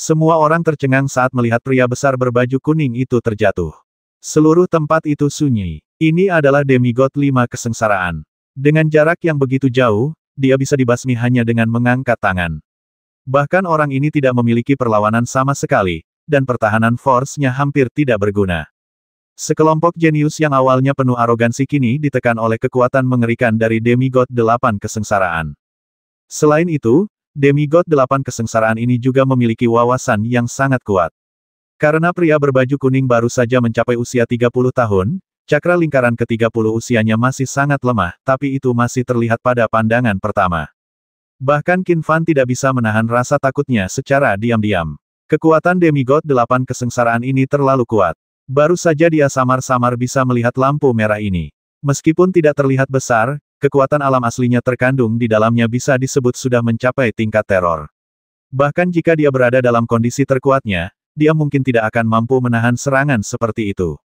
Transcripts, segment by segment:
Semua orang tercengang saat melihat pria besar berbaju kuning itu terjatuh. Seluruh tempat itu sunyi. Ini adalah demigod lima kesengsaraan. Dengan jarak yang begitu jauh, dia bisa dibasmi hanya dengan mengangkat tangan. Bahkan orang ini tidak memiliki perlawanan sama sekali, dan pertahanan force-nya hampir tidak berguna. Sekelompok jenius yang awalnya penuh arogansi kini ditekan oleh kekuatan mengerikan dari demigod delapan kesengsaraan. Selain itu, demigod delapan kesengsaraan ini juga memiliki wawasan yang sangat kuat. Karena pria berbaju kuning baru saja mencapai usia 30 tahun, cakra lingkaran ke-30 usianya masih sangat lemah, tapi itu masih terlihat pada pandangan pertama. Bahkan Qin Fan tidak bisa menahan rasa takutnya secara diam-diam. Kekuatan demigod delapan kesengsaraan ini terlalu kuat. Baru saja dia samar-samar bisa melihat lampu merah ini. Meskipun tidak terlihat besar, kekuatan alam aslinya terkandung di dalamnya bisa disebut sudah mencapai tingkat teror. Bahkan jika dia berada dalam kondisi terkuatnya, dia mungkin tidak akan mampu menahan serangan seperti itu.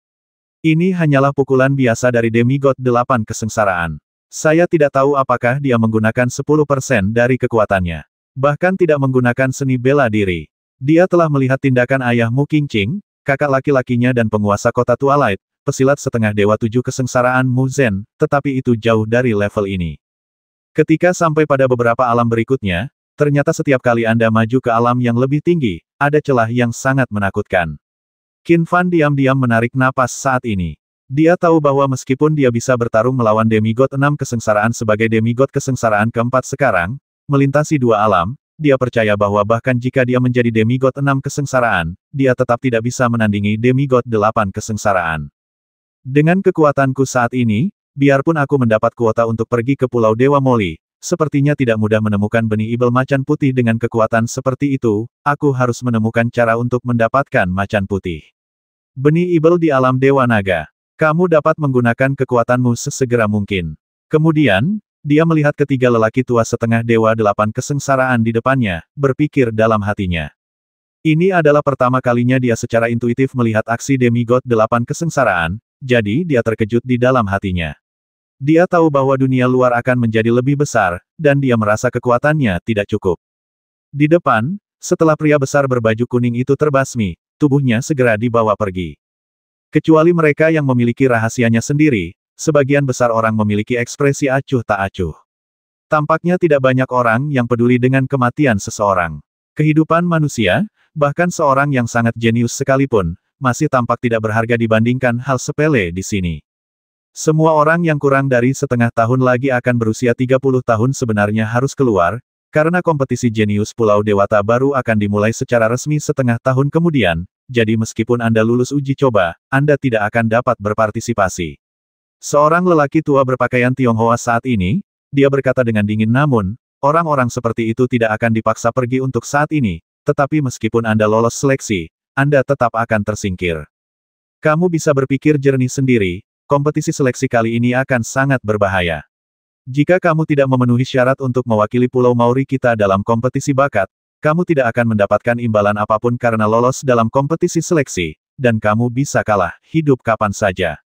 Ini hanyalah pukulan biasa dari demigod delapan kesengsaraan. Saya tidak tahu apakah dia menggunakan 10% dari kekuatannya. Bahkan tidak menggunakan seni bela diri. Dia telah melihat tindakan ayahmu King Ching, kakak laki-lakinya dan penguasa kota Twilight, pesilat setengah dewa tujuh kesengsaraan Mu Zen, tetapi itu jauh dari level ini. Ketika sampai pada beberapa alam berikutnya, ternyata setiap kali Anda maju ke alam yang lebih tinggi, ada celah yang sangat menakutkan. Qin Fan diam-diam menarik napas saat ini. Dia tahu bahwa meskipun dia bisa bertarung melawan demigod enam kesengsaraan sebagai demigod kesengsaraan keempat sekarang, melintasi dua alam, dia percaya bahwa bahkan jika dia menjadi demigod enam kesengsaraan, dia tetap tidak bisa menandingi demigod delapan kesengsaraan. Dengan kekuatanku saat ini, biarpun aku mendapat kuota untuk pergi ke Pulau Dewa Moli, sepertinya tidak mudah menemukan benih ibel macan putih dengan kekuatan seperti itu, aku harus menemukan cara untuk mendapatkan macan putih. Benih ibel di alam Dewa Naga. Kamu dapat menggunakan kekuatanmu sesegera mungkin. Kemudian, dia melihat ketiga lelaki tua setengah Dewa Delapan kesengsaraan di depannya, berpikir dalam hatinya. Ini adalah pertama kalinya dia secara intuitif melihat aksi demigod delapan kesengsaraan, jadi dia terkejut di dalam hatinya. Dia tahu bahwa dunia luar akan menjadi lebih besar, dan dia merasa kekuatannya tidak cukup. Di depan, setelah pria besar berbaju kuning itu terbasmi, tubuhnya segera dibawa pergi. Kecuali mereka yang memiliki rahasianya sendiri, sebagian besar orang memiliki ekspresi acuh tak acuh. Tampaknya tidak banyak orang yang peduli dengan kematian seseorang. Kehidupan manusia, bahkan seorang yang sangat jenius sekalipun, masih tampak tidak berharga dibandingkan hal sepele di sini. Semua orang yang kurang dari setengah tahun lagi akan berusia 30 tahun sebenarnya harus keluar, karena kompetisi jenius Pulau Dewata baru akan dimulai secara resmi setengah tahun kemudian, jadi meskipun Anda lulus uji coba, Anda tidak akan dapat berpartisipasi. Seorang lelaki tua berpakaian Tionghoa saat ini, dia berkata dengan dingin namun, orang-orang seperti itu tidak akan dipaksa pergi untuk saat ini, tetapi meskipun Anda lolos seleksi, anda tetap akan tersingkir. Kamu bisa berpikir jernih sendiri, kompetisi seleksi kali ini akan sangat berbahaya. Jika kamu tidak memenuhi syarat untuk mewakili Pulau Maori kita dalam kompetisi bakat, kamu tidak akan mendapatkan imbalan apapun karena lolos dalam kompetisi seleksi, dan kamu bisa kalah, hidup kapan saja.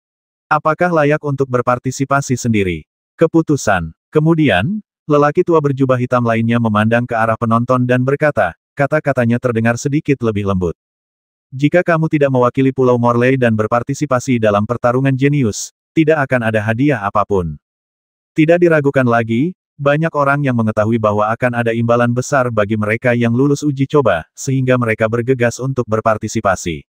Apakah layak untuk berpartisipasi sendiri? Keputusan. Kemudian, lelaki tua berjubah hitam lainnya memandang ke arah penonton dan berkata, kata-katanya terdengar sedikit lebih lembut. Jika kamu tidak mewakili Pulau Morley dan berpartisipasi dalam pertarungan jenius, tidak akan ada hadiah apapun. Tidak diragukan lagi, banyak orang yang mengetahui bahwa akan ada imbalan besar bagi mereka yang lulus uji coba, sehingga mereka bergegas untuk berpartisipasi.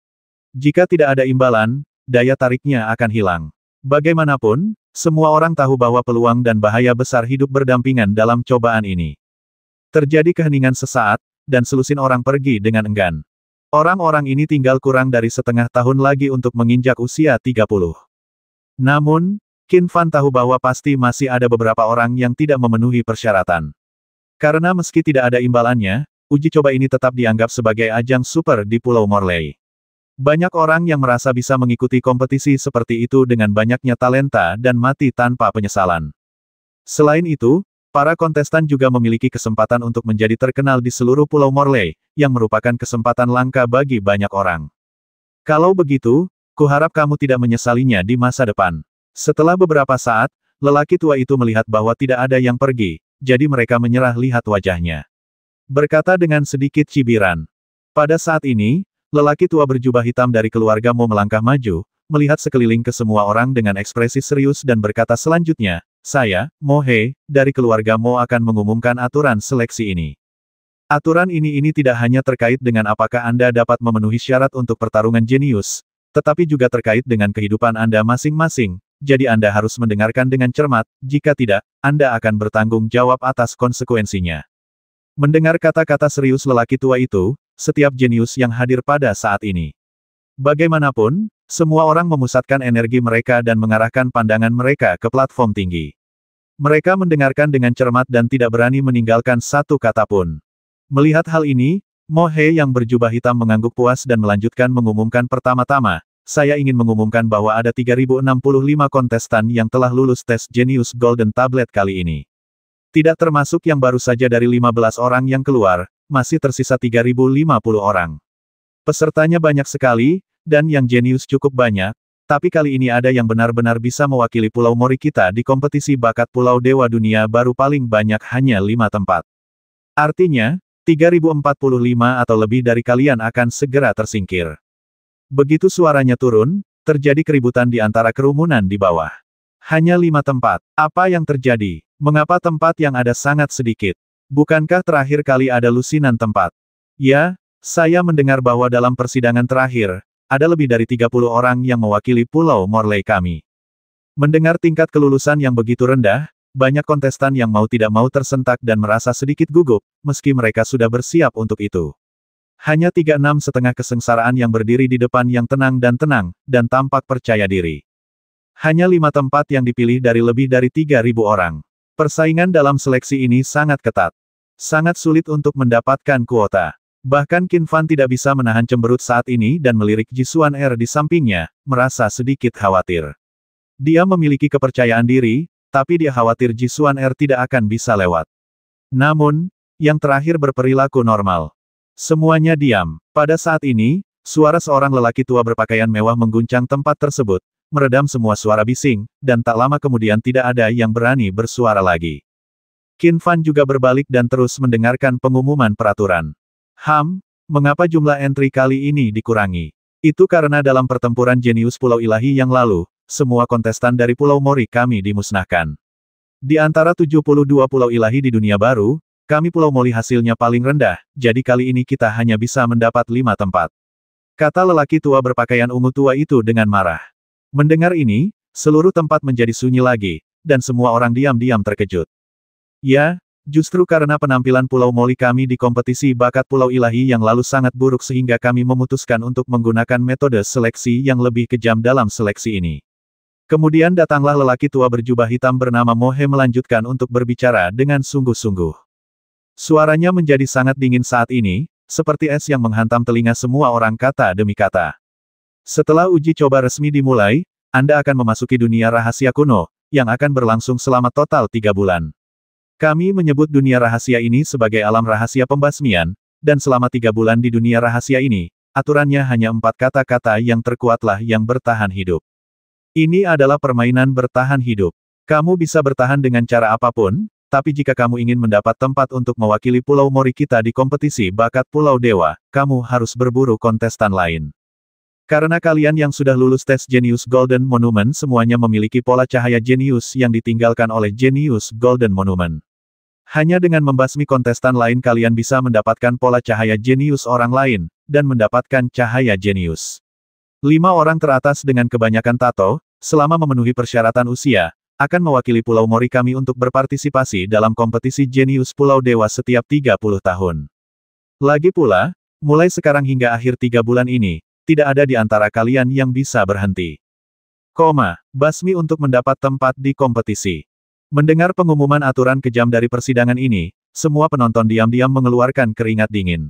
Jika tidak ada imbalan, daya tariknya akan hilang. Bagaimanapun, semua orang tahu bahwa peluang dan bahaya besar hidup berdampingan dalam cobaan ini. Terjadi keheningan sesaat, dan selusin orang pergi dengan enggan. Orang-orang ini tinggal kurang dari setengah tahun lagi untuk menginjak usia 30. Namun, Qin Fan tahu bahwa pasti masih ada beberapa orang yang tidak memenuhi persyaratan. Karena meski tidak ada imbalannya, uji coba ini tetap dianggap sebagai ajang super di Pulau Morley. Banyak orang yang merasa bisa mengikuti kompetisi seperti itu dengan banyaknya talenta dan mati tanpa penyesalan. Selain itu, para kontestan juga memiliki kesempatan untuk menjadi terkenal di seluruh Pulau Morley, yang merupakan kesempatan langka bagi banyak orang. Kalau begitu, kuharap kamu tidak menyesalinya di masa depan. Setelah beberapa saat, lelaki tua itu melihat bahwa tidak ada yang pergi, jadi mereka menyerah lihat wajahnya. Berkata dengan sedikit cibiran. Pada saat ini, lelaki tua berjubah hitam dari keluarga Mo melangkah maju, melihat sekeliling ke semua orang dengan ekspresi serius dan berkata selanjutnya, saya, Mo dari keluarga Mo akan mengumumkan aturan seleksi ini. Aturan ini-ini tidak hanya terkait dengan apakah Anda dapat memenuhi syarat untuk pertarungan jenius, tetapi juga terkait dengan kehidupan Anda masing-masing, jadi Anda harus mendengarkan dengan cermat, jika tidak, Anda akan bertanggung jawab atas konsekuensinya. Mendengar kata-kata serius lelaki tua itu, setiap jenius yang hadir pada saat ini. Bagaimanapun, semua orang memusatkan energi mereka dan mengarahkan pandangan mereka ke platform tinggi. Mereka mendengarkan dengan cermat dan tidak berani meninggalkan satu kata pun. Melihat hal ini, Mohe yang berjubah hitam mengangguk puas dan melanjutkan mengumumkan pertama-tama, saya ingin mengumumkan bahwa ada 3065 kontestan yang telah lulus tes Genius Golden Tablet kali ini. Tidak termasuk yang baru saja dari 15 orang yang keluar, masih tersisa 3050 orang. Pesertanya banyak sekali, dan yang jenius cukup banyak, tapi kali ini ada yang benar-benar bisa mewakili Pulau Mori kita di kompetisi bakat Pulau Dewa Dunia baru paling banyak hanya lima tempat. Artinya, 3045 atau lebih dari kalian akan segera tersingkir. Begitu suaranya turun, terjadi keributan di antara kerumunan di bawah. Hanya lima tempat. Apa yang terjadi? Mengapa tempat yang ada sangat sedikit? Bukankah terakhir kali ada lusinan tempat? Ya, saya mendengar bahwa dalam persidangan terakhir, ada lebih dari 30 orang yang mewakili Pulau Morley kami. Mendengar tingkat kelulusan yang begitu rendah, banyak kontestan yang mau tidak mau tersentak dan merasa sedikit gugup, meski mereka sudah bersiap untuk itu. Hanya tiga enam setengah kesengsaraan yang berdiri di depan yang tenang dan tenang, dan tampak percaya diri. Hanya lima tempat yang dipilih dari lebih dari tiga ribu orang. Persaingan dalam seleksi ini sangat ketat. Sangat sulit untuk mendapatkan kuota. Bahkan Qin Fan tidak bisa menahan cemberut saat ini dan melirik Jisuan Er di sampingnya, merasa sedikit khawatir. Dia memiliki kepercayaan diri, tapi dia khawatir Jisuan R er tidak akan bisa lewat. Namun, yang terakhir berperilaku normal. Semuanya diam. Pada saat ini, suara seorang lelaki tua berpakaian mewah mengguncang tempat tersebut, meredam semua suara bising, dan tak lama kemudian tidak ada yang berani bersuara lagi. Qin Fan juga berbalik dan terus mendengarkan pengumuman peraturan. Ham, mengapa jumlah entry kali ini dikurangi? Itu karena dalam pertempuran jenius Pulau Ilahi yang lalu, semua kontestan dari Pulau Mori kami dimusnahkan. Di antara 72 pulau ilahi di dunia baru, kami Pulau Mori hasilnya paling rendah, jadi kali ini kita hanya bisa mendapat lima tempat. Kata lelaki tua berpakaian ungu tua itu dengan marah. Mendengar ini, seluruh tempat menjadi sunyi lagi, dan semua orang diam-diam terkejut. Ya, justru karena penampilan Pulau Moli kami di kompetisi bakat Pulau Ilahi yang lalu sangat buruk sehingga kami memutuskan untuk menggunakan metode seleksi yang lebih kejam dalam seleksi ini. Kemudian datanglah lelaki tua berjubah hitam bernama Mohe melanjutkan untuk berbicara dengan sungguh-sungguh. Suaranya menjadi sangat dingin saat ini, seperti es yang menghantam telinga semua orang kata demi kata. Setelah uji coba resmi dimulai, Anda akan memasuki dunia rahasia kuno, yang akan berlangsung selama total tiga bulan. Kami menyebut dunia rahasia ini sebagai alam rahasia pembasmian, dan selama tiga bulan di dunia rahasia ini, aturannya hanya empat kata-kata yang terkuatlah yang bertahan hidup. Ini adalah permainan bertahan hidup. Kamu bisa bertahan dengan cara apapun, tapi jika kamu ingin mendapat tempat untuk mewakili Pulau Mori kita di kompetisi bakat Pulau Dewa, kamu harus berburu kontestan lain. Karena kalian yang sudah lulus tes Genius Golden Monument semuanya memiliki pola cahaya Genius yang ditinggalkan oleh Genius Golden Monument. Hanya dengan membasmi kontestan lain kalian bisa mendapatkan pola cahaya jenius orang lain, dan mendapatkan cahaya jenius. Lima orang teratas dengan kebanyakan tato, selama memenuhi persyaratan usia, akan mewakili Pulau Morikami untuk berpartisipasi dalam kompetisi jenius Pulau Dewa setiap 30 tahun. Lagi pula, mulai sekarang hingga akhir tiga bulan ini, tidak ada di antara kalian yang bisa berhenti. Koma, basmi untuk mendapat tempat di kompetisi. Mendengar pengumuman aturan kejam dari persidangan ini, semua penonton diam-diam mengeluarkan keringat dingin.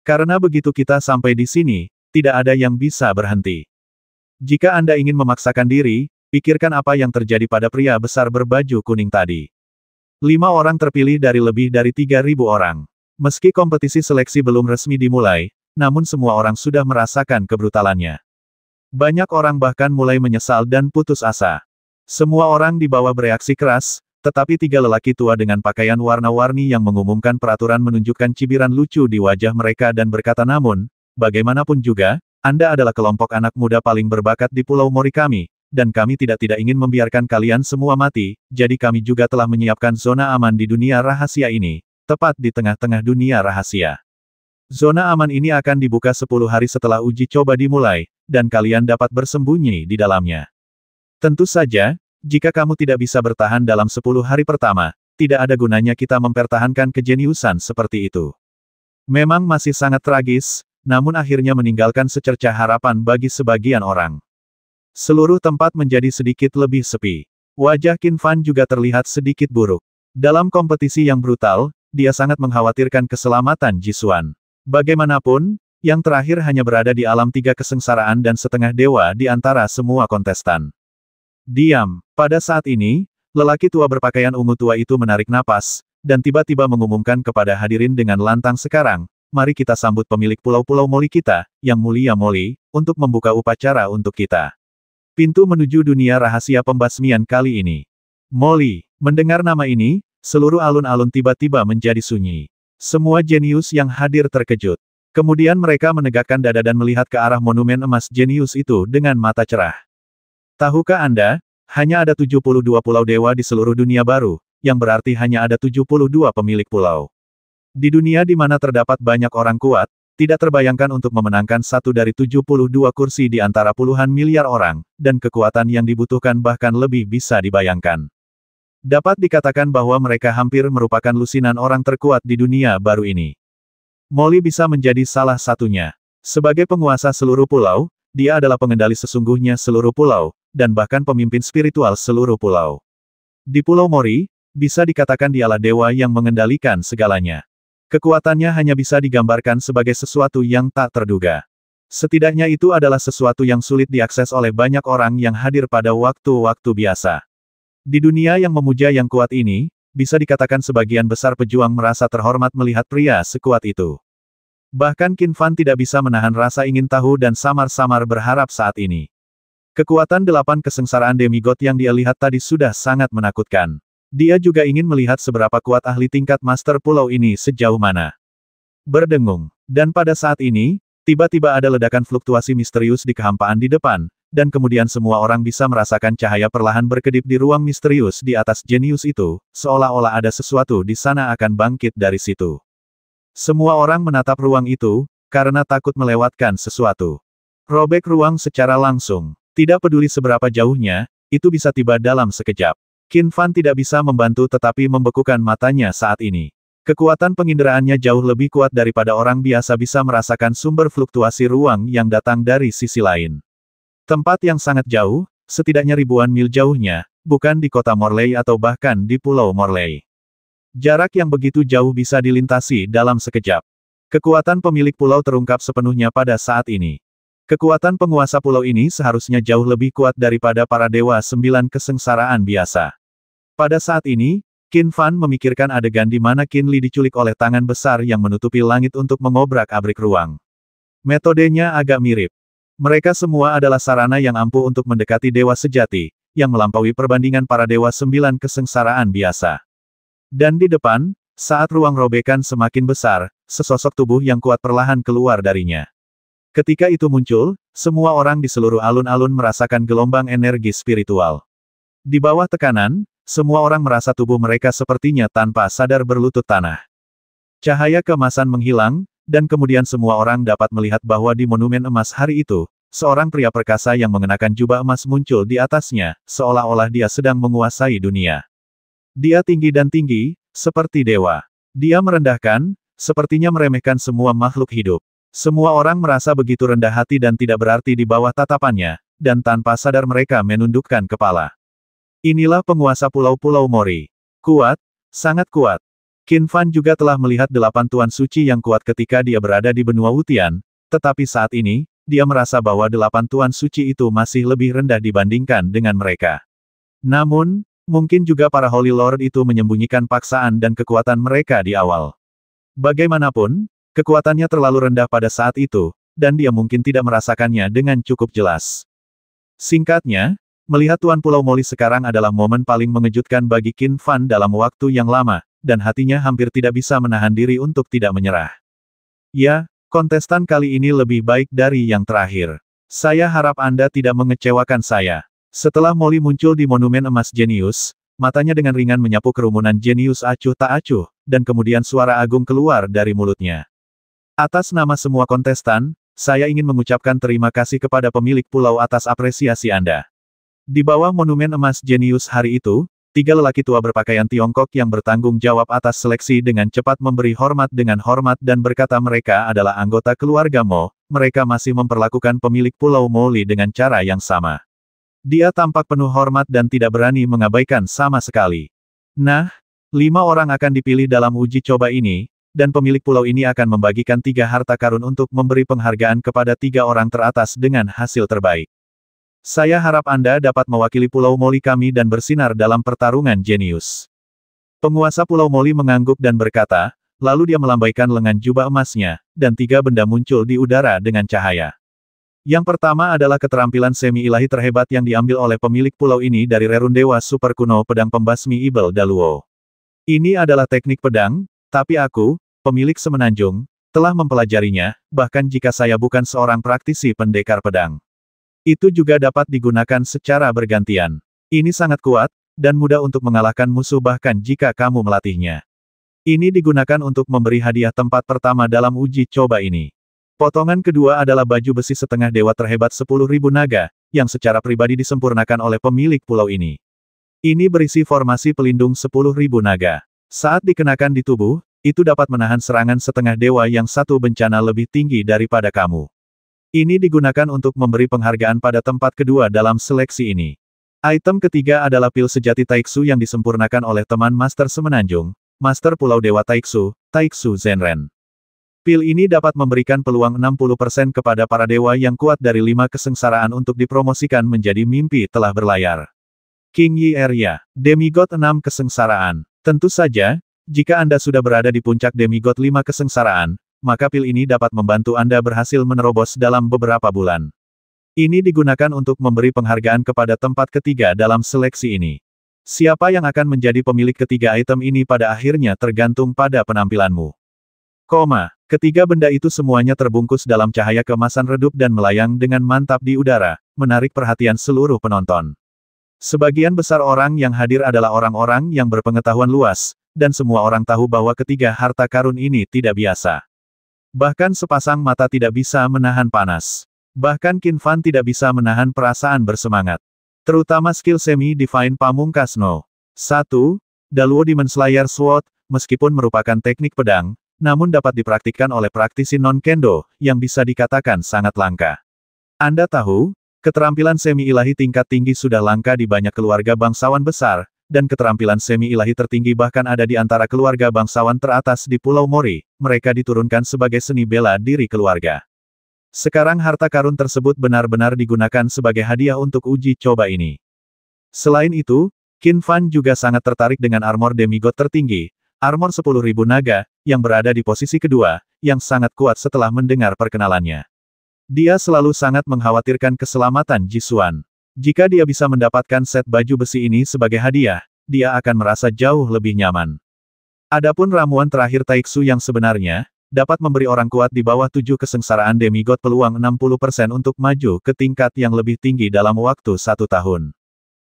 Karena begitu kita sampai di sini, tidak ada yang bisa berhenti. Jika Anda ingin memaksakan diri, pikirkan apa yang terjadi pada pria besar berbaju kuning tadi. Lima orang terpilih dari lebih dari 3.000 orang. Meski kompetisi seleksi belum resmi dimulai, namun semua orang sudah merasakan kebrutalannya. Banyak orang bahkan mulai menyesal dan putus asa. Semua orang di bawah bereaksi keras, tetapi tiga lelaki tua dengan pakaian warna-warni yang mengumumkan peraturan menunjukkan cibiran lucu di wajah mereka dan berkata namun, bagaimanapun juga, anda adalah kelompok anak muda paling berbakat di Pulau Morikami, dan kami tidak-tidak ingin membiarkan kalian semua mati, jadi kami juga telah menyiapkan zona aman di dunia rahasia ini, tepat di tengah-tengah dunia rahasia. Zona aman ini akan dibuka 10 hari setelah uji coba dimulai, dan kalian dapat bersembunyi di dalamnya. Tentu saja, jika kamu tidak bisa bertahan dalam 10 hari pertama, tidak ada gunanya kita mempertahankan kejeniusan seperti itu. Memang masih sangat tragis, namun akhirnya meninggalkan secerca harapan bagi sebagian orang. Seluruh tempat menjadi sedikit lebih sepi. Wajah Qin Fan juga terlihat sedikit buruk. Dalam kompetisi yang brutal, dia sangat mengkhawatirkan keselamatan Jisuan. Bagaimanapun, yang terakhir hanya berada di alam tiga kesengsaraan dan setengah dewa di antara semua kontestan. Diam. Pada saat ini, lelaki tua berpakaian ungu tua itu menarik napas, dan tiba-tiba mengumumkan kepada hadirin dengan lantang sekarang, mari kita sambut pemilik pulau-pulau Moli kita, yang mulia Moli, untuk membuka upacara untuk kita. Pintu menuju dunia rahasia pembasmian kali ini. Moli, mendengar nama ini, seluruh alun-alun tiba-tiba menjadi sunyi. Semua jenius yang hadir terkejut. Kemudian mereka menegakkan dada dan melihat ke arah monumen emas jenius itu dengan mata cerah. Tahukah Anda, hanya ada 72 pulau dewa di seluruh dunia baru, yang berarti hanya ada 72 pemilik pulau. Di dunia di mana terdapat banyak orang kuat, tidak terbayangkan untuk memenangkan satu dari 72 kursi di antara puluhan miliar orang, dan kekuatan yang dibutuhkan bahkan lebih bisa dibayangkan. Dapat dikatakan bahwa mereka hampir merupakan lusinan orang terkuat di dunia baru ini. Molly bisa menjadi salah satunya. Sebagai penguasa seluruh pulau, dia adalah pengendali sesungguhnya seluruh pulau, dan bahkan pemimpin spiritual seluruh pulau. Di Pulau Mori, bisa dikatakan dialah dewa yang mengendalikan segalanya. Kekuatannya hanya bisa digambarkan sebagai sesuatu yang tak terduga. Setidaknya itu adalah sesuatu yang sulit diakses oleh banyak orang yang hadir pada waktu-waktu biasa. Di dunia yang memuja yang kuat ini, bisa dikatakan sebagian besar pejuang merasa terhormat melihat pria sekuat itu. Bahkan Qin Fan tidak bisa menahan rasa ingin tahu dan samar-samar berharap saat ini. Kekuatan delapan kesengsaraan demigod yang dia lihat tadi sudah sangat menakutkan. Dia juga ingin melihat seberapa kuat ahli tingkat master pulau ini sejauh mana. Berdengung. Dan pada saat ini, tiba-tiba ada ledakan fluktuasi misterius di kehampaan di depan, dan kemudian semua orang bisa merasakan cahaya perlahan berkedip di ruang misterius di atas jenius itu, seolah-olah ada sesuatu di sana akan bangkit dari situ. Semua orang menatap ruang itu, karena takut melewatkan sesuatu. Robek ruang secara langsung. Tidak peduli seberapa jauhnya, itu bisa tiba dalam sekejap. Qin Fan tidak bisa membantu tetapi membekukan matanya saat ini. Kekuatan penginderaannya jauh lebih kuat daripada orang biasa bisa merasakan sumber fluktuasi ruang yang datang dari sisi lain. Tempat yang sangat jauh, setidaknya ribuan mil jauhnya, bukan di kota Morley atau bahkan di Pulau Morley. Jarak yang begitu jauh bisa dilintasi dalam sekejap. Kekuatan pemilik pulau terungkap sepenuhnya pada saat ini. Kekuatan penguasa pulau ini seharusnya jauh lebih kuat daripada para dewa sembilan kesengsaraan biasa. Pada saat ini, Qin Fan memikirkan adegan di mana Qin Li diculik oleh tangan besar yang menutupi langit untuk mengobrak abrik ruang. Metodenya agak mirip. Mereka semua adalah sarana yang ampuh untuk mendekati dewa sejati, yang melampaui perbandingan para dewa sembilan kesengsaraan biasa. Dan di depan, saat ruang robekan semakin besar, sesosok tubuh yang kuat perlahan keluar darinya. Ketika itu muncul, semua orang di seluruh alun-alun merasakan gelombang energi spiritual. Di bawah tekanan, semua orang merasa tubuh mereka sepertinya tanpa sadar berlutut tanah. Cahaya kemasan menghilang, dan kemudian semua orang dapat melihat bahwa di monumen emas hari itu, seorang pria perkasa yang mengenakan jubah emas muncul di atasnya, seolah-olah dia sedang menguasai dunia. Dia tinggi dan tinggi, seperti dewa. Dia merendahkan, sepertinya meremehkan semua makhluk hidup. Semua orang merasa begitu rendah hati dan tidak berarti di bawah tatapannya, dan tanpa sadar mereka menundukkan kepala. Inilah penguasa pulau-pulau Mori. Kuat, sangat kuat. Qin Fan juga telah melihat delapan tuan suci yang kuat ketika dia berada di benua Wutian, tetapi saat ini, dia merasa bahwa delapan tuan suci itu masih lebih rendah dibandingkan dengan mereka. Namun, mungkin juga para Holy Lord itu menyembunyikan paksaan dan kekuatan mereka di awal. Bagaimanapun, Kekuatannya terlalu rendah pada saat itu, dan dia mungkin tidak merasakannya dengan cukup jelas. Singkatnya, melihat Tuan Pulau Moli sekarang adalah momen paling mengejutkan bagi Qin Fan dalam waktu yang lama, dan hatinya hampir tidak bisa menahan diri untuk tidak menyerah. Ya, kontestan kali ini lebih baik dari yang terakhir. Saya harap Anda tidak mengecewakan saya. Setelah Moli muncul di Monumen Emas Jenius, matanya dengan ringan menyapu kerumunan jenius acuh tak acuh, dan kemudian suara agung keluar dari mulutnya. Atas nama semua kontestan, saya ingin mengucapkan terima kasih kepada pemilik pulau atas apresiasi Anda. Di bawah Monumen Emas Jenius hari itu, tiga lelaki tua berpakaian Tiongkok yang bertanggung jawab atas seleksi dengan cepat memberi hormat dengan hormat dan berkata mereka adalah anggota keluarga Mo, mereka masih memperlakukan pemilik pulau Moli dengan cara yang sama. Dia tampak penuh hormat dan tidak berani mengabaikan sama sekali. Nah, lima orang akan dipilih dalam uji coba ini, dan pemilik pulau ini akan membagikan tiga harta karun untuk memberi penghargaan kepada tiga orang teratas dengan hasil terbaik. Saya harap Anda dapat mewakili Pulau Moli kami dan bersinar dalam pertarungan jenius. Penguasa Pulau Moli mengangguk dan berkata, lalu dia melambaikan lengan jubah emasnya, dan tiga benda muncul di udara dengan cahaya. Yang pertama adalah keterampilan semi-ilahi terhebat yang diambil oleh pemilik pulau ini dari Rerundewa Super Kuno Pedang Pembasmi Ibel Daluo. Ini adalah teknik pedang, tapi aku, pemilik semenanjung, telah mempelajarinya, bahkan jika saya bukan seorang praktisi pendekar pedang. Itu juga dapat digunakan secara bergantian. Ini sangat kuat, dan mudah untuk mengalahkan musuh bahkan jika kamu melatihnya. Ini digunakan untuk memberi hadiah tempat pertama dalam uji coba ini. Potongan kedua adalah baju besi setengah dewa terhebat 10.000 naga, yang secara pribadi disempurnakan oleh pemilik pulau ini. Ini berisi formasi pelindung 10.000 naga. Saat dikenakan di tubuh, itu dapat menahan serangan setengah dewa yang satu bencana lebih tinggi daripada kamu. Ini digunakan untuk memberi penghargaan pada tempat kedua dalam seleksi ini. Item ketiga adalah pil sejati Taiksu yang disempurnakan oleh teman Master Semenanjung, Master Pulau Dewa Taiksu, Taiksu Zenren. Pil ini dapat memberikan peluang 60% kepada para dewa yang kuat dari lima kesengsaraan untuk dipromosikan menjadi mimpi telah berlayar. King Yi Erya, Demigod 6 Kesengsaraan. Tentu saja, jika Anda sudah berada di puncak demigod lima kesengsaraan, maka pil ini dapat membantu Anda berhasil menerobos dalam beberapa bulan. Ini digunakan untuk memberi penghargaan kepada tempat ketiga dalam seleksi ini. Siapa yang akan menjadi pemilik ketiga item ini pada akhirnya tergantung pada penampilanmu. Koma, ketiga benda itu semuanya terbungkus dalam cahaya kemasan redup dan melayang dengan mantap di udara, menarik perhatian seluruh penonton. Sebagian besar orang yang hadir adalah orang-orang yang berpengetahuan luas, dan semua orang tahu bahwa ketiga harta karun ini tidak biasa. Bahkan sepasang mata tidak bisa menahan panas. Bahkan Qin Fan tidak bisa menahan perasaan bersemangat. Terutama skill semi-divine pamungkas No. 1. Daluo Demon Slayer Sword, meskipun merupakan teknik pedang, namun dapat dipraktikkan oleh praktisi non-kendo, yang bisa dikatakan sangat langka. Anda tahu, Keterampilan semi-ilahi tingkat tinggi sudah langka di banyak keluarga bangsawan besar, dan keterampilan semi-ilahi tertinggi bahkan ada di antara keluarga bangsawan teratas di Pulau Mori, mereka diturunkan sebagai seni bela diri keluarga. Sekarang harta karun tersebut benar-benar digunakan sebagai hadiah untuk uji coba ini. Selain itu, Qin Fan juga sangat tertarik dengan armor demigod tertinggi, armor 10.000 naga, yang berada di posisi kedua, yang sangat kuat setelah mendengar perkenalannya. Dia selalu sangat mengkhawatirkan keselamatan Jisuan. Jika dia bisa mendapatkan set baju besi ini sebagai hadiah, dia akan merasa jauh lebih nyaman. Adapun ramuan terakhir Taiksu yang sebenarnya, dapat memberi orang kuat di bawah tujuh kesengsaraan demigod peluang 60% untuk maju ke tingkat yang lebih tinggi dalam waktu satu tahun.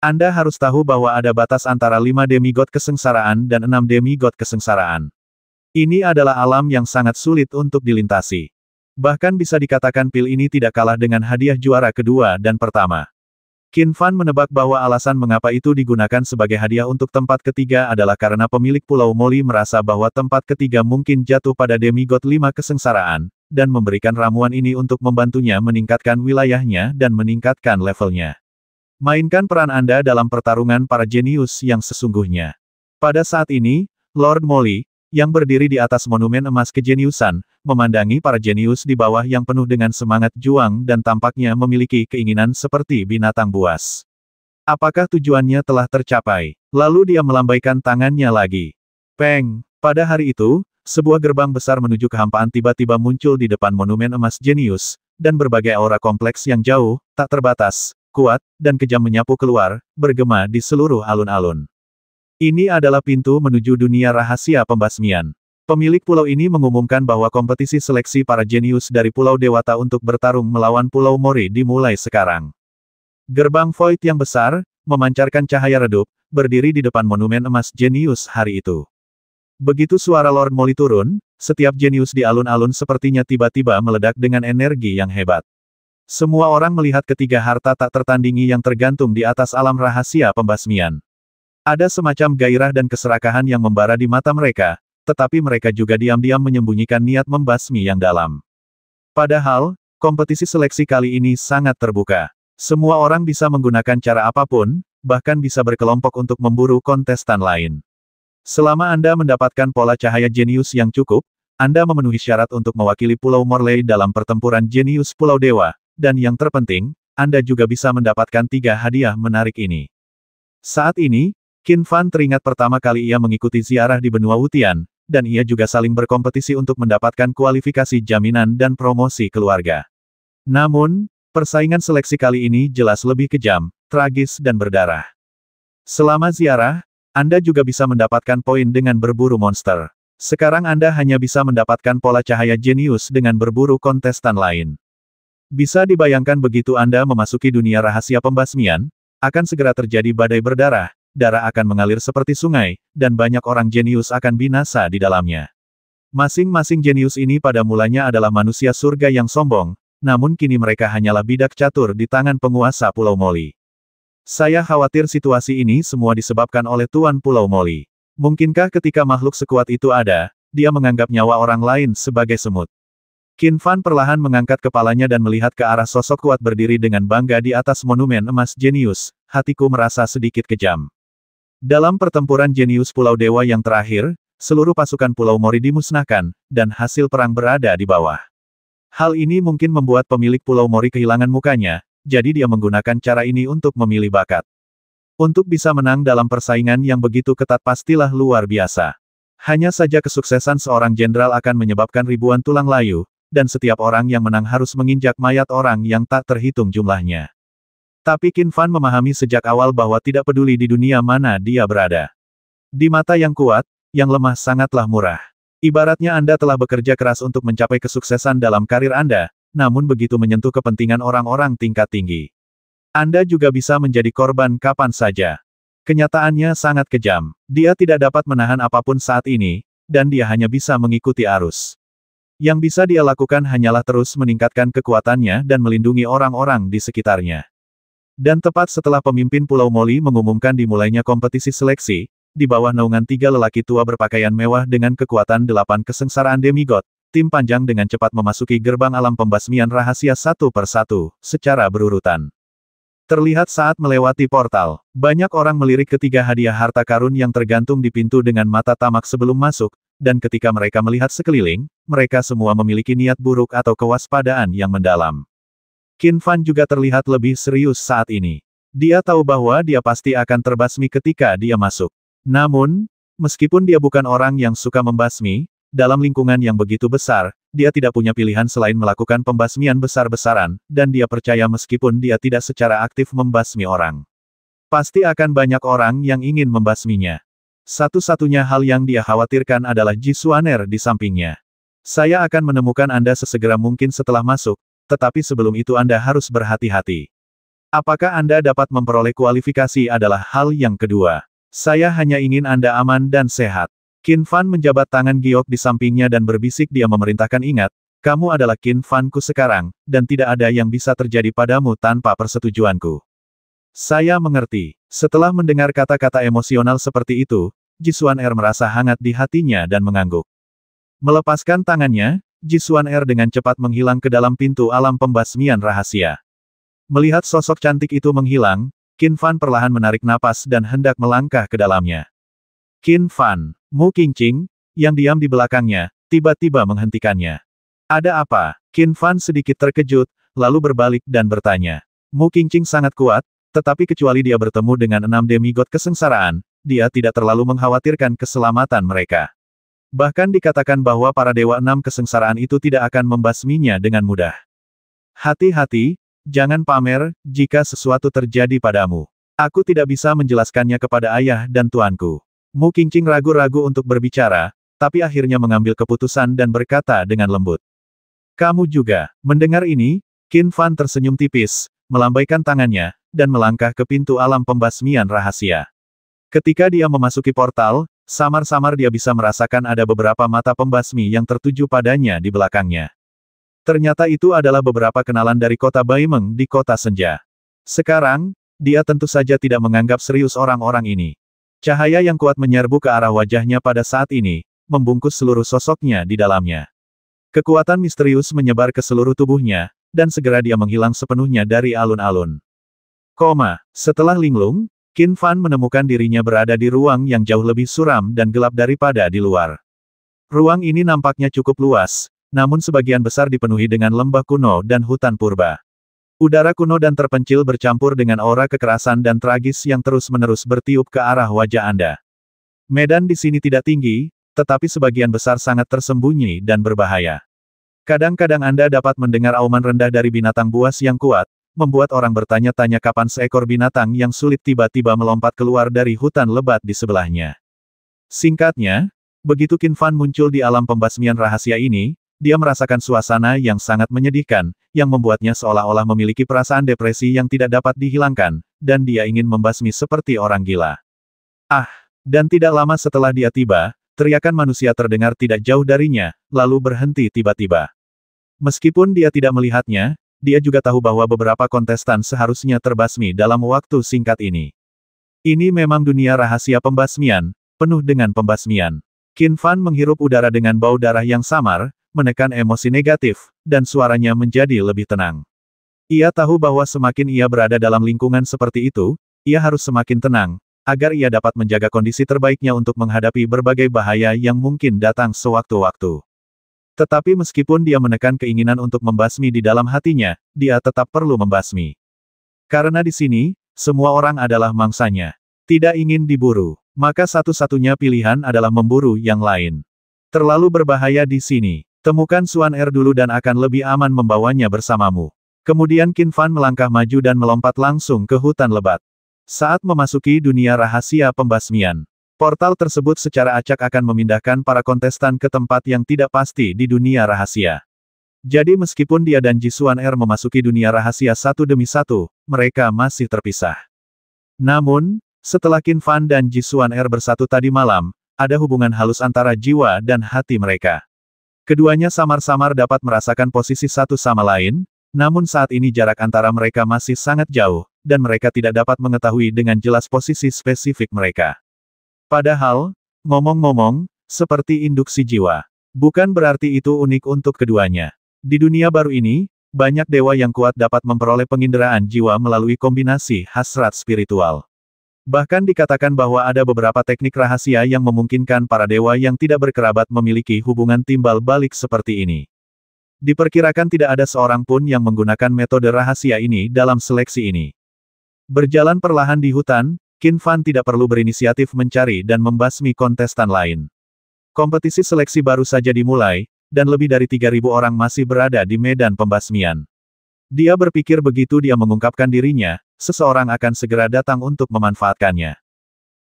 Anda harus tahu bahwa ada batas antara 5 demigod kesengsaraan dan 6 demigod kesengsaraan. Ini adalah alam yang sangat sulit untuk dilintasi. Bahkan bisa dikatakan pil ini tidak kalah dengan hadiah juara kedua dan pertama. Qin Fan menebak bahwa alasan mengapa itu digunakan sebagai hadiah untuk tempat ketiga adalah karena pemilik Pulau Moli merasa bahwa tempat ketiga mungkin jatuh pada demigod lima kesengsaraan, dan memberikan ramuan ini untuk membantunya meningkatkan wilayahnya dan meningkatkan levelnya. Mainkan peran Anda dalam pertarungan para jenius yang sesungguhnya. Pada saat ini, Lord Moli yang berdiri di atas monumen emas kejeniusan, memandangi para jenius di bawah yang penuh dengan semangat juang dan tampaknya memiliki keinginan seperti binatang buas. Apakah tujuannya telah tercapai? Lalu dia melambaikan tangannya lagi. Peng! Pada hari itu, sebuah gerbang besar menuju kehampaan tiba-tiba muncul di depan monumen emas jenius, dan berbagai aura kompleks yang jauh, tak terbatas, kuat, dan kejam menyapu keluar, bergema di seluruh alun-alun. Ini adalah pintu menuju dunia rahasia pembasmian. Pemilik pulau ini mengumumkan bahwa kompetisi seleksi para jenius dari Pulau Dewata untuk bertarung melawan Pulau Mori dimulai sekarang. Gerbang void yang besar, memancarkan cahaya redup, berdiri di depan monumen emas jenius hari itu. Begitu suara Lord Moli turun, setiap jenius di alun-alun sepertinya tiba-tiba meledak dengan energi yang hebat. Semua orang melihat ketiga harta tak tertandingi yang tergantung di atas alam rahasia pembasmian. Ada semacam gairah dan keserakahan yang membara di mata mereka, tetapi mereka juga diam-diam menyembunyikan niat membasmi yang dalam. Padahal, kompetisi seleksi kali ini sangat terbuka. Semua orang bisa menggunakan cara apapun, bahkan bisa berkelompok untuk memburu kontestan lain. Selama Anda mendapatkan pola cahaya jenius yang cukup, Anda memenuhi syarat untuk mewakili Pulau Morley dalam pertempuran jenius Pulau Dewa, dan yang terpenting, Anda juga bisa mendapatkan tiga hadiah menarik ini. Saat ini, Qin Fan teringat pertama kali ia mengikuti ziarah di benua Wutian, dan ia juga saling berkompetisi untuk mendapatkan kualifikasi jaminan dan promosi keluarga. Namun, persaingan seleksi kali ini jelas lebih kejam, tragis dan berdarah. Selama ziarah, Anda juga bisa mendapatkan poin dengan berburu monster. Sekarang Anda hanya bisa mendapatkan pola cahaya jenius dengan berburu kontestan lain. Bisa dibayangkan begitu Anda memasuki dunia rahasia pembasmian, akan segera terjadi badai berdarah, darah akan mengalir seperti sungai, dan banyak orang jenius akan binasa di dalamnya. Masing-masing jenius ini pada mulanya adalah manusia surga yang sombong, namun kini mereka hanyalah bidak catur di tangan penguasa Pulau Moli. Saya khawatir situasi ini semua disebabkan oleh Tuan Pulau Moli. Mungkinkah ketika makhluk sekuat itu ada, dia menganggap nyawa orang lain sebagai semut? Qin Fan perlahan mengangkat kepalanya dan melihat ke arah sosok kuat berdiri dengan bangga di atas monumen emas jenius, hatiku merasa sedikit kejam. Dalam pertempuran jenius Pulau Dewa yang terakhir, seluruh pasukan Pulau Mori dimusnahkan, dan hasil perang berada di bawah. Hal ini mungkin membuat pemilik Pulau Mori kehilangan mukanya, jadi dia menggunakan cara ini untuk memilih bakat. Untuk bisa menang dalam persaingan yang begitu ketat pastilah luar biasa. Hanya saja kesuksesan seorang jenderal akan menyebabkan ribuan tulang layu, dan setiap orang yang menang harus menginjak mayat orang yang tak terhitung jumlahnya. Tapi Qin Fan memahami sejak awal bahwa tidak peduli di dunia mana dia berada. Di mata yang kuat, yang lemah sangatlah murah. Ibaratnya Anda telah bekerja keras untuk mencapai kesuksesan dalam karir Anda, namun begitu menyentuh kepentingan orang-orang tingkat tinggi. Anda juga bisa menjadi korban kapan saja. Kenyataannya sangat kejam. Dia tidak dapat menahan apapun saat ini, dan dia hanya bisa mengikuti arus. Yang bisa dia lakukan hanyalah terus meningkatkan kekuatannya dan melindungi orang-orang di sekitarnya. Dan tepat setelah pemimpin Pulau Moli mengumumkan dimulainya kompetisi seleksi, di bawah naungan tiga lelaki tua berpakaian mewah dengan kekuatan delapan kesengsaraan demigod, tim panjang dengan cepat memasuki gerbang alam pembasmian rahasia satu persatu, secara berurutan. Terlihat saat melewati portal, banyak orang melirik ketiga hadiah harta karun yang tergantung di pintu dengan mata tamak sebelum masuk, dan ketika mereka melihat sekeliling, mereka semua memiliki niat buruk atau kewaspadaan yang mendalam. Qin Fan juga terlihat lebih serius saat ini. Dia tahu bahwa dia pasti akan terbasmi ketika dia masuk. Namun, meskipun dia bukan orang yang suka membasmi, dalam lingkungan yang begitu besar, dia tidak punya pilihan selain melakukan pembasmian besar-besaran, dan dia percaya meskipun dia tidak secara aktif membasmi orang. Pasti akan banyak orang yang ingin membasminya. Satu-satunya hal yang dia khawatirkan adalah Ji Suaner di sampingnya. Saya akan menemukan Anda sesegera mungkin setelah masuk, tetapi sebelum itu Anda harus berhati-hati. Apakah Anda dapat memperoleh kualifikasi adalah hal yang kedua. Saya hanya ingin Anda aman dan sehat. Qin Fan menjabat tangan Giok di sampingnya dan berbisik dia memerintahkan ingat, kamu adalah Qin ku sekarang, dan tidak ada yang bisa terjadi padamu tanpa persetujuanku. Saya mengerti. Setelah mendengar kata-kata emosional seperti itu, Jisuan Er merasa hangat di hatinya dan mengangguk. Melepaskan tangannya, Jisuan Er dengan cepat menghilang ke dalam pintu alam pembasmian rahasia. Melihat sosok cantik itu menghilang, Qin Fan perlahan menarik napas dan hendak melangkah ke dalamnya. Qin Fan, Mu Qingqing, yang diam di belakangnya, tiba-tiba menghentikannya. Ada apa? Qin Fan sedikit terkejut, lalu berbalik dan bertanya. Mu Qingqing sangat kuat, tetapi kecuali dia bertemu dengan enam demigod kesengsaraan, dia tidak terlalu mengkhawatirkan keselamatan mereka. Bahkan dikatakan bahwa para dewa enam kesengsaraan itu tidak akan membasminya dengan mudah. Hati-hati, jangan pamer, jika sesuatu terjadi padamu. Aku tidak bisa menjelaskannya kepada ayah dan tuanku. Mu Qingqing ragu-ragu untuk berbicara, tapi akhirnya mengambil keputusan dan berkata dengan lembut. Kamu juga, mendengar ini, Qin Fan tersenyum tipis, melambaikan tangannya, dan melangkah ke pintu alam pembasmian rahasia. Ketika dia memasuki portal, Samar-samar dia bisa merasakan ada beberapa mata pembasmi yang tertuju padanya di belakangnya. Ternyata itu adalah beberapa kenalan dari kota Baimeng di kota Senja. Sekarang, dia tentu saja tidak menganggap serius orang-orang ini. Cahaya yang kuat menyerbu ke arah wajahnya pada saat ini, membungkus seluruh sosoknya di dalamnya. Kekuatan misterius menyebar ke seluruh tubuhnya, dan segera dia menghilang sepenuhnya dari alun-alun. Koma, setelah linglung, Qin Fan menemukan dirinya berada di ruang yang jauh lebih suram dan gelap daripada di luar. Ruang ini nampaknya cukup luas, namun sebagian besar dipenuhi dengan lembah kuno dan hutan purba. Udara kuno dan terpencil bercampur dengan aura kekerasan dan tragis yang terus-menerus bertiup ke arah wajah Anda. Medan di sini tidak tinggi, tetapi sebagian besar sangat tersembunyi dan berbahaya. Kadang-kadang Anda dapat mendengar auman rendah dari binatang buas yang kuat, membuat orang bertanya-tanya kapan seekor binatang yang sulit tiba-tiba melompat keluar dari hutan lebat di sebelahnya. Singkatnya, begitu Qin Fan muncul di alam pembasmian rahasia ini, dia merasakan suasana yang sangat menyedihkan, yang membuatnya seolah-olah memiliki perasaan depresi yang tidak dapat dihilangkan, dan dia ingin membasmi seperti orang gila. Ah! Dan tidak lama setelah dia tiba, teriakan manusia terdengar tidak jauh darinya, lalu berhenti tiba-tiba. Meskipun dia tidak melihatnya, dia juga tahu bahwa beberapa kontestan seharusnya terbasmi dalam waktu singkat ini. Ini memang dunia rahasia pembasmian, penuh dengan pembasmian. Qin Fan menghirup udara dengan bau darah yang samar, menekan emosi negatif, dan suaranya menjadi lebih tenang. Ia tahu bahwa semakin ia berada dalam lingkungan seperti itu, ia harus semakin tenang, agar ia dapat menjaga kondisi terbaiknya untuk menghadapi berbagai bahaya yang mungkin datang sewaktu-waktu. Tetapi meskipun dia menekan keinginan untuk membasmi di dalam hatinya, dia tetap perlu membasmi. Karena di sini, semua orang adalah mangsanya. Tidak ingin diburu, maka satu-satunya pilihan adalah memburu yang lain. Terlalu berbahaya di sini. Temukan Suan Er dulu dan akan lebih aman membawanya bersamamu. Kemudian Qin Fan melangkah maju dan melompat langsung ke hutan lebat. Saat memasuki dunia rahasia pembasmian, Portal tersebut secara acak akan memindahkan para kontestan ke tempat yang tidak pasti di dunia rahasia. Jadi meskipun dia dan Jisuan Er memasuki dunia rahasia satu demi satu, mereka masih terpisah. Namun, setelah Qin Fan dan Jisuan Er bersatu tadi malam, ada hubungan halus antara jiwa dan hati mereka. Keduanya samar-samar dapat merasakan posisi satu sama lain, namun saat ini jarak antara mereka masih sangat jauh, dan mereka tidak dapat mengetahui dengan jelas posisi spesifik mereka. Padahal, ngomong-ngomong, seperti induksi jiwa. Bukan berarti itu unik untuk keduanya. Di dunia baru ini, banyak dewa yang kuat dapat memperoleh penginderaan jiwa melalui kombinasi hasrat spiritual. Bahkan dikatakan bahwa ada beberapa teknik rahasia yang memungkinkan para dewa yang tidak berkerabat memiliki hubungan timbal balik seperti ini. Diperkirakan tidak ada seorang pun yang menggunakan metode rahasia ini dalam seleksi ini. Berjalan perlahan di hutan, Qin Fan tidak perlu berinisiatif mencari dan membasmi kontestan lain. Kompetisi seleksi baru saja dimulai, dan lebih dari 3.000 orang masih berada di medan pembasmian. Dia berpikir begitu dia mengungkapkan dirinya, seseorang akan segera datang untuk memanfaatkannya.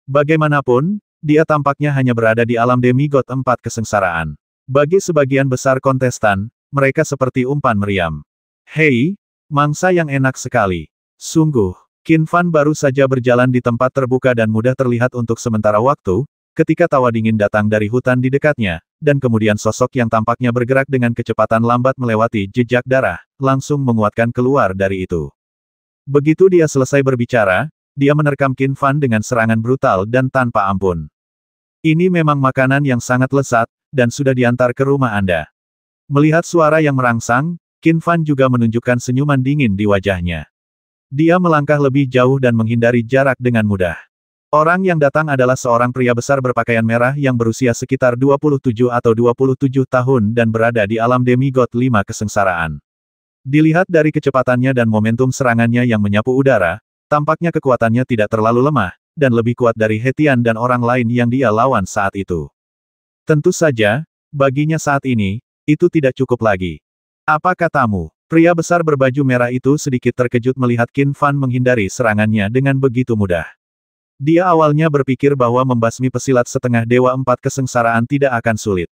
Bagaimanapun, dia tampaknya hanya berada di alam demigod empat kesengsaraan. Bagi sebagian besar kontestan, mereka seperti umpan meriam. Hei, mangsa yang enak sekali. Sungguh. Qin Fan baru saja berjalan di tempat terbuka dan mudah terlihat untuk sementara waktu, ketika tawa dingin datang dari hutan di dekatnya, dan kemudian sosok yang tampaknya bergerak dengan kecepatan lambat melewati jejak darah, langsung menguatkan keluar dari itu. Begitu dia selesai berbicara, dia menerkam Qin Fan dengan serangan brutal dan tanpa ampun. Ini memang makanan yang sangat lezat, dan sudah diantar ke rumah Anda. Melihat suara yang merangsang, Qin Fan juga menunjukkan senyuman dingin di wajahnya. Dia melangkah lebih jauh dan menghindari jarak dengan mudah. Orang yang datang adalah seorang pria besar berpakaian merah yang berusia sekitar 27 atau 27 tahun dan berada di alam demigod Lima kesengsaraan. Dilihat dari kecepatannya dan momentum serangannya yang menyapu udara, tampaknya kekuatannya tidak terlalu lemah, dan lebih kuat dari Hetian dan orang lain yang dia lawan saat itu. Tentu saja, baginya saat ini, itu tidak cukup lagi. Apa katamu? Pria besar berbaju merah itu sedikit terkejut melihat Qin Fan menghindari serangannya dengan begitu mudah. Dia awalnya berpikir bahwa membasmi pesilat setengah dewa empat kesengsaraan tidak akan sulit.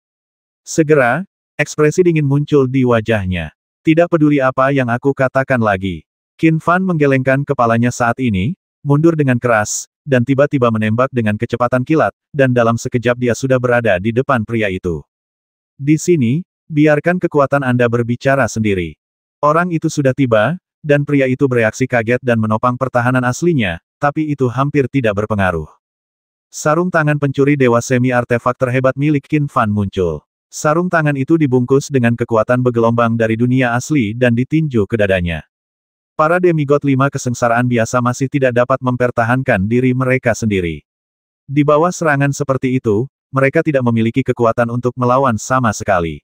Segera, ekspresi dingin muncul di wajahnya. Tidak peduli apa yang aku katakan lagi. Qin Fan menggelengkan kepalanya saat ini, mundur dengan keras, dan tiba-tiba menembak dengan kecepatan kilat, dan dalam sekejap dia sudah berada di depan pria itu. Di sini, biarkan kekuatan Anda berbicara sendiri. Orang itu sudah tiba, dan pria itu bereaksi kaget dan menopang pertahanan aslinya, tapi itu hampir tidak berpengaruh. Sarung tangan pencuri dewa semi artefak terhebat milik Qin Fan muncul. Sarung tangan itu dibungkus dengan kekuatan bergelombang dari dunia asli dan ditinju ke dadanya. Para demigod lima kesengsaraan biasa masih tidak dapat mempertahankan diri mereka sendiri. Di bawah serangan seperti itu, mereka tidak memiliki kekuatan untuk melawan sama sekali.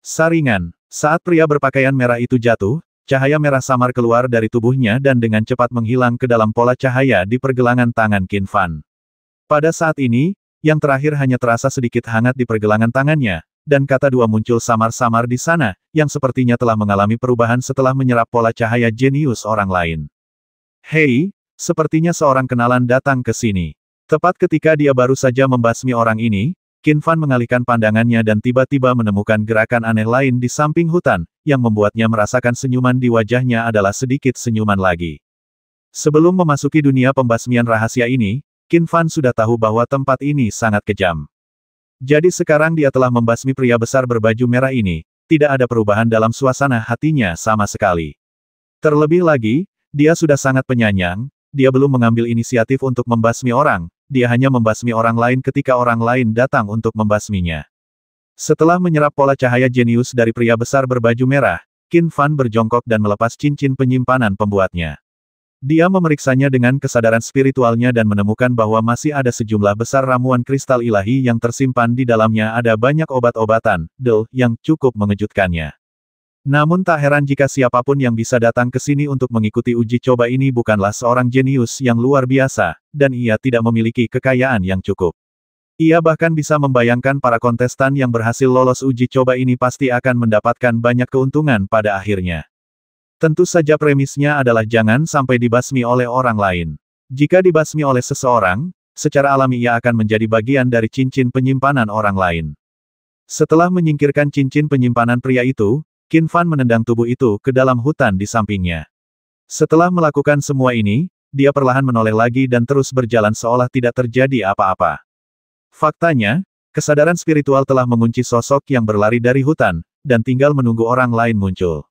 Saringan, saat pria berpakaian merah itu jatuh, cahaya merah samar keluar dari tubuhnya dan dengan cepat menghilang ke dalam pola cahaya di pergelangan tangan Qin Fan. Pada saat ini, yang terakhir hanya terasa sedikit hangat di pergelangan tangannya, dan kata dua muncul samar-samar di sana, yang sepertinya telah mengalami perubahan setelah menyerap pola cahaya jenius orang lain. Hei, sepertinya seorang kenalan datang ke sini. Tepat ketika dia baru saja membasmi orang ini, Qin Fan mengalihkan pandangannya dan tiba-tiba menemukan gerakan aneh lain di samping hutan, yang membuatnya merasakan senyuman di wajahnya adalah sedikit senyuman lagi. Sebelum memasuki dunia pembasmian rahasia ini, Qin Fan sudah tahu bahwa tempat ini sangat kejam. Jadi sekarang dia telah membasmi pria besar berbaju merah ini, tidak ada perubahan dalam suasana hatinya sama sekali. Terlebih lagi, dia sudah sangat penyanyang, dia belum mengambil inisiatif untuk membasmi orang, dia hanya membasmi orang lain ketika orang lain datang untuk membasminya. Setelah menyerap pola cahaya jenius dari pria besar berbaju merah, Qin Fan berjongkok dan melepas cincin penyimpanan pembuatnya. Dia memeriksanya dengan kesadaran spiritualnya dan menemukan bahwa masih ada sejumlah besar ramuan kristal ilahi yang tersimpan di dalamnya ada banyak obat-obatan, del, yang cukup mengejutkannya. Namun tak heran jika siapapun yang bisa datang ke sini untuk mengikuti uji coba ini bukanlah seorang jenius yang luar biasa, dan ia tidak memiliki kekayaan yang cukup. Ia bahkan bisa membayangkan para kontestan yang berhasil lolos uji coba ini pasti akan mendapatkan banyak keuntungan pada akhirnya. Tentu saja premisnya adalah jangan sampai dibasmi oleh orang lain. Jika dibasmi oleh seseorang, secara alami ia akan menjadi bagian dari cincin penyimpanan orang lain. Setelah menyingkirkan cincin penyimpanan pria itu, Qin Fan menendang tubuh itu ke dalam hutan di sampingnya. Setelah melakukan semua ini, dia perlahan menoleh lagi dan terus berjalan seolah tidak terjadi apa-apa. Faktanya, kesadaran spiritual telah mengunci sosok yang berlari dari hutan, dan tinggal menunggu orang lain muncul.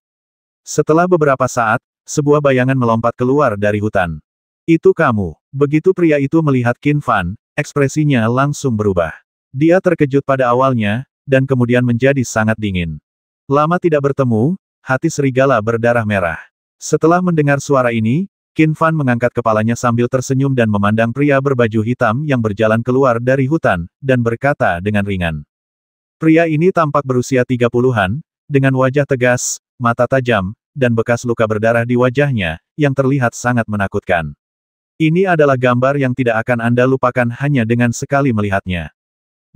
Setelah beberapa saat, sebuah bayangan melompat keluar dari hutan. Itu kamu. Begitu pria itu melihat Qin Fan, ekspresinya langsung berubah. Dia terkejut pada awalnya, dan kemudian menjadi sangat dingin. Lama tidak bertemu, hati serigala berdarah merah. Setelah mendengar suara ini, Qin Fan mengangkat kepalanya sambil tersenyum dan memandang pria berbaju hitam yang berjalan keluar dari hutan, dan berkata dengan ringan. Pria ini tampak berusia tiga puluhan, dengan wajah tegas, mata tajam, dan bekas luka berdarah di wajahnya, yang terlihat sangat menakutkan. Ini adalah gambar yang tidak akan Anda lupakan hanya dengan sekali melihatnya.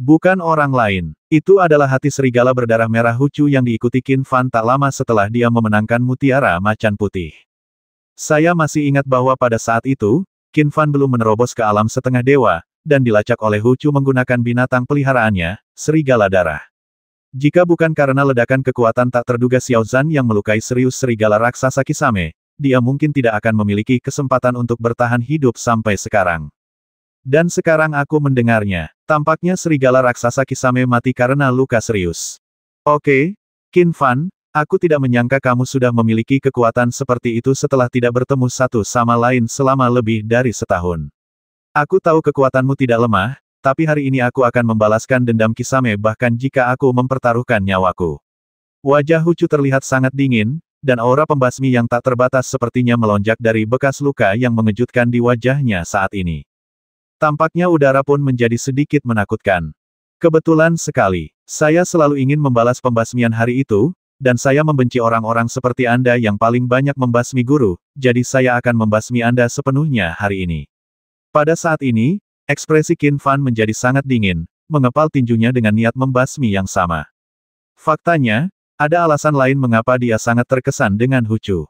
Bukan orang lain. Itu adalah hati serigala berdarah merah Hucu yang diikuti Qin Fan tak lama setelah dia memenangkan mutiara macan putih. Saya masih ingat bahwa pada saat itu, Qin Fan belum menerobos ke alam setengah dewa, dan dilacak oleh Hucu menggunakan binatang peliharaannya, serigala darah. Jika bukan karena ledakan kekuatan tak terduga Xiao Zan yang melukai serius serigala raksasa Kisame, dia mungkin tidak akan memiliki kesempatan untuk bertahan hidup sampai sekarang. Dan sekarang aku mendengarnya. Tampaknya serigala raksasa Kisame mati karena luka serius. Oke, Qin Fan, aku tidak menyangka kamu sudah memiliki kekuatan seperti itu setelah tidak bertemu satu sama lain selama lebih dari setahun. Aku tahu kekuatanmu tidak lemah, tapi hari ini aku akan membalaskan dendam Kisame bahkan jika aku mempertaruhkan nyawaku. Wajah Hucu terlihat sangat dingin, dan aura pembasmi yang tak terbatas sepertinya melonjak dari bekas luka yang mengejutkan di wajahnya saat ini. Tampaknya udara pun menjadi sedikit menakutkan. Kebetulan sekali, saya selalu ingin membalas pembasmian hari itu, dan saya membenci orang-orang seperti Anda yang paling banyak membasmi guru, jadi saya akan membasmi Anda sepenuhnya hari ini. Pada saat ini, ekspresi Qin Fan menjadi sangat dingin, mengepal tinjunya dengan niat membasmi yang sama. Faktanya, ada alasan lain mengapa dia sangat terkesan dengan Hucu.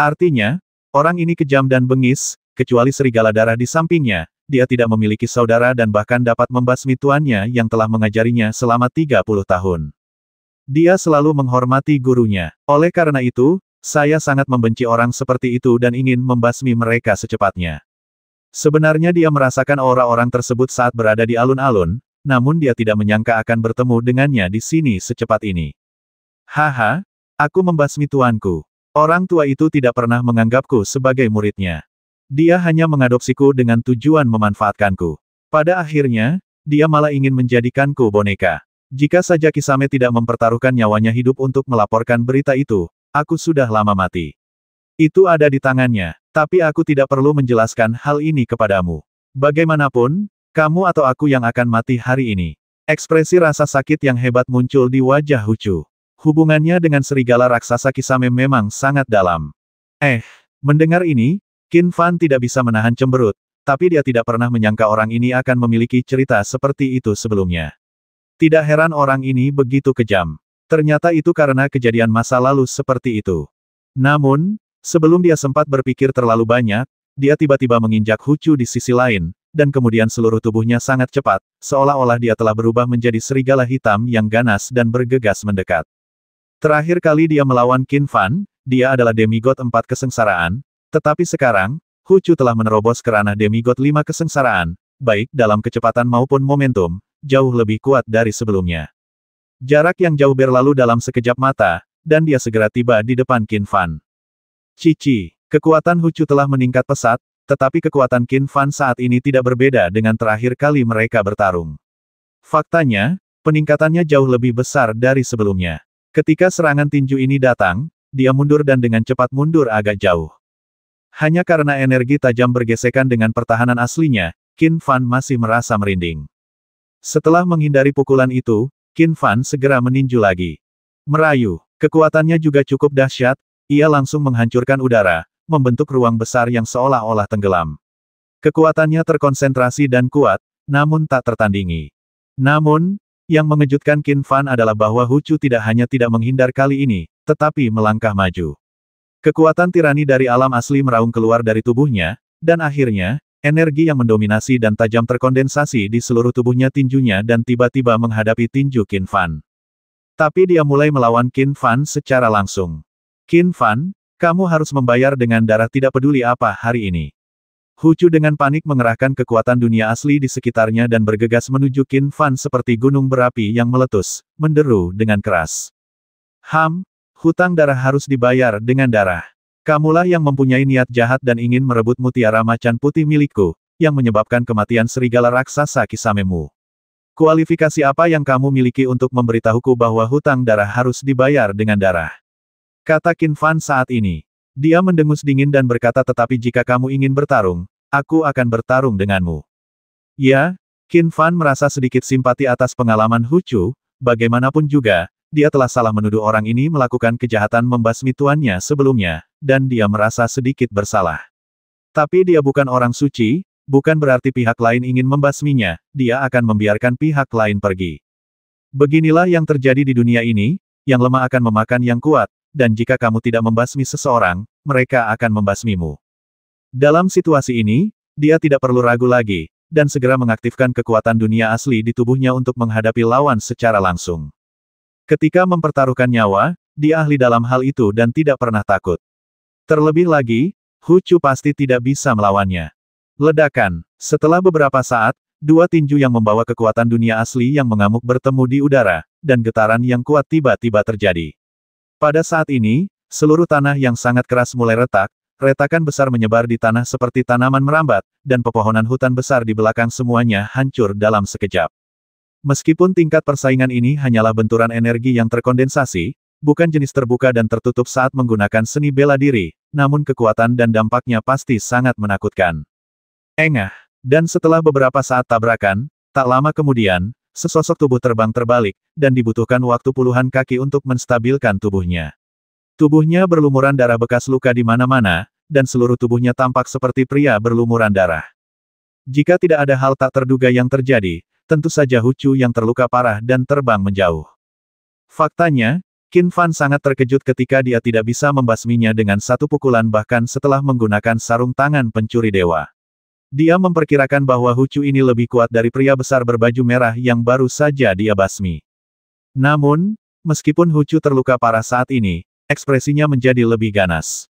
Artinya, orang ini kejam dan bengis, kecuali serigala darah di sampingnya, dia tidak memiliki saudara dan bahkan dapat membasmi tuannya yang telah mengajarinya selama 30 tahun. Dia selalu menghormati gurunya. Oleh karena itu, saya sangat membenci orang seperti itu dan ingin membasmi mereka secepatnya. Sebenarnya dia merasakan aura orang tersebut saat berada di alun-alun, namun dia tidak menyangka akan bertemu dengannya di sini secepat ini. Haha, aku membasmi tuanku. Orang tua itu tidak pernah menganggapku sebagai muridnya. Dia hanya mengadopsiku dengan tujuan memanfaatkanku. Pada akhirnya, dia malah ingin menjadikanku boneka. Jika saja Kisame tidak mempertaruhkan nyawanya hidup untuk melaporkan berita itu, aku sudah lama mati. Itu ada di tangannya, tapi aku tidak perlu menjelaskan hal ini kepadamu. Bagaimanapun, kamu atau aku yang akan mati hari ini. Ekspresi rasa sakit yang hebat muncul di wajah Hucu. Hubungannya dengan serigala raksasa Kisame memang sangat dalam. Eh, mendengar ini, Qin Fan tidak bisa menahan cemberut, tapi dia tidak pernah menyangka orang ini akan memiliki cerita seperti itu sebelumnya. Tidak heran orang ini begitu kejam. Ternyata itu karena kejadian masa lalu seperti itu. Namun, sebelum dia sempat berpikir terlalu banyak, dia tiba-tiba menginjak Hucu di sisi lain, dan kemudian seluruh tubuhnya sangat cepat, seolah-olah dia telah berubah menjadi serigala hitam yang ganas dan bergegas mendekat. Terakhir kali dia melawan Qin Fan, dia adalah demigod empat kesengsaraan, tetapi sekarang, Hu Chu telah menerobos ke ranah demigod lima kesengsaraan, baik dalam kecepatan maupun momentum, jauh lebih kuat dari sebelumnya. Jarak yang jauh berlalu dalam sekejap mata, dan dia segera tiba di depan Qin Fan. Cici, kekuatan Hu Chu telah meningkat pesat, tetapi kekuatan Qin Fan saat ini tidak berbeda dengan terakhir kali mereka bertarung. Faktanya, peningkatannya jauh lebih besar dari sebelumnya. Ketika serangan tinju ini datang, dia mundur dan dengan cepat mundur agak jauh. Hanya karena energi tajam bergesekan dengan pertahanan aslinya, Qin Fan masih merasa merinding. Setelah menghindari pukulan itu, Qin Fan segera meninju lagi. Merayu, kekuatannya juga cukup dahsyat, ia langsung menghancurkan udara, membentuk ruang besar yang seolah-olah tenggelam. Kekuatannya terkonsentrasi dan kuat, namun tak tertandingi. Namun, yang mengejutkan Qin Fan adalah bahwa Hu Chu tidak hanya tidak menghindar kali ini, tetapi melangkah maju. Kekuatan tirani dari alam asli meraung keluar dari tubuhnya, dan akhirnya, energi yang mendominasi dan tajam terkondensasi di seluruh tubuhnya tinjunya dan tiba-tiba menghadapi tinju Qin Fan. Tapi dia mulai melawan Qin Fan secara langsung. Qin Fan, kamu harus membayar dengan darah tidak peduli apa hari ini. Chu dengan panik mengerahkan kekuatan dunia asli di sekitarnya dan bergegas menuju Qin Fan seperti gunung berapi yang meletus, menderu dengan keras. Ham, Hutang darah harus dibayar dengan darah. Kamulah yang mempunyai niat jahat dan ingin merebut mutiara macan putih milikku, yang menyebabkan kematian serigala raksasa Kisamemu. Kualifikasi apa yang kamu miliki untuk memberitahuku bahwa hutang darah harus dibayar dengan darah? Kata Qin Fan saat ini. Dia mendengus dingin dan berkata tetapi jika kamu ingin bertarung, aku akan bertarung denganmu. Ya, Qin Fan merasa sedikit simpati atas pengalaman Chu, bagaimanapun juga, dia telah salah menuduh orang ini melakukan kejahatan membasmi tuannya sebelumnya, dan dia merasa sedikit bersalah. Tapi dia bukan orang suci, bukan berarti pihak lain ingin membasminya, dia akan membiarkan pihak lain pergi. Beginilah yang terjadi di dunia ini, yang lemah akan memakan yang kuat, dan jika kamu tidak membasmi seseorang, mereka akan membasmimu. Dalam situasi ini, dia tidak perlu ragu lagi, dan segera mengaktifkan kekuatan dunia asli di tubuhnya untuk menghadapi lawan secara langsung. Ketika mempertaruhkan nyawa, dia ahli dalam hal itu dan tidak pernah takut. Terlebih lagi, Hucu pasti tidak bisa melawannya. Ledakan. Setelah beberapa saat, dua tinju yang membawa kekuatan dunia asli yang mengamuk bertemu di udara, dan getaran yang kuat tiba-tiba terjadi. Pada saat ini, seluruh tanah yang sangat keras mulai retak, retakan besar menyebar di tanah seperti tanaman merambat, dan pepohonan hutan besar di belakang semuanya hancur dalam sekejap. Meskipun tingkat persaingan ini hanyalah benturan energi yang terkondensasi, bukan jenis terbuka dan tertutup saat menggunakan seni bela diri, namun kekuatan dan dampaknya pasti sangat menakutkan. Engah. Dan setelah beberapa saat tabrakan, tak lama kemudian, sesosok tubuh terbang terbalik, dan dibutuhkan waktu puluhan kaki untuk menstabilkan tubuhnya. Tubuhnya berlumuran darah bekas luka di mana-mana, dan seluruh tubuhnya tampak seperti pria berlumuran darah. Jika tidak ada hal tak terduga yang terjadi, tentu saja Hucu yang terluka parah dan terbang menjauh. Faktanya, Qin Fan sangat terkejut ketika dia tidak bisa membasminya dengan satu pukulan bahkan setelah menggunakan sarung tangan pencuri dewa. Dia memperkirakan bahwa Hucu ini lebih kuat dari pria besar berbaju merah yang baru saja dia basmi. Namun, meskipun Hucu terluka parah saat ini, ekspresinya menjadi lebih ganas.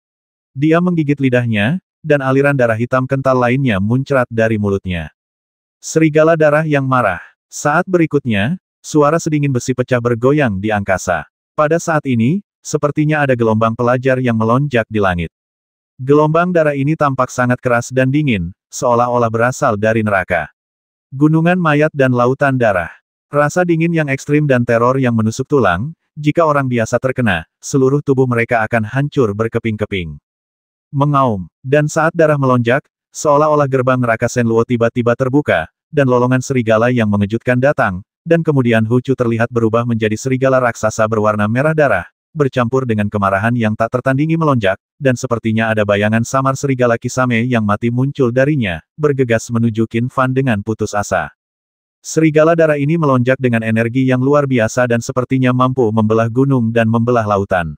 Dia menggigit lidahnya, dan aliran darah hitam kental lainnya muncrat dari mulutnya. Serigala darah yang marah. Saat berikutnya, suara sedingin besi pecah bergoyang di angkasa. Pada saat ini, sepertinya ada gelombang pelajar yang melonjak di langit. Gelombang darah ini tampak sangat keras dan dingin, seolah-olah berasal dari neraka. Gunungan mayat dan lautan darah. Rasa dingin yang ekstrim dan teror yang menusuk tulang, jika orang biasa terkena, seluruh tubuh mereka akan hancur berkeping-keping. Mengaum, dan saat darah melonjak, seolah-olah gerbang neraka Senluo tiba-tiba terbuka, dan lolongan serigala yang mengejutkan datang, dan kemudian Hucu terlihat berubah menjadi serigala raksasa berwarna merah darah, bercampur dengan kemarahan yang tak tertandingi melonjak, dan sepertinya ada bayangan samar serigala Kisame yang mati muncul darinya, bergegas menuju Qin Fan dengan putus asa. Serigala darah ini melonjak dengan energi yang luar biasa dan sepertinya mampu membelah gunung dan membelah lautan.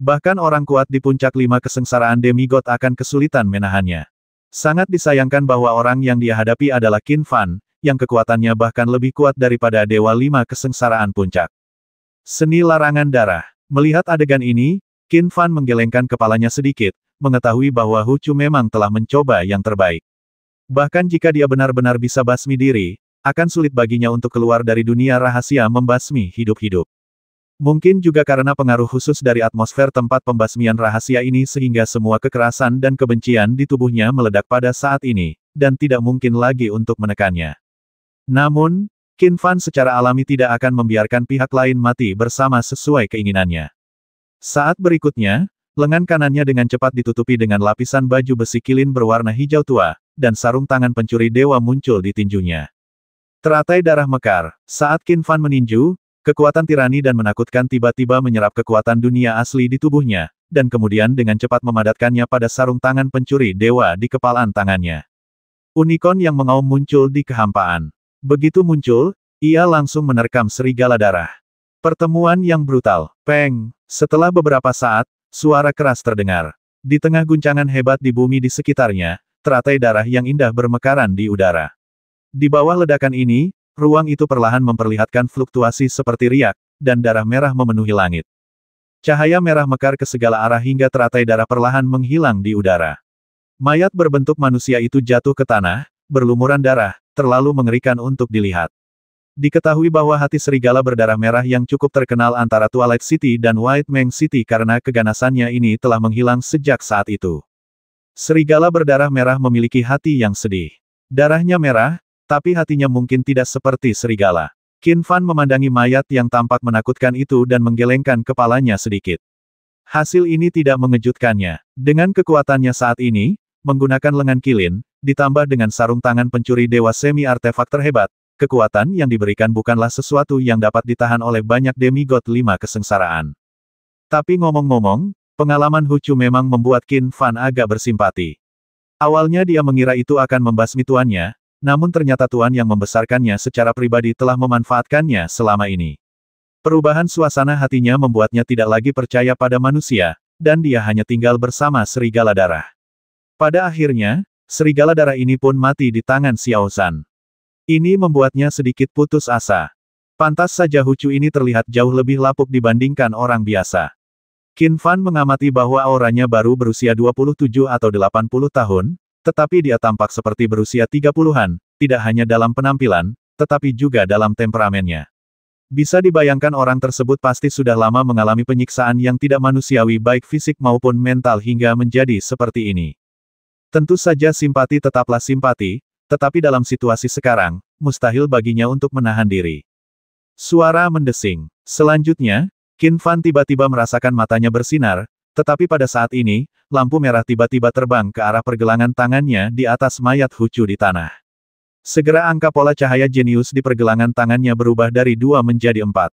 Bahkan orang kuat di puncak lima kesengsaraan demigod akan kesulitan menahannya. Sangat disayangkan bahwa orang yang dia hadapi adalah Qin Fan, yang kekuatannya bahkan lebih kuat daripada Dewa Lima Kesengsaraan Puncak. Seni Larangan Darah Melihat adegan ini, Qin Fan menggelengkan kepalanya sedikit, mengetahui bahwa Hu Chu memang telah mencoba yang terbaik. Bahkan jika dia benar-benar bisa basmi diri, akan sulit baginya untuk keluar dari dunia rahasia membasmi hidup-hidup. Mungkin juga karena pengaruh khusus dari atmosfer tempat pembasmian rahasia ini sehingga semua kekerasan dan kebencian di tubuhnya meledak pada saat ini, dan tidak mungkin lagi untuk menekannya. Namun, Qin Fan secara alami tidak akan membiarkan pihak lain mati bersama sesuai keinginannya. Saat berikutnya, lengan kanannya dengan cepat ditutupi dengan lapisan baju besi kilin berwarna hijau tua, dan sarung tangan pencuri dewa muncul di tinjunya. Teratai darah mekar, saat Qin Fan meninju, Kekuatan tirani dan menakutkan tiba-tiba menyerap kekuatan dunia asli di tubuhnya, dan kemudian dengan cepat memadatkannya pada sarung tangan pencuri dewa di kepalan tangannya. Unicorn yang mengaum muncul di kehampaan. Begitu muncul, ia langsung menerkam serigala darah. Pertemuan yang brutal. Peng. Setelah beberapa saat, suara keras terdengar. Di tengah guncangan hebat di bumi di sekitarnya, teratai darah yang indah bermekaran di udara. Di bawah ledakan ini, Ruang itu perlahan memperlihatkan fluktuasi seperti riak, dan darah merah memenuhi langit. Cahaya merah mekar ke segala arah hingga teratai darah perlahan menghilang di udara. Mayat berbentuk manusia itu jatuh ke tanah, berlumuran darah, terlalu mengerikan untuk dilihat. Diketahui bahwa hati serigala berdarah merah yang cukup terkenal antara Twilight City dan White Mang City karena keganasannya ini telah menghilang sejak saat itu. Serigala berdarah merah memiliki hati yang sedih. Darahnya merah, tapi hatinya mungkin tidak seperti serigala. Qin Fan memandangi mayat yang tampak menakutkan itu dan menggelengkan kepalanya sedikit. Hasil ini tidak mengejutkannya. Dengan kekuatannya saat ini, menggunakan lengan kilin, ditambah dengan sarung tangan pencuri dewa semi artefak terhebat, kekuatan yang diberikan bukanlah sesuatu yang dapat ditahan oleh banyak demigod lima kesengsaraan. Tapi ngomong-ngomong, pengalaman Hucu memang membuat Qin Fan agak bersimpati. Awalnya dia mengira itu akan membasmi tuannya, namun ternyata Tuan yang membesarkannya secara pribadi telah memanfaatkannya selama ini. Perubahan suasana hatinya membuatnya tidak lagi percaya pada manusia, dan dia hanya tinggal bersama serigala darah. Pada akhirnya, serigala darah ini pun mati di tangan Xiao Zan. Ini membuatnya sedikit putus asa. Pantas saja Hucu ini terlihat jauh lebih lapuk dibandingkan orang biasa. Qin Fan mengamati bahwa auranya baru berusia 27 atau 80 tahun, tetapi dia tampak seperti berusia tiga puluhan, tidak hanya dalam penampilan, tetapi juga dalam temperamennya. Bisa dibayangkan orang tersebut pasti sudah lama mengalami penyiksaan yang tidak manusiawi baik fisik maupun mental hingga menjadi seperti ini. Tentu saja simpati tetaplah simpati, tetapi dalam situasi sekarang, mustahil baginya untuk menahan diri. Suara mendesing. Selanjutnya, Kin Fan tiba-tiba merasakan matanya bersinar, tetapi pada saat ini, lampu merah tiba-tiba terbang ke arah pergelangan tangannya di atas mayat Hucu di tanah. Segera angka pola cahaya jenius di pergelangan tangannya berubah dari dua menjadi empat.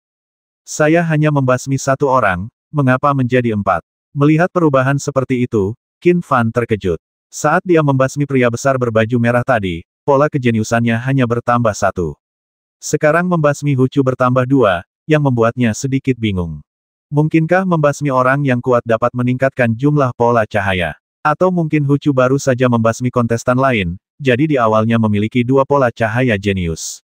Saya hanya membasmi satu orang, mengapa menjadi empat? Melihat perubahan seperti itu, Qin Fan terkejut. Saat dia membasmi pria besar berbaju merah tadi, pola kejeniusannya hanya bertambah satu. Sekarang membasmi Hucu bertambah dua, yang membuatnya sedikit bingung. Mungkinkah membasmi orang yang kuat dapat meningkatkan jumlah pola cahaya? Atau mungkin Hucu baru saja membasmi kontestan lain, jadi di awalnya memiliki dua pola cahaya jenius.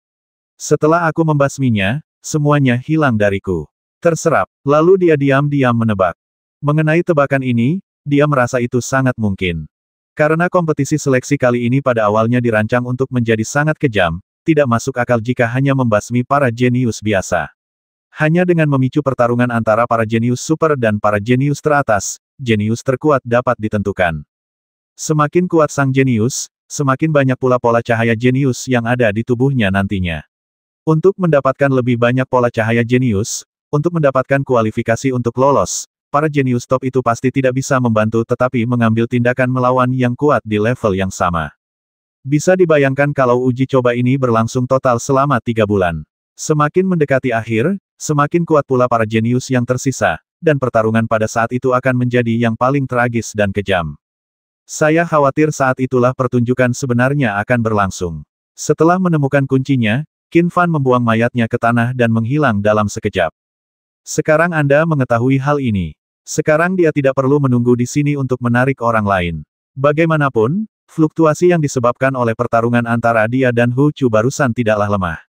Setelah aku membasminya, semuanya hilang dariku. Terserap, lalu dia diam-diam menebak. Mengenai tebakan ini, dia merasa itu sangat mungkin. Karena kompetisi seleksi kali ini pada awalnya dirancang untuk menjadi sangat kejam, tidak masuk akal jika hanya membasmi para jenius biasa. Hanya dengan memicu pertarungan antara para jenius super dan para jenius teratas, jenius terkuat dapat ditentukan. Semakin kuat sang jenius, semakin banyak pula pola cahaya jenius yang ada di tubuhnya nantinya. Untuk mendapatkan lebih banyak pola cahaya jenius, untuk mendapatkan kualifikasi untuk lolos, para jenius top itu pasti tidak bisa membantu tetapi mengambil tindakan melawan yang kuat di level yang sama. Bisa dibayangkan kalau uji coba ini berlangsung total selama tiga bulan. Semakin mendekati akhir, Semakin kuat pula para jenius yang tersisa, dan pertarungan pada saat itu akan menjadi yang paling tragis dan kejam. Saya khawatir saat itulah pertunjukan sebenarnya akan berlangsung. Setelah menemukan kuncinya, Qin Fan membuang mayatnya ke tanah dan menghilang dalam sekejap. Sekarang Anda mengetahui hal ini. Sekarang dia tidak perlu menunggu di sini untuk menarik orang lain. Bagaimanapun, fluktuasi yang disebabkan oleh pertarungan antara dia dan Hu Chu barusan tidaklah lemah.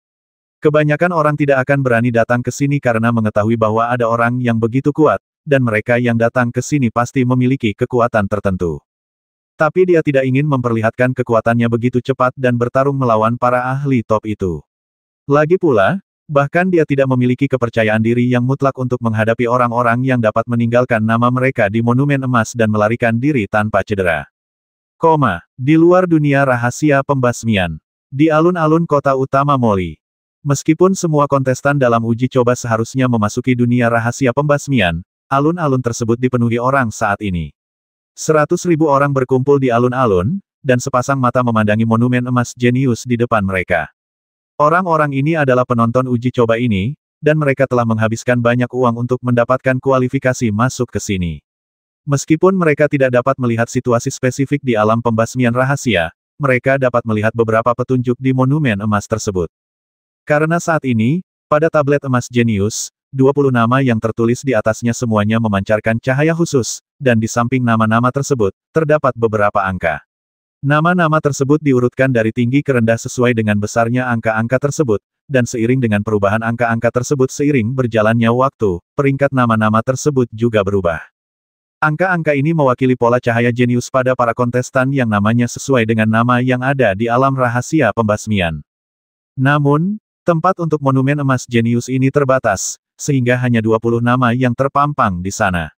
Kebanyakan orang tidak akan berani datang ke sini karena mengetahui bahwa ada orang yang begitu kuat, dan mereka yang datang ke sini pasti memiliki kekuatan tertentu. Tapi dia tidak ingin memperlihatkan kekuatannya begitu cepat dan bertarung melawan para ahli top itu. Lagi pula, bahkan dia tidak memiliki kepercayaan diri yang mutlak untuk menghadapi orang-orang yang dapat meninggalkan nama mereka di Monumen Emas dan melarikan diri tanpa cedera. Koma, di luar dunia rahasia pembasmian. Di alun-alun kota utama Moli. Meskipun semua kontestan dalam uji coba seharusnya memasuki dunia rahasia pembasmian, alun-alun tersebut dipenuhi orang saat ini. Seratus ribu orang berkumpul di alun-alun, dan sepasang mata memandangi monumen emas jenius di depan mereka. Orang-orang ini adalah penonton uji coba ini, dan mereka telah menghabiskan banyak uang untuk mendapatkan kualifikasi masuk ke sini. Meskipun mereka tidak dapat melihat situasi spesifik di alam pembasmian rahasia, mereka dapat melihat beberapa petunjuk di monumen emas tersebut. Karena saat ini, pada tablet emas jenius, 20 nama yang tertulis di atasnya semuanya memancarkan cahaya khusus, dan di samping nama-nama tersebut, terdapat beberapa angka. Nama-nama tersebut diurutkan dari tinggi ke rendah sesuai dengan besarnya angka-angka tersebut, dan seiring dengan perubahan angka-angka tersebut seiring berjalannya waktu, peringkat nama-nama tersebut juga berubah. Angka-angka ini mewakili pola cahaya jenius pada para kontestan yang namanya sesuai dengan nama yang ada di alam rahasia pembasmian. Namun, Tempat untuk monumen emas jenius ini terbatas, sehingga hanya 20 nama yang terpampang di sana.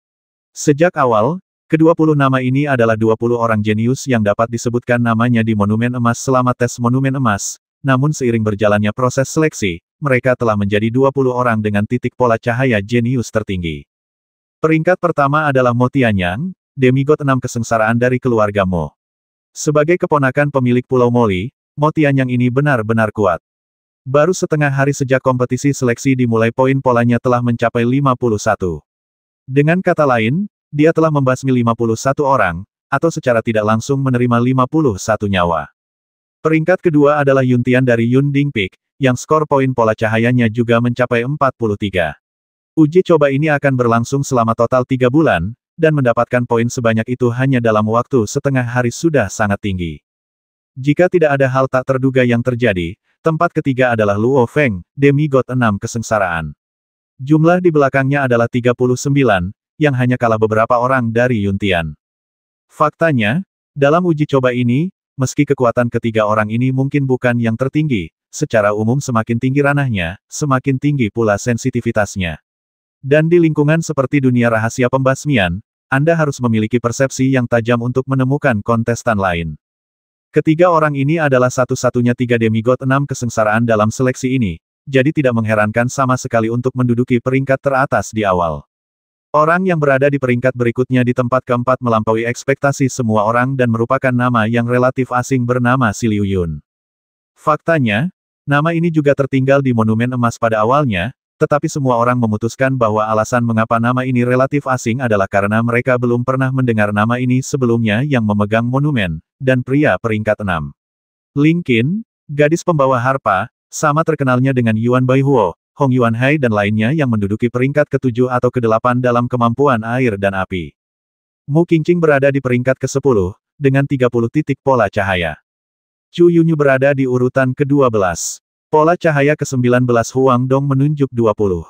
Sejak awal, ke-20 nama ini adalah 20 orang jenius yang dapat disebutkan namanya di Monumen Emas selama tes Monumen Emas, namun seiring berjalannya proses seleksi, mereka telah menjadi 20 orang dengan titik pola cahaya jenius tertinggi. Peringkat pertama adalah Mo Tianyang, demigod enam kesengsaraan dari keluarga Mo. Sebagai keponakan pemilik Pulau Moli, Mo Tianyang ini benar-benar kuat. Baru setengah hari sejak kompetisi seleksi dimulai poin polanya telah mencapai 51. Dengan kata lain, dia telah membasmi 51 orang, atau secara tidak langsung menerima 51 nyawa. Peringkat kedua adalah Yuntian dari Yun Dingpik, yang skor poin pola cahayanya juga mencapai 43. Uji coba ini akan berlangsung selama total 3 bulan, dan mendapatkan poin sebanyak itu hanya dalam waktu setengah hari sudah sangat tinggi. Jika tidak ada hal tak terduga yang terjadi, Tempat ketiga adalah Luo Feng, demigod enam kesengsaraan. Jumlah di belakangnya adalah 39, yang hanya kalah beberapa orang dari Yuntian. Faktanya, dalam uji coba ini, meski kekuatan ketiga orang ini mungkin bukan yang tertinggi, secara umum semakin tinggi ranahnya, semakin tinggi pula sensitivitasnya. Dan di lingkungan seperti dunia rahasia pembasmian, Anda harus memiliki persepsi yang tajam untuk menemukan kontestan lain. Ketiga orang ini adalah satu-satunya tiga demigod enam kesengsaraan dalam seleksi ini, jadi tidak mengherankan sama sekali untuk menduduki peringkat teratas di awal. Orang yang berada di peringkat berikutnya di tempat keempat melampaui ekspektasi semua orang dan merupakan nama yang relatif asing bernama Siliu Faktanya, nama ini juga tertinggal di Monumen Emas pada awalnya, tetapi semua orang memutuskan bahwa alasan mengapa nama ini relatif asing adalah karena mereka belum pernah mendengar nama ini sebelumnya yang memegang monumen, dan pria peringkat enam, Lingqin, gadis pembawa harpa, sama terkenalnya dengan Yuan Baihuo, Hong Yuan Hai dan lainnya yang menduduki peringkat ke-7 atau ke-8 dalam kemampuan air dan api. Mu Qingqing berada di peringkat ke-10, dengan 30 titik pola cahaya. Chu Yunyu berada di urutan ke-12. Pola cahaya ke-19 Huang Dong menunjuk 20.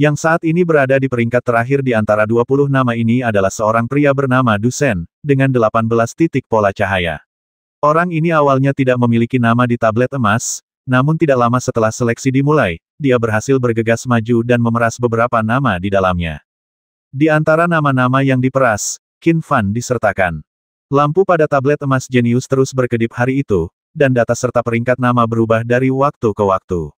Yang saat ini berada di peringkat terakhir di antara 20 nama ini adalah seorang pria bernama Dusen, dengan 18 titik pola cahaya. Orang ini awalnya tidak memiliki nama di tablet emas, namun tidak lama setelah seleksi dimulai, dia berhasil bergegas maju dan memeras beberapa nama di dalamnya. Di antara nama-nama yang diperas, Qin Fan disertakan. Lampu pada tablet emas jenius terus berkedip hari itu, dan data serta peringkat nama berubah dari waktu ke waktu.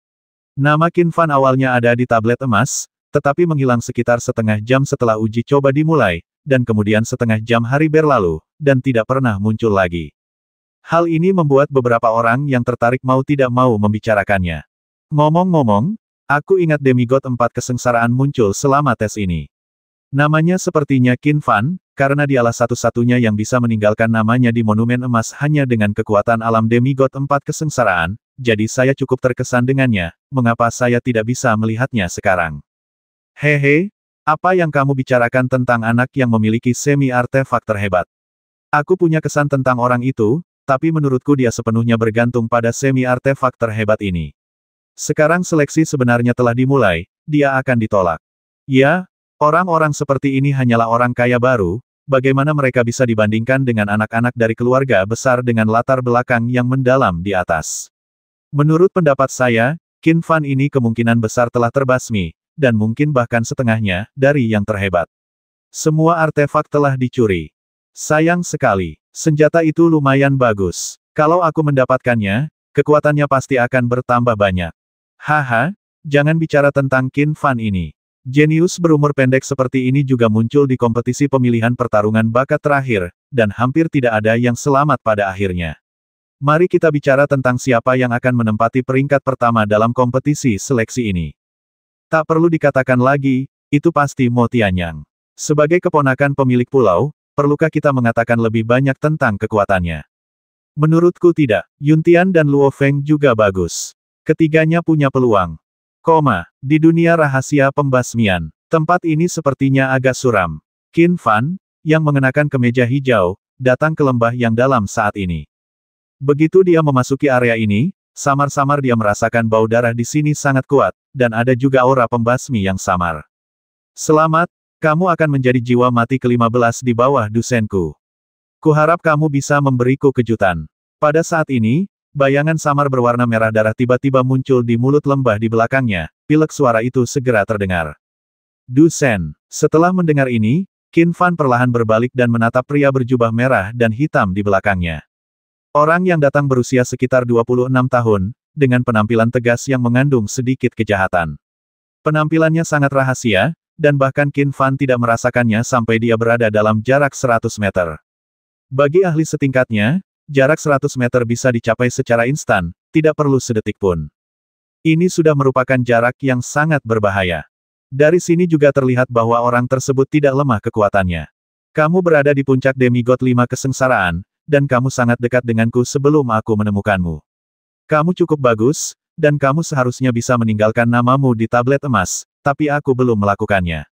Nama Qin Fan awalnya ada di tablet emas, tetapi menghilang sekitar setengah jam setelah uji coba dimulai, dan kemudian setengah jam hari berlalu, dan tidak pernah muncul lagi. Hal ini membuat beberapa orang yang tertarik mau tidak mau membicarakannya. Ngomong-ngomong, aku ingat demigod empat kesengsaraan muncul selama tes ini. Namanya sepertinya Qin Fan, karena dialah satu-satunya yang bisa meninggalkan namanya di Monumen Emas hanya dengan kekuatan alam demigod empat kesengsaraan, jadi saya cukup terkesan dengannya, mengapa saya tidak bisa melihatnya sekarang. Hehe, apa yang kamu bicarakan tentang anak yang memiliki semi artefak terhebat? Aku punya kesan tentang orang itu, tapi menurutku dia sepenuhnya bergantung pada semi artefak terhebat ini. Sekarang seleksi sebenarnya telah dimulai, dia akan ditolak. Ya, orang-orang seperti ini hanyalah orang kaya baru, bagaimana mereka bisa dibandingkan dengan anak-anak dari keluarga besar dengan latar belakang yang mendalam di atas. Menurut pendapat saya, Qin Fan ini kemungkinan besar telah terbasmi, dan mungkin bahkan setengahnya, dari yang terhebat. Semua artefak telah dicuri. Sayang sekali, senjata itu lumayan bagus. Kalau aku mendapatkannya, kekuatannya pasti akan bertambah banyak. Haha, jangan bicara tentang Qin Fan ini. Jenius berumur pendek seperti ini juga muncul di kompetisi pemilihan pertarungan bakat terakhir, dan hampir tidak ada yang selamat pada akhirnya. Mari kita bicara tentang siapa yang akan menempati peringkat pertama dalam kompetisi seleksi ini. Tak perlu dikatakan lagi, itu pasti Mo Tianyang. Sebagai keponakan pemilik pulau, perlukah kita mengatakan lebih banyak tentang kekuatannya? Menurutku tidak, Yuntian dan Luo Feng juga bagus. Ketiganya punya peluang. Koma, di dunia rahasia pembasmian, tempat ini sepertinya agak suram. Qin Fan, yang mengenakan kemeja hijau, datang ke lembah yang dalam saat ini. Begitu dia memasuki area ini, samar-samar dia merasakan bau darah di sini sangat kuat, dan ada juga aura pembasmi yang samar. Selamat, kamu akan menjadi jiwa mati ke-15 di bawah dusenku. Kuharap kamu bisa memberiku kejutan. Pada saat ini, Bayangan samar berwarna merah darah tiba-tiba muncul di mulut lembah di belakangnya, pilek suara itu segera terdengar. Dusen. Setelah mendengar ini, Qin Fan perlahan berbalik dan menatap pria berjubah merah dan hitam di belakangnya. Orang yang datang berusia sekitar 26 tahun, dengan penampilan tegas yang mengandung sedikit kejahatan. Penampilannya sangat rahasia, dan bahkan Qin Fan tidak merasakannya sampai dia berada dalam jarak 100 meter. Bagi ahli setingkatnya, jarak 100 meter bisa dicapai secara instan, tidak perlu sedetik pun. Ini sudah merupakan jarak yang sangat berbahaya. Dari sini juga terlihat bahwa orang tersebut tidak lemah kekuatannya. Kamu berada di puncak demigod lima kesengsaraan, dan kamu sangat dekat denganku sebelum aku menemukanmu. Kamu cukup bagus, dan kamu seharusnya bisa meninggalkan namamu di tablet emas, tapi aku belum melakukannya.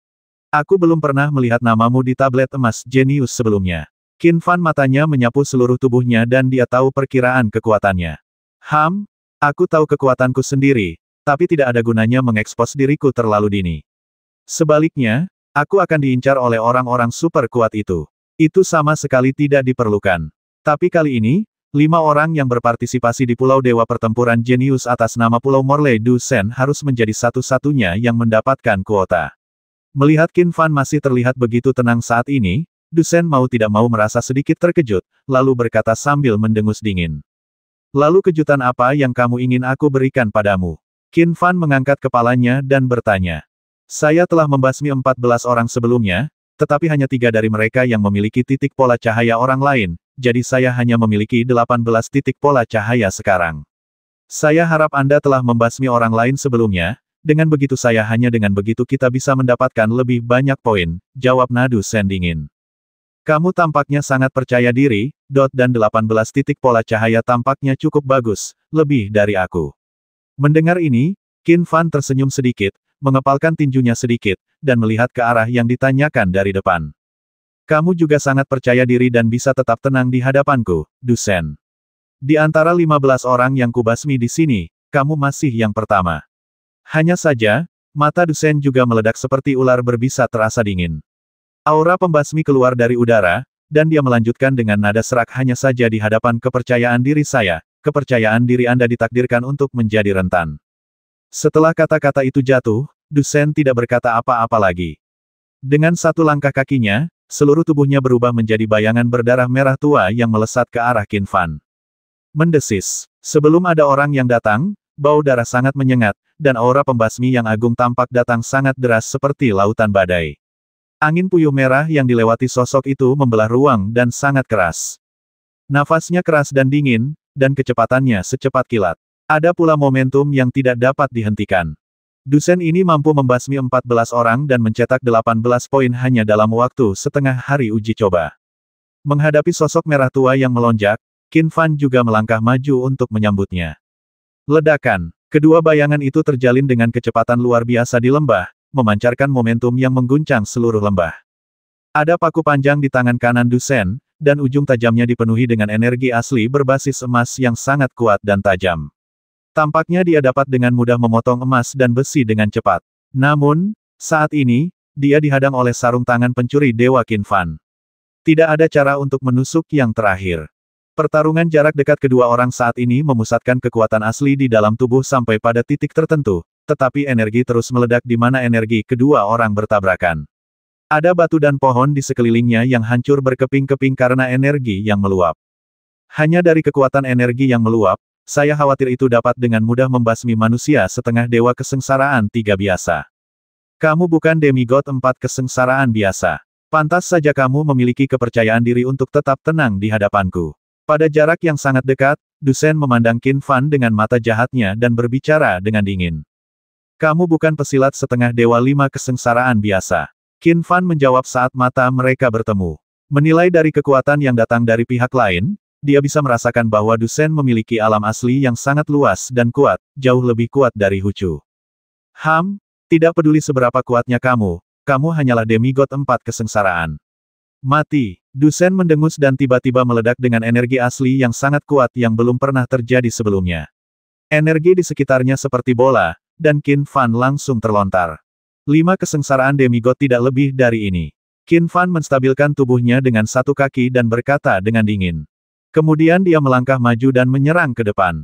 Aku belum pernah melihat namamu di tablet emas jenius sebelumnya. Qin Fan matanya menyapu seluruh tubuhnya dan dia tahu perkiraan kekuatannya. Ham, aku tahu kekuatanku sendiri, tapi tidak ada gunanya mengekspos diriku terlalu dini. Sebaliknya, aku akan diincar oleh orang-orang super kuat itu. Itu sama sekali tidak diperlukan. Tapi kali ini, lima orang yang berpartisipasi di Pulau Dewa Pertempuran Jenius atas nama Pulau Morley Du Sen harus menjadi satu-satunya yang mendapatkan kuota. Melihat Qin Fan masih terlihat begitu tenang saat ini, Dusen mau tidak mau merasa sedikit terkejut, lalu berkata sambil mendengus dingin. Lalu kejutan apa yang kamu ingin aku berikan padamu? Qin Fan mengangkat kepalanya dan bertanya. Saya telah membasmi 14 orang sebelumnya, tetapi hanya tiga dari mereka yang memiliki titik pola cahaya orang lain, jadi saya hanya memiliki 18 titik pola cahaya sekarang. Saya harap Anda telah membasmi orang lain sebelumnya, dengan begitu saya hanya dengan begitu kita bisa mendapatkan lebih banyak poin, jawab Nadu Sendingin. Kamu tampaknya sangat percaya diri, dot dan 18 titik pola cahaya tampaknya cukup bagus, lebih dari aku. Mendengar ini, Qin Fan tersenyum sedikit, mengepalkan tinjunya sedikit, dan melihat ke arah yang ditanyakan dari depan. Kamu juga sangat percaya diri dan bisa tetap tenang di hadapanku, Dusen. Di antara 15 orang yang kubasmi di sini, kamu masih yang pertama. Hanya saja, mata Dusen juga meledak seperti ular berbisa terasa dingin. Aura pembasmi keluar dari udara, dan dia melanjutkan dengan nada serak hanya saja di hadapan kepercayaan diri saya, kepercayaan diri Anda ditakdirkan untuk menjadi rentan. Setelah kata-kata itu jatuh, Dusen tidak berkata apa-apa lagi. Dengan satu langkah kakinya, seluruh tubuhnya berubah menjadi bayangan berdarah merah tua yang melesat ke arah Qin Fan. Mendesis. Sebelum ada orang yang datang, bau darah sangat menyengat, dan aura pembasmi yang agung tampak datang sangat deras seperti lautan badai. Angin puyuh merah yang dilewati sosok itu membelah ruang dan sangat keras. Nafasnya keras dan dingin, dan kecepatannya secepat kilat. Ada pula momentum yang tidak dapat dihentikan. Dusen ini mampu membasmi 14 orang dan mencetak 18 poin hanya dalam waktu setengah hari uji coba. Menghadapi sosok merah tua yang melonjak, Qin Fan juga melangkah maju untuk menyambutnya. Ledakan, kedua bayangan itu terjalin dengan kecepatan luar biasa di lembah, memancarkan momentum yang mengguncang seluruh lembah. Ada paku panjang di tangan kanan Dusen, dan ujung tajamnya dipenuhi dengan energi asli berbasis emas yang sangat kuat dan tajam. Tampaknya dia dapat dengan mudah memotong emas dan besi dengan cepat. Namun, saat ini, dia dihadang oleh sarung tangan pencuri Dewa Kinfan. Tidak ada cara untuk menusuk yang terakhir. Pertarungan jarak dekat kedua orang saat ini memusatkan kekuatan asli di dalam tubuh sampai pada titik tertentu, tetapi energi terus meledak di mana energi kedua orang bertabrakan. Ada batu dan pohon di sekelilingnya yang hancur berkeping-keping karena energi yang meluap. Hanya dari kekuatan energi yang meluap, saya khawatir itu dapat dengan mudah membasmi manusia setengah dewa kesengsaraan tiga biasa. Kamu bukan demigod empat kesengsaraan biasa. Pantas saja kamu memiliki kepercayaan diri untuk tetap tenang di hadapanku. Pada jarak yang sangat dekat, Dusen memandang Kin Fan dengan mata jahatnya dan berbicara dengan dingin. Kamu bukan pesilat setengah dewa lima kesengsaraan biasa. Qin Fan menjawab saat mata mereka bertemu. Menilai dari kekuatan yang datang dari pihak lain, dia bisa merasakan bahwa Dusen memiliki alam asli yang sangat luas dan kuat, jauh lebih kuat dari Hucu. Ham, tidak peduli seberapa kuatnya kamu, kamu hanyalah demigod empat kesengsaraan. Mati, Dusen mendengus dan tiba-tiba meledak dengan energi asli yang sangat kuat yang belum pernah terjadi sebelumnya. Energi di sekitarnya seperti bola, dan Qin Fan langsung terlontar. Lima kesengsaraan demigod tidak lebih dari ini. Qin Fan menstabilkan tubuhnya dengan satu kaki dan berkata dengan dingin. Kemudian dia melangkah maju dan menyerang ke depan.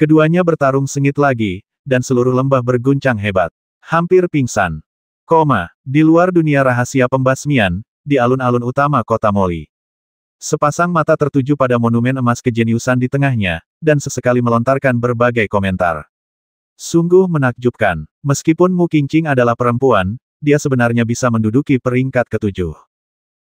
Keduanya bertarung sengit lagi, dan seluruh lembah berguncang hebat. Hampir pingsan. Koma, di luar dunia rahasia pembasmian, di alun-alun utama kota Moli. Sepasang mata tertuju pada monumen emas kejeniusan di tengahnya, dan sesekali melontarkan berbagai komentar. Sungguh menakjubkan, meskipun Mu Qingqing adalah perempuan, dia sebenarnya bisa menduduki peringkat ketujuh.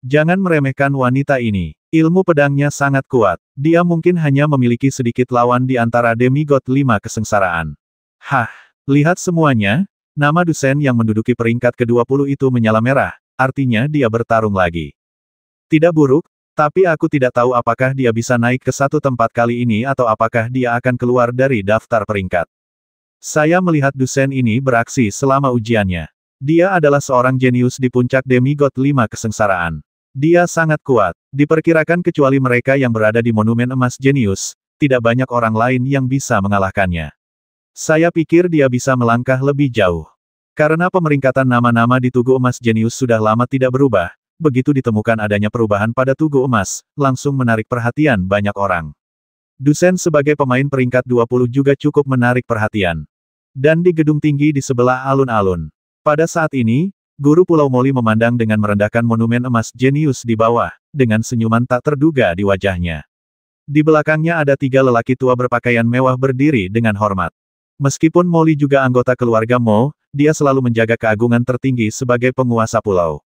Jangan meremehkan wanita ini. Ilmu pedangnya sangat kuat. Dia mungkin hanya memiliki sedikit lawan di antara demigod lima kesengsaraan. Hah, lihat semuanya, nama Dusen yang menduduki peringkat ke-20 itu menyala merah, artinya dia bertarung lagi. Tidak buruk, tapi aku tidak tahu apakah dia bisa naik ke satu tempat kali ini atau apakah dia akan keluar dari daftar peringkat. Saya melihat Dusen ini beraksi selama ujiannya. Dia adalah seorang jenius di puncak demigod lima kesengsaraan. Dia sangat kuat. Diperkirakan kecuali mereka yang berada di Monumen Emas Jenius, tidak banyak orang lain yang bisa mengalahkannya. Saya pikir dia bisa melangkah lebih jauh. Karena pemeringkatan nama-nama di Tugu Emas Jenius sudah lama tidak berubah, begitu ditemukan adanya perubahan pada Tugu Emas, langsung menarik perhatian banyak orang. Dusen sebagai pemain peringkat 20 juga cukup menarik perhatian. Dan di gedung tinggi di sebelah alun-alun. Pada saat ini, Guru Pulau Moli memandang dengan merendahkan monumen emas jenius di bawah, dengan senyuman tak terduga di wajahnya. Di belakangnya ada tiga lelaki tua berpakaian mewah berdiri dengan hormat. Meskipun Moli juga anggota keluarga Mo, dia selalu menjaga keagungan tertinggi sebagai penguasa pulau.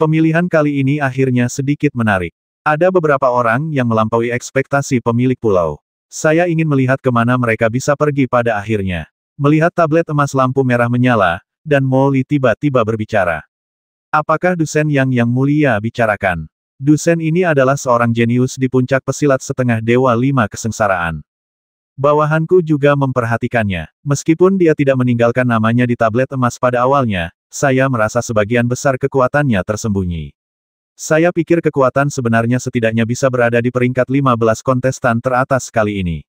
Pemilihan kali ini akhirnya sedikit menarik. Ada beberapa orang yang melampaui ekspektasi pemilik pulau. Saya ingin melihat kemana mereka bisa pergi pada akhirnya. Melihat tablet emas lampu merah menyala, dan Molly tiba-tiba berbicara. Apakah Dusen yang Yang Mulia bicarakan? Dusen ini adalah seorang jenius di puncak pesilat setengah Dewa Lima Kesengsaraan. Bawahanku juga memperhatikannya. Meskipun dia tidak meninggalkan namanya di tablet emas pada awalnya, saya merasa sebagian besar kekuatannya tersembunyi. Saya pikir kekuatan sebenarnya setidaknya bisa berada di peringkat 15 kontestan teratas kali ini.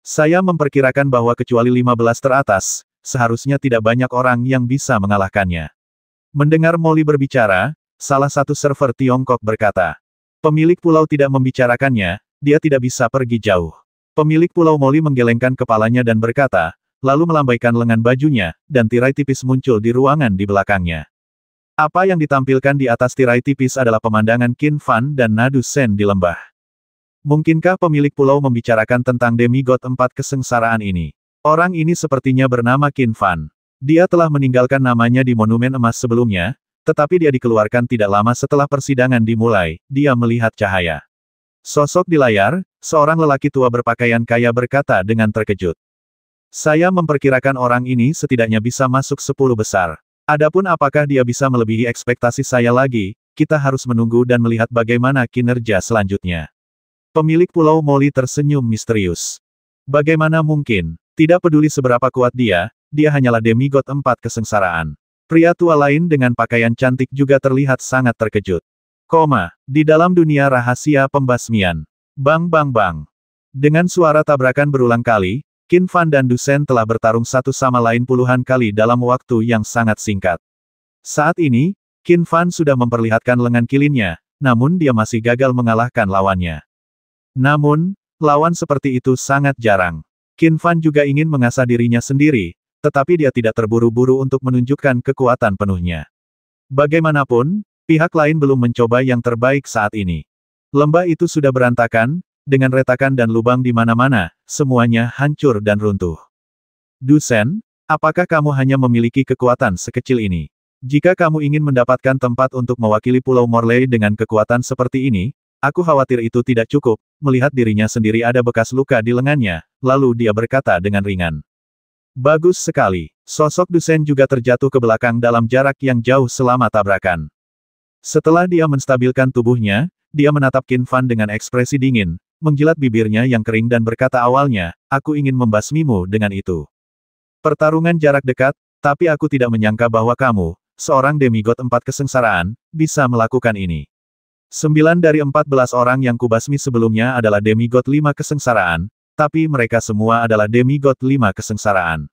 Saya memperkirakan bahwa kecuali 15 teratas, seharusnya tidak banyak orang yang bisa mengalahkannya. Mendengar Molly berbicara, salah satu server Tiongkok berkata, Pemilik pulau tidak membicarakannya, dia tidak bisa pergi jauh. Pemilik pulau Molly menggelengkan kepalanya dan berkata, lalu melambaikan lengan bajunya, dan tirai tipis muncul di ruangan di belakangnya. Apa yang ditampilkan di atas tirai tipis adalah pemandangan Qin Fan dan Nadu Sen di lembah. Mungkinkah pemilik pulau membicarakan tentang demigod empat kesengsaraan ini? Orang ini sepertinya bernama Qin Fan. Dia telah meninggalkan namanya di Monumen Emas sebelumnya, tetapi dia dikeluarkan tidak lama setelah persidangan dimulai, dia melihat cahaya. Sosok di layar, seorang lelaki tua berpakaian kaya berkata dengan terkejut. Saya memperkirakan orang ini setidaknya bisa masuk sepuluh besar. Adapun apakah dia bisa melebihi ekspektasi saya lagi, kita harus menunggu dan melihat bagaimana kinerja selanjutnya. Pemilik Pulau Moli tersenyum misterius. Bagaimana mungkin, tidak peduli seberapa kuat dia, dia hanyalah demigod empat kesengsaraan. Pria tua lain dengan pakaian cantik juga terlihat sangat terkejut. Koma, di dalam dunia rahasia pembasmian. Bang bang bang. Dengan suara tabrakan berulang kali, Qin Fan dan Dusen telah bertarung satu sama lain puluhan kali dalam waktu yang sangat singkat. Saat ini, Qin Fan sudah memperlihatkan lengan kilinnya, namun dia masih gagal mengalahkan lawannya. Namun, lawan seperti itu sangat jarang. Qin Fan juga ingin mengasah dirinya sendiri, tetapi dia tidak terburu-buru untuk menunjukkan kekuatan penuhnya. Bagaimanapun, pihak lain belum mencoba yang terbaik saat ini. Lembah itu sudah berantakan, dengan retakan dan lubang di mana-mana, semuanya hancur dan runtuh. Dusen, apakah kamu hanya memiliki kekuatan sekecil ini? Jika kamu ingin mendapatkan tempat untuk mewakili Pulau Morley dengan kekuatan seperti ini, aku khawatir itu tidak cukup, melihat dirinya sendiri ada bekas luka di lengannya, lalu dia berkata dengan ringan. Bagus sekali, sosok Dusen juga terjatuh ke belakang dalam jarak yang jauh selama tabrakan. Setelah dia menstabilkan tubuhnya, dia menatap Kin Fan dengan ekspresi dingin, menggilat bibirnya yang kering dan berkata awalnya, aku ingin membasmimu dengan itu. Pertarungan jarak dekat, tapi aku tidak menyangka bahwa kamu, seorang demigod empat kesengsaraan, bisa melakukan ini. Sembilan dari empat belas orang yang kubasmi sebelumnya adalah demigod lima kesengsaraan, tapi mereka semua adalah demigod lima kesengsaraan.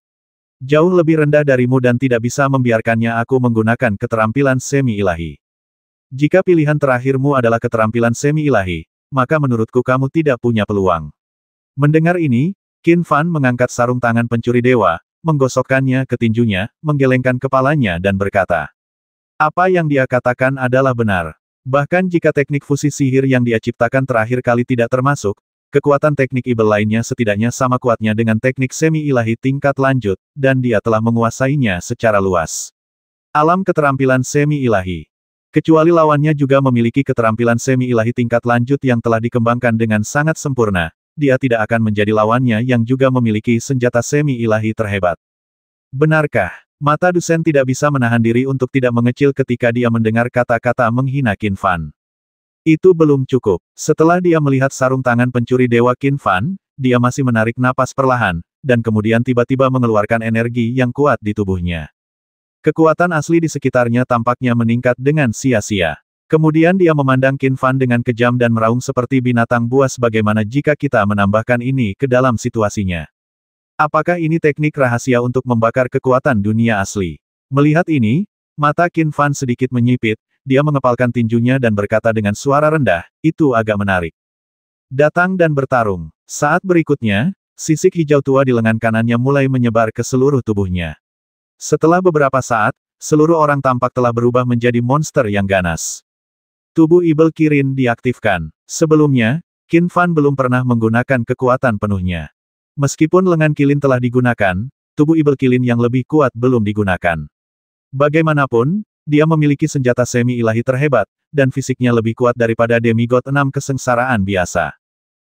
Jauh lebih rendah darimu dan tidak bisa membiarkannya aku menggunakan keterampilan semi-ilahi. Jika pilihan terakhirmu adalah keterampilan semi-ilahi, maka menurutku kamu tidak punya peluang. Mendengar ini, Qin Fan mengangkat sarung tangan pencuri dewa, menggosokkannya ke tinjunya, menggelengkan kepalanya dan berkata, apa yang dia katakan adalah benar. Bahkan jika teknik fusi sihir yang dia ciptakan terakhir kali tidak termasuk, kekuatan teknik ibel lainnya setidaknya sama kuatnya dengan teknik semi-ilahi tingkat lanjut, dan dia telah menguasainya secara luas. Alam keterampilan semi-ilahi Kecuali lawannya juga memiliki keterampilan semi-ilahi tingkat lanjut yang telah dikembangkan dengan sangat sempurna, dia tidak akan menjadi lawannya yang juga memiliki senjata semi-ilahi terhebat. Benarkah? Mata Dusen tidak bisa menahan diri untuk tidak mengecil ketika dia mendengar kata-kata menghina Qin Fan. Itu belum cukup. Setelah dia melihat sarung tangan pencuri Dewa Qin Fan, dia masih menarik napas perlahan, dan kemudian tiba-tiba mengeluarkan energi yang kuat di tubuhnya. Kekuatan asli di sekitarnya tampaknya meningkat dengan sia-sia. Kemudian dia memandang Qin Fan dengan kejam dan meraung seperti binatang buas bagaimana jika kita menambahkan ini ke dalam situasinya. Apakah ini teknik rahasia untuk membakar kekuatan dunia asli? Melihat ini, mata Qin Fan sedikit menyipit, dia mengepalkan tinjunya dan berkata dengan suara rendah, itu agak menarik. Datang dan bertarung. Saat berikutnya, sisik hijau tua di lengan kanannya mulai menyebar ke seluruh tubuhnya. Setelah beberapa saat, seluruh orang tampak telah berubah menjadi monster yang ganas. Tubuh Ibel Kirin diaktifkan. Sebelumnya, Qin Fan belum pernah menggunakan kekuatan penuhnya. Meskipun lengan Kilin telah digunakan, tubuh Ibel Kilin yang lebih kuat belum digunakan. Bagaimanapun, dia memiliki senjata semi-ilahi terhebat, dan fisiknya lebih kuat daripada demigod enam kesengsaraan biasa.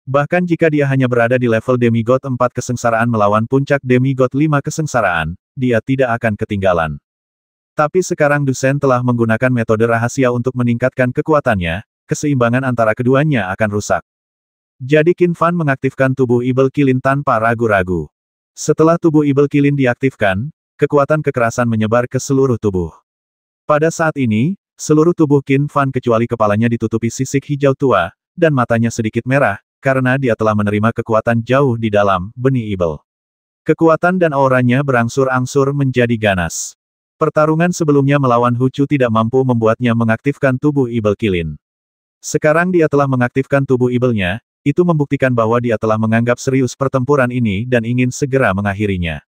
Bahkan jika dia hanya berada di level demigod empat kesengsaraan melawan puncak demigod lima kesengsaraan, dia tidak akan ketinggalan. Tapi sekarang Dusen telah menggunakan metode rahasia untuk meningkatkan kekuatannya, keseimbangan antara keduanya akan rusak. Jadi Qin Fan mengaktifkan tubuh Ibel Kilin tanpa ragu-ragu. Setelah tubuh Ibel Kilin diaktifkan, kekuatan kekerasan menyebar ke seluruh tubuh. Pada saat ini, seluruh tubuh Qin Fan kecuali kepalanya ditutupi sisik hijau tua, dan matanya sedikit merah, karena dia telah menerima kekuatan jauh di dalam benih Ibel. Kekuatan dan auranya berangsur-angsur menjadi ganas. Pertarungan sebelumnya melawan Hu Chu tidak mampu membuatnya mengaktifkan tubuh Ibel Kilin. Sekarang dia telah mengaktifkan tubuh Ibelnya, itu membuktikan bahwa dia telah menganggap serius pertempuran ini dan ingin segera mengakhirinya.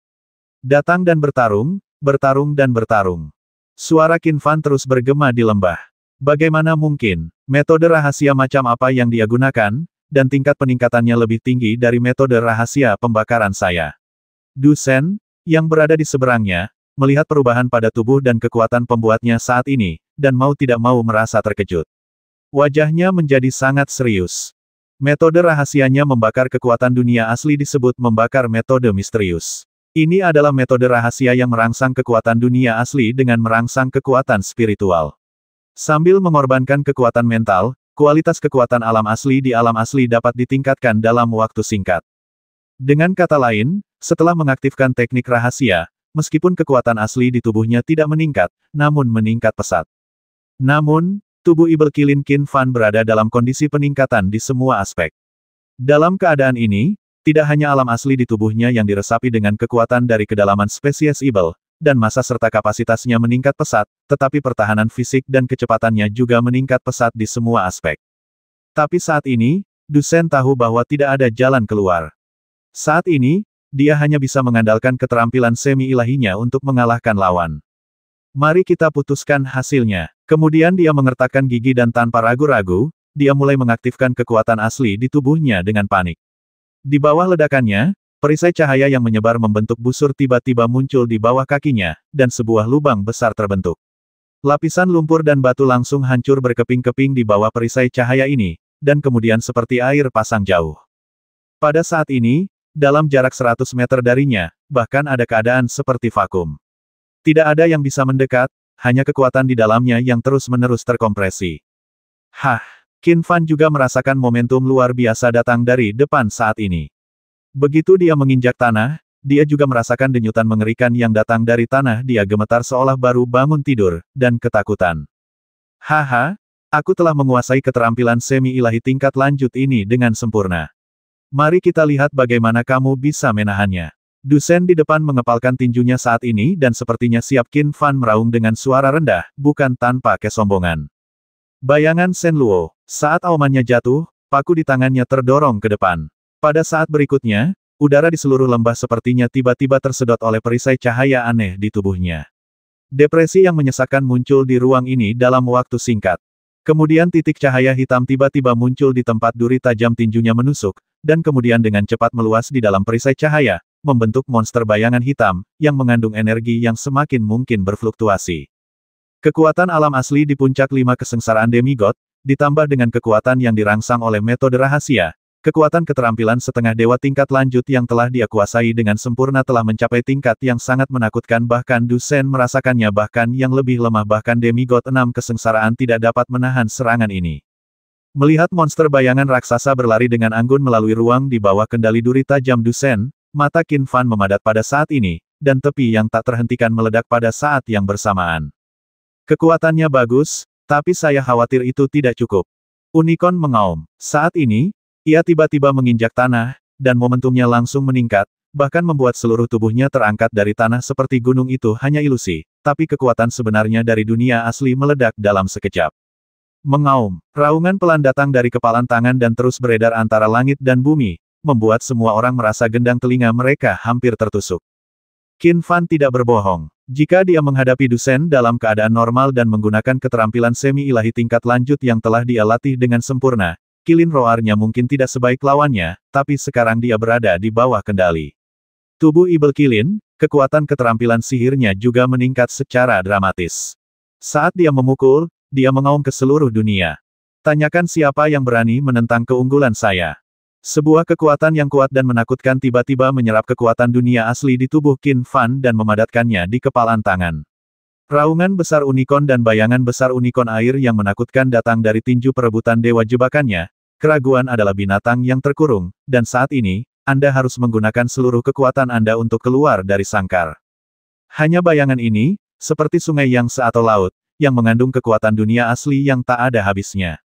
Datang dan bertarung, bertarung dan bertarung. Suara Fan terus bergema di lembah. Bagaimana mungkin, metode rahasia macam apa yang dia gunakan, dan tingkat peningkatannya lebih tinggi dari metode rahasia pembakaran saya. Du Shen, yang berada di seberangnya, melihat perubahan pada tubuh dan kekuatan pembuatnya saat ini, dan mau tidak mau merasa terkejut. Wajahnya menjadi sangat serius. Metode rahasianya membakar kekuatan dunia asli disebut membakar metode misterius. Ini adalah metode rahasia yang merangsang kekuatan dunia asli dengan merangsang kekuatan spiritual. Sambil mengorbankan kekuatan mental, kualitas kekuatan alam asli di alam asli dapat ditingkatkan dalam waktu singkat. Dengan kata lain, setelah mengaktifkan teknik rahasia, meskipun kekuatan asli di tubuhnya tidak meningkat, namun meningkat pesat. Namun, tubuh Ibel Kilin Kin Fan berada dalam kondisi peningkatan di semua aspek. Dalam keadaan ini, tidak hanya alam asli di tubuhnya yang diresapi dengan kekuatan dari kedalaman spesies Ibel, dan masa serta kapasitasnya meningkat pesat, tetapi pertahanan fisik dan kecepatannya juga meningkat pesat di semua aspek. Tapi saat ini, Dusen tahu bahwa tidak ada jalan keluar. Saat ini, dia hanya bisa mengandalkan keterampilan semi-ilahinya untuk mengalahkan lawan. Mari kita putuskan hasilnya. Kemudian dia mengertakkan gigi dan tanpa ragu-ragu, dia mulai mengaktifkan kekuatan asli di tubuhnya dengan panik. Di bawah ledakannya, perisai cahaya yang menyebar membentuk busur tiba-tiba muncul di bawah kakinya, dan sebuah lubang besar terbentuk. Lapisan lumpur dan batu langsung hancur berkeping-keping di bawah perisai cahaya ini, dan kemudian seperti air pasang jauh. Pada saat ini, dalam jarak 100 meter darinya, bahkan ada keadaan seperti vakum. Tidak ada yang bisa mendekat, hanya kekuatan di dalamnya yang terus-menerus terkompresi. Hah, Qin Fan juga merasakan momentum luar biasa datang dari depan saat ini. Begitu dia menginjak tanah, dia juga merasakan denyutan mengerikan yang datang dari tanah dia gemetar seolah baru bangun tidur, dan ketakutan. Haha, aku telah menguasai keterampilan semi-ilahi tingkat lanjut ini dengan sempurna. Mari kita lihat bagaimana kamu bisa menahannya. Dusen di depan mengepalkan tinjunya saat ini dan sepertinya siap Qin Fan meraung dengan suara rendah, bukan tanpa kesombongan. Bayangan Sen Luo, saat aumannya jatuh, paku di tangannya terdorong ke depan. Pada saat berikutnya, udara di seluruh lembah sepertinya tiba-tiba tersedot oleh perisai cahaya aneh di tubuhnya. Depresi yang menyesakkan muncul di ruang ini dalam waktu singkat. Kemudian titik cahaya hitam tiba-tiba muncul di tempat duri tajam tinjunya menusuk, dan kemudian dengan cepat meluas di dalam perisai cahaya, membentuk monster bayangan hitam, yang mengandung energi yang semakin mungkin berfluktuasi. Kekuatan alam asli di puncak lima kesengsaraan demigod, ditambah dengan kekuatan yang dirangsang oleh metode rahasia, kekuatan keterampilan setengah dewa tingkat lanjut yang telah dia kuasai dengan sempurna telah mencapai tingkat yang sangat menakutkan bahkan Dusen merasakannya bahkan yang lebih lemah bahkan demigod enam kesengsaraan tidak dapat menahan serangan ini. Melihat monster bayangan raksasa berlari dengan anggun melalui ruang di bawah kendali duri tajam Dusen, mata Qin Fan memadat pada saat ini, dan tepi yang tak terhentikan meledak pada saat yang bersamaan. Kekuatannya bagus, tapi saya khawatir itu tidak cukup. Unicorn mengaum. Saat ini, ia tiba-tiba menginjak tanah, dan momentumnya langsung meningkat, bahkan membuat seluruh tubuhnya terangkat dari tanah seperti gunung itu hanya ilusi, tapi kekuatan sebenarnya dari dunia asli meledak dalam sekejap. Mengaum, raungan pelan datang dari kepalan tangan dan terus beredar antara langit dan bumi, membuat semua orang merasa gendang telinga mereka hampir tertusuk. Qin Fan tidak berbohong. Jika dia menghadapi Dusen dalam keadaan normal dan menggunakan keterampilan semi-ilahi tingkat lanjut yang telah dia latih dengan sempurna, kilin roarnya mungkin tidak sebaik lawannya, tapi sekarang dia berada di bawah kendali. Tubuh Ibel Kilin, kekuatan keterampilan sihirnya juga meningkat secara dramatis. Saat dia memukul, dia mengaum ke seluruh dunia. Tanyakan siapa yang berani menentang keunggulan saya. Sebuah kekuatan yang kuat dan menakutkan tiba-tiba menyerap kekuatan dunia asli di tubuh Qin Fan dan memadatkannya di kepalan tangan. Raungan besar unicorn dan bayangan besar unicorn air yang menakutkan datang dari tinju perebutan dewa jebakannya, keraguan adalah binatang yang terkurung, dan saat ini, Anda harus menggunakan seluruh kekuatan Anda untuk keluar dari sangkar. Hanya bayangan ini, seperti sungai yang se atau laut, yang mengandung kekuatan dunia asli yang tak ada habisnya.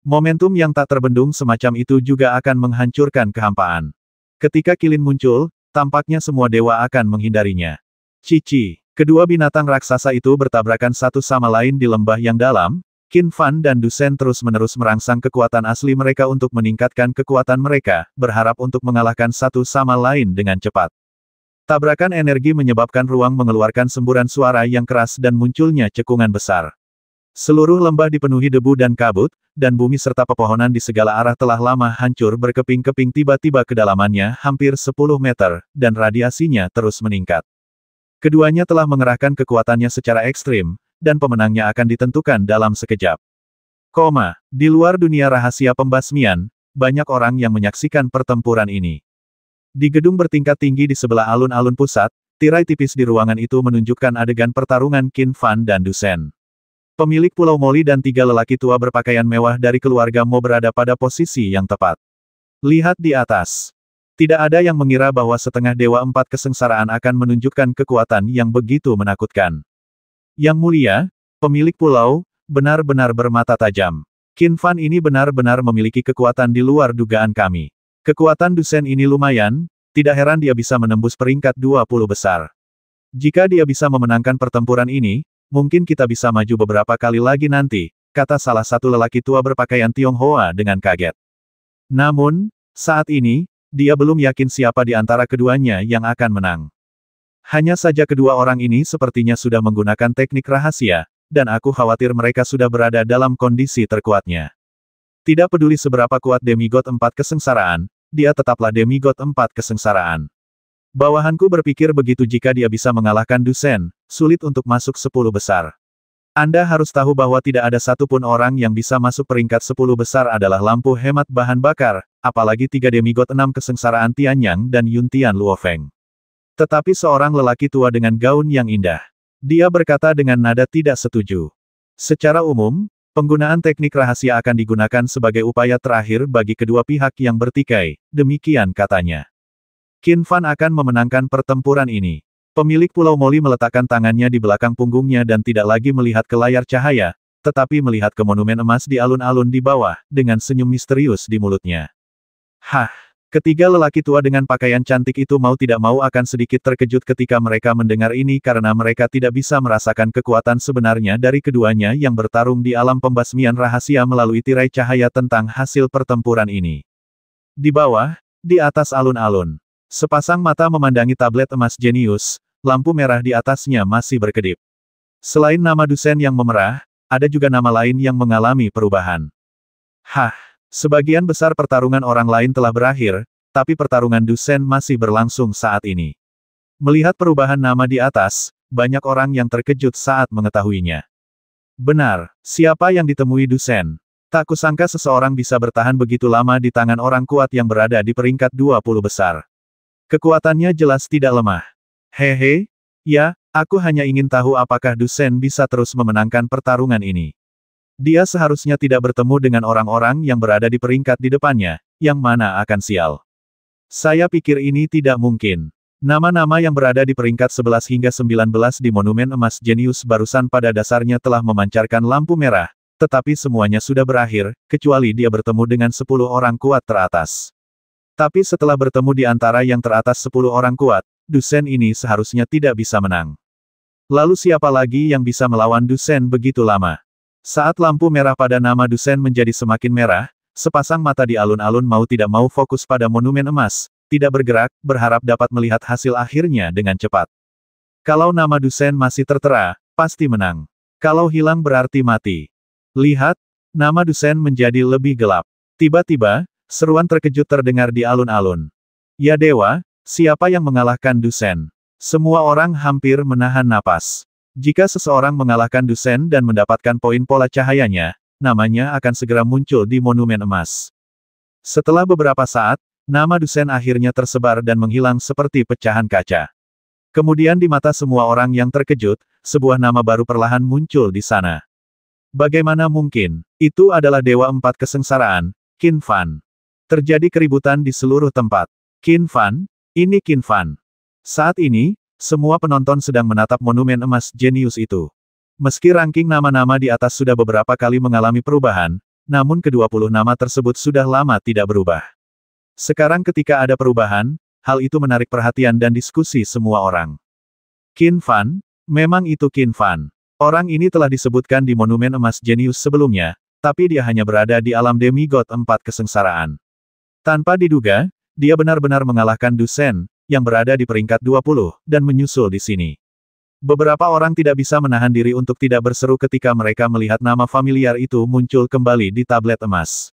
Momentum yang tak terbendung semacam itu juga akan menghancurkan kehampaan. Ketika kilin muncul, tampaknya semua dewa akan menghindarinya. Cici, kedua binatang raksasa itu bertabrakan satu sama lain di lembah yang dalam, Qin Fan dan Dusen terus-menerus merangsang kekuatan asli mereka untuk meningkatkan kekuatan mereka, berharap untuk mengalahkan satu sama lain dengan cepat. Tabrakan energi menyebabkan ruang mengeluarkan semburan suara yang keras dan munculnya cekungan besar. Seluruh lembah dipenuhi debu dan kabut, dan bumi serta pepohonan di segala arah telah lama hancur berkeping-keping tiba-tiba kedalamannya hampir 10 meter, dan radiasinya terus meningkat. Keduanya telah mengerahkan kekuatannya secara ekstrim, dan pemenangnya akan ditentukan dalam sekejap. Koma, di luar dunia rahasia pembasmian, banyak orang yang menyaksikan pertempuran ini. Di gedung bertingkat tinggi di sebelah alun-alun pusat, tirai tipis di ruangan itu menunjukkan adegan pertarungan Qin Fan dan Dusen. Pemilik Pulau Moli dan tiga lelaki tua berpakaian mewah dari keluarga Mo berada pada posisi yang tepat. Lihat di atas. Tidak ada yang mengira bahwa setengah Dewa Empat Kesengsaraan akan menunjukkan kekuatan yang begitu menakutkan. Yang mulia, pemilik pulau, benar-benar bermata tajam. Qin Fan ini benar-benar memiliki kekuatan di luar dugaan kami. Kekuatan Dusen ini lumayan, tidak heran dia bisa menembus peringkat 20 besar. Jika dia bisa memenangkan pertempuran ini, mungkin kita bisa maju beberapa kali lagi nanti, kata salah satu lelaki tua berpakaian Tionghoa dengan kaget. Namun, saat ini, dia belum yakin siapa di antara keduanya yang akan menang. Hanya saja kedua orang ini sepertinya sudah menggunakan teknik rahasia, dan aku khawatir mereka sudah berada dalam kondisi terkuatnya. Tidak peduli seberapa kuat demigod empat kesengsaraan, dia tetaplah demigod empat kesengsaraan. Bawahanku berpikir begitu jika dia bisa mengalahkan Dusen, sulit untuk masuk sepuluh besar. Anda harus tahu bahwa tidak ada satupun orang yang bisa masuk peringkat sepuluh besar adalah lampu hemat bahan bakar, apalagi tiga demigod enam kesengsaraan Tianyang dan Yun Tian Luofeng. Tetapi seorang lelaki tua dengan gaun yang indah. Dia berkata dengan nada tidak setuju. Secara umum, Penggunaan teknik rahasia akan digunakan sebagai upaya terakhir bagi kedua pihak yang bertikai, demikian katanya. Qin Fan akan memenangkan pertempuran ini. Pemilik Pulau Moli meletakkan tangannya di belakang punggungnya dan tidak lagi melihat ke layar cahaya, tetapi melihat ke monumen emas di alun-alun di bawah, dengan senyum misterius di mulutnya. Hah! Ketiga lelaki tua dengan pakaian cantik itu mau tidak mau akan sedikit terkejut ketika mereka mendengar ini karena mereka tidak bisa merasakan kekuatan sebenarnya dari keduanya yang bertarung di alam pembasmian rahasia melalui tirai cahaya tentang hasil pertempuran ini. Di bawah, di atas alun-alun, sepasang mata memandangi tablet emas jenius, lampu merah di atasnya masih berkedip. Selain nama Dusen yang memerah, ada juga nama lain yang mengalami perubahan. Hah! Sebagian besar pertarungan orang lain telah berakhir, tapi pertarungan Dusen masih berlangsung saat ini. Melihat perubahan nama di atas, banyak orang yang terkejut saat mengetahuinya. Benar, siapa yang ditemui Dusen? Tak kusangka seseorang bisa bertahan begitu lama di tangan orang kuat yang berada di peringkat 20 besar. Kekuatannya jelas tidak lemah. Hehe, ya, aku hanya ingin tahu apakah Dusen bisa terus memenangkan pertarungan ini. Dia seharusnya tidak bertemu dengan orang-orang yang berada di peringkat di depannya, yang mana akan sial. Saya pikir ini tidak mungkin. Nama-nama yang berada di peringkat 11 hingga 19 di Monumen Emas Jenius barusan pada dasarnya telah memancarkan lampu merah, tetapi semuanya sudah berakhir, kecuali dia bertemu dengan 10 orang kuat teratas. Tapi setelah bertemu di antara yang teratas 10 orang kuat, Dusen ini seharusnya tidak bisa menang. Lalu siapa lagi yang bisa melawan Dusen begitu lama? Saat lampu merah pada nama Dusen menjadi semakin merah, sepasang mata di alun-alun mau tidak mau fokus pada monumen emas, tidak bergerak, berharap dapat melihat hasil akhirnya dengan cepat. Kalau nama Dusen masih tertera, pasti menang. Kalau hilang berarti mati. Lihat, nama Dusen menjadi lebih gelap. Tiba-tiba, seruan terkejut terdengar di alun-alun. Ya dewa, siapa yang mengalahkan Dusen? Semua orang hampir menahan napas. Jika seseorang mengalahkan Dusen dan mendapatkan poin pola cahayanya, namanya akan segera muncul di Monumen Emas. Setelah beberapa saat, nama Dusen akhirnya tersebar dan menghilang seperti pecahan kaca. Kemudian di mata semua orang yang terkejut, sebuah nama baru perlahan muncul di sana. Bagaimana mungkin? Itu adalah Dewa Empat Kesengsaraan, Qin Fan. Terjadi keributan di seluruh tempat. Qin Fan? Ini Qin Fan. Saat ini, semua penonton sedang menatap monumen emas jenius itu. Meski ranking nama-nama di atas sudah beberapa kali mengalami perubahan, namun ke-20 nama tersebut sudah lama tidak berubah. Sekarang ketika ada perubahan, hal itu menarik perhatian dan diskusi semua orang. Qin Fan, memang itu Qin Fan. Orang ini telah disebutkan di Monumen Emas Jenius sebelumnya, tapi dia hanya berada di alam demigod empat kesengsaraan. Tanpa diduga, dia benar-benar mengalahkan Dusen, yang berada di peringkat 20, dan menyusul di sini. Beberapa orang tidak bisa menahan diri untuk tidak berseru ketika mereka melihat nama familiar itu muncul kembali di tablet emas.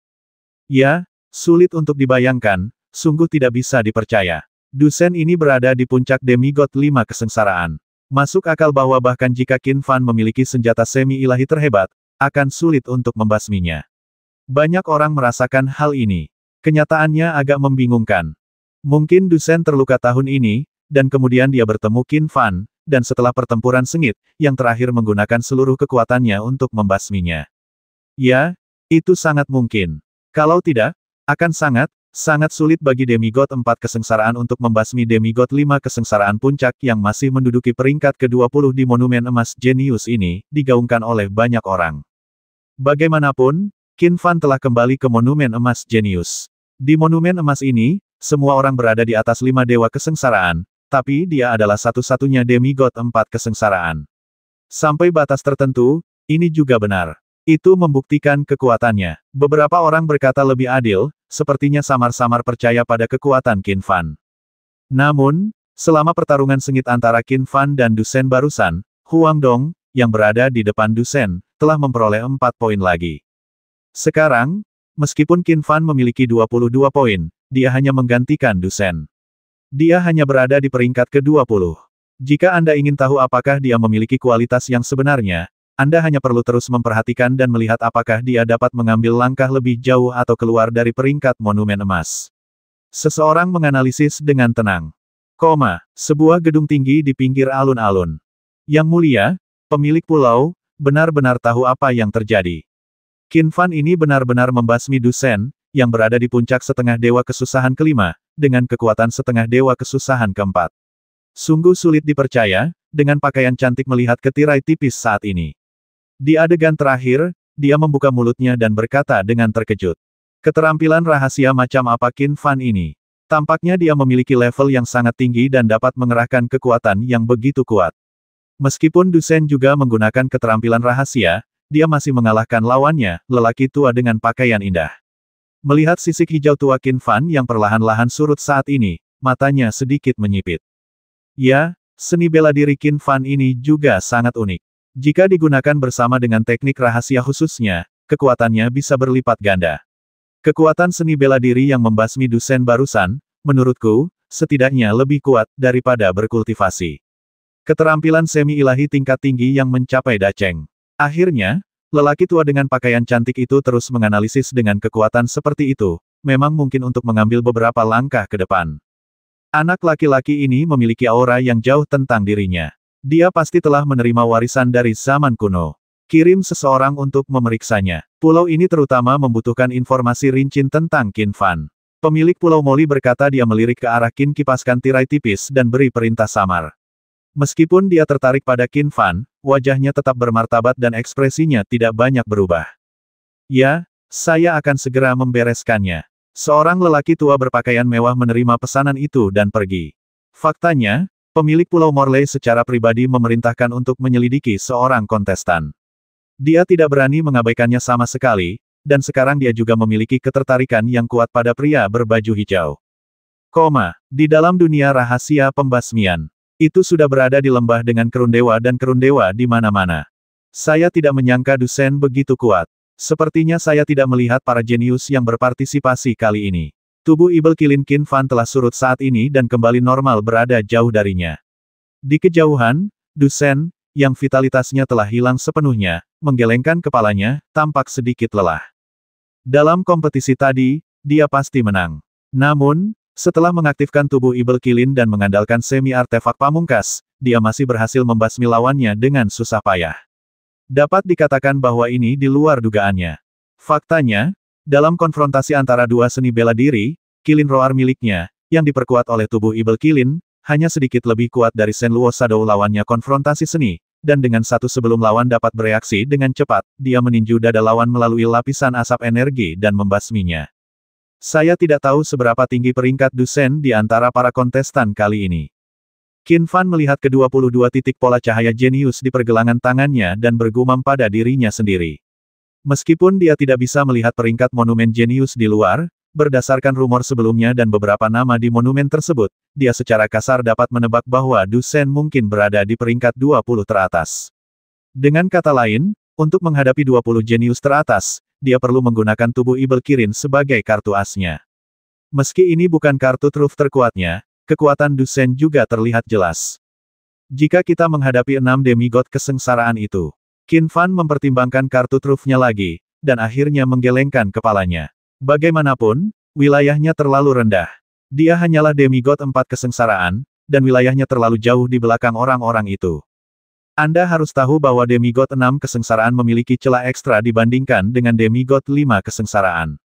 Ya, sulit untuk dibayangkan, sungguh tidak bisa dipercaya. Dusen ini berada di puncak demigod lima kesengsaraan. Masuk akal bahwa bahkan jika Qin Fan memiliki senjata semi-ilahi terhebat, akan sulit untuk membasminya. Banyak orang merasakan hal ini. Kenyataannya agak membingungkan. Mungkin Dusen terluka tahun ini, dan kemudian dia bertemu Qin Fan, dan setelah pertempuran sengit, yang terakhir menggunakan seluruh kekuatannya untuk membasminya. Ya, itu sangat mungkin. Kalau tidak, akan sangat, sangat sulit bagi demigod 4 kesengsaraan untuk membasmi demigod 5 kesengsaraan puncak yang masih menduduki peringkat ke-20 di Monumen Emas Genius ini, digaungkan oleh banyak orang. Bagaimanapun, Qin Fan telah kembali ke Monumen Emas Genius. Di Monumen Emas ini, semua orang berada di atas lima dewa kesengsaraan, tapi dia adalah satu-satunya demigod empat kesengsaraan. Sampai batas tertentu, ini juga benar. Itu membuktikan kekuatannya. Beberapa orang berkata lebih adil, sepertinya samar-samar percaya pada kekuatan Qin Fan. Namun, selama pertarungan sengit antara Qin Fan dan Dusen barusan, Huang Dong, yang berada di depan Dusen, telah memperoleh empat poin lagi. Sekarang, meskipun Qin Fan memiliki 22 poin, dia hanya menggantikan Dusen. Dia hanya berada di peringkat ke-20. Jika Anda ingin tahu apakah dia memiliki kualitas yang sebenarnya, Anda hanya perlu terus memperhatikan dan melihat apakah dia dapat mengambil langkah lebih jauh atau keluar dari peringkat monumen emas. Seseorang menganalisis dengan tenang. Koma, sebuah gedung tinggi di pinggir alun-alun. Yang mulia, pemilik pulau, benar-benar tahu apa yang terjadi. Kinfan ini benar-benar membasmi Dusen, yang berada di puncak setengah dewa kesusahan kelima, dengan kekuatan setengah dewa kesusahan keempat. Sungguh sulit dipercaya, dengan pakaian cantik melihat ketirai tipis saat ini. Di adegan terakhir, dia membuka mulutnya dan berkata dengan terkejut. Keterampilan rahasia macam apa Kin Fan ini? Tampaknya dia memiliki level yang sangat tinggi dan dapat mengerahkan kekuatan yang begitu kuat. Meskipun Dusen juga menggunakan keterampilan rahasia, dia masih mengalahkan lawannya, lelaki tua dengan pakaian indah. Melihat sisik hijau tua Qin Fan yang perlahan-lahan surut saat ini, matanya sedikit menyipit. Ya, seni bela diri Qin Fan ini juga sangat unik. Jika digunakan bersama dengan teknik rahasia khususnya, kekuatannya bisa berlipat ganda. Kekuatan seni bela diri yang membasmi Dusen barusan, menurutku, setidaknya lebih kuat daripada berkultivasi. Keterampilan semi ilahi tingkat tinggi yang mencapai Daceng. Akhirnya, Lelaki tua dengan pakaian cantik itu terus menganalisis dengan kekuatan seperti itu, memang mungkin untuk mengambil beberapa langkah ke depan. Anak laki-laki ini memiliki aura yang jauh tentang dirinya. Dia pasti telah menerima warisan dari zaman kuno. Kirim seseorang untuk memeriksanya. Pulau ini terutama membutuhkan informasi rincin tentang Qin Fan. Pemilik Pulau Moli berkata dia melirik ke arah Qin kipaskan tirai tipis dan beri perintah samar. Meskipun dia tertarik pada Qin Fan, wajahnya tetap bermartabat dan ekspresinya tidak banyak berubah. Ya, saya akan segera membereskannya. Seorang lelaki tua berpakaian mewah menerima pesanan itu dan pergi. Faktanya, pemilik Pulau Morley secara pribadi memerintahkan untuk menyelidiki seorang kontestan. Dia tidak berani mengabaikannya sama sekali, dan sekarang dia juga memiliki ketertarikan yang kuat pada pria berbaju hijau. Koma, di dalam dunia rahasia pembasmian. Itu sudah berada di lembah dengan kerundewa dan kerundewa di mana-mana. Saya tidak menyangka Dusen begitu kuat. Sepertinya saya tidak melihat para jenius yang berpartisipasi kali ini. Tubuh Ibel Kilin Kin Fan telah surut saat ini dan kembali normal berada jauh darinya. Di kejauhan, Dusen, yang vitalitasnya telah hilang sepenuhnya, menggelengkan kepalanya, tampak sedikit lelah. Dalam kompetisi tadi, dia pasti menang. Namun, setelah mengaktifkan tubuh Ibel Kilin dan mengandalkan semi artefak pamungkas, dia masih berhasil membasmi lawannya dengan susah payah. Dapat dikatakan bahwa ini di luar dugaannya. Faktanya, dalam konfrontasi antara dua seni bela diri, Kilin Roar miliknya, yang diperkuat oleh tubuh Ibel Kilin, hanya sedikit lebih kuat dari Sen Luo Shadow lawannya konfrontasi seni, dan dengan satu sebelum lawan dapat bereaksi dengan cepat, dia meninju dada lawan melalui lapisan asap energi dan membasminya. Saya tidak tahu seberapa tinggi peringkat Dusen di antara para kontestan kali ini. Qin Fan melihat ke-22 titik pola cahaya jenius di pergelangan tangannya dan bergumam pada dirinya sendiri. Meskipun dia tidak bisa melihat peringkat monumen jenius di luar, berdasarkan rumor sebelumnya dan beberapa nama di monumen tersebut, dia secara kasar dapat menebak bahwa Dusen mungkin berada di peringkat 20 teratas. Dengan kata lain, untuk menghadapi 20 jenius teratas, dia perlu menggunakan tubuh Ibel Kirin sebagai kartu asnya. Meski ini bukan kartu truf terkuatnya, kekuatan Dusen juga terlihat jelas. Jika kita menghadapi enam demigod kesengsaraan itu, Qin Fan mempertimbangkan kartu trufnya lagi, dan akhirnya menggelengkan kepalanya. Bagaimanapun, wilayahnya terlalu rendah. Dia hanyalah demigod empat kesengsaraan, dan wilayahnya terlalu jauh di belakang orang-orang itu. Anda harus tahu bahwa demigod 6 kesengsaraan memiliki celah ekstra dibandingkan dengan demigod 5 kesengsaraan.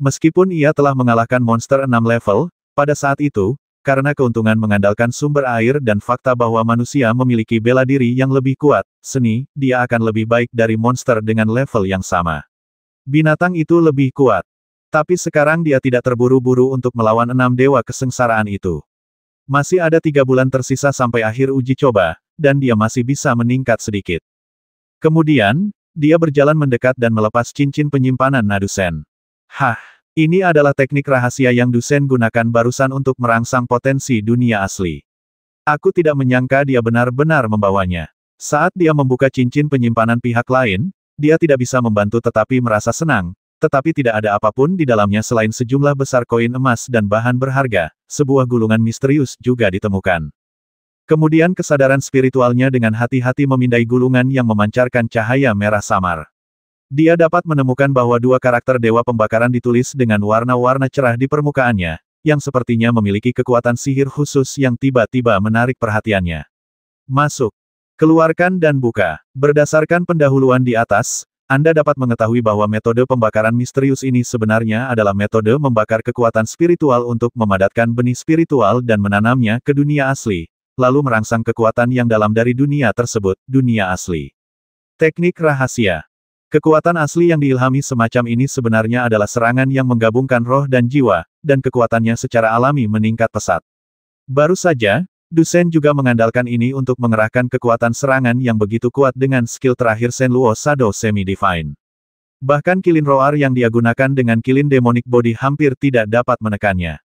Meskipun ia telah mengalahkan monster 6 level, pada saat itu, karena keuntungan mengandalkan sumber air dan fakta bahwa manusia memiliki bela diri yang lebih kuat, seni, dia akan lebih baik dari monster dengan level yang sama. Binatang itu lebih kuat. Tapi sekarang dia tidak terburu-buru untuk melawan enam dewa kesengsaraan itu. Masih ada tiga bulan tersisa sampai akhir uji coba, dan dia masih bisa meningkat sedikit. Kemudian, dia berjalan mendekat dan melepas cincin penyimpanan Nadusen. Hah, ini adalah teknik rahasia yang Dusen gunakan barusan untuk merangsang potensi dunia asli. Aku tidak menyangka dia benar-benar membawanya. Saat dia membuka cincin penyimpanan pihak lain, dia tidak bisa membantu tetapi merasa senang, tetapi tidak ada apapun di dalamnya selain sejumlah besar koin emas dan bahan berharga, sebuah gulungan misterius juga ditemukan. Kemudian kesadaran spiritualnya dengan hati-hati memindai gulungan yang memancarkan cahaya merah samar. Dia dapat menemukan bahwa dua karakter Dewa Pembakaran ditulis dengan warna-warna cerah di permukaannya, yang sepertinya memiliki kekuatan sihir khusus yang tiba-tiba menarik perhatiannya. Masuk. Keluarkan dan buka. Berdasarkan pendahuluan di atas, Anda dapat mengetahui bahwa metode pembakaran misterius ini sebenarnya adalah metode membakar kekuatan spiritual untuk memadatkan benih spiritual dan menanamnya ke dunia asli, lalu merangsang kekuatan yang dalam dari dunia tersebut, dunia asli. Teknik rahasia. Kekuatan asli yang diilhami semacam ini sebenarnya adalah serangan yang menggabungkan roh dan jiwa, dan kekuatannya secara alami meningkat pesat. Baru saja, Dusen juga mengandalkan ini untuk mengerahkan kekuatan serangan yang begitu kuat dengan skill terakhir Sen Luo Sado Semi-Divine. Bahkan kilin roar yang dia gunakan dengan kilin demonic body hampir tidak dapat menekannya.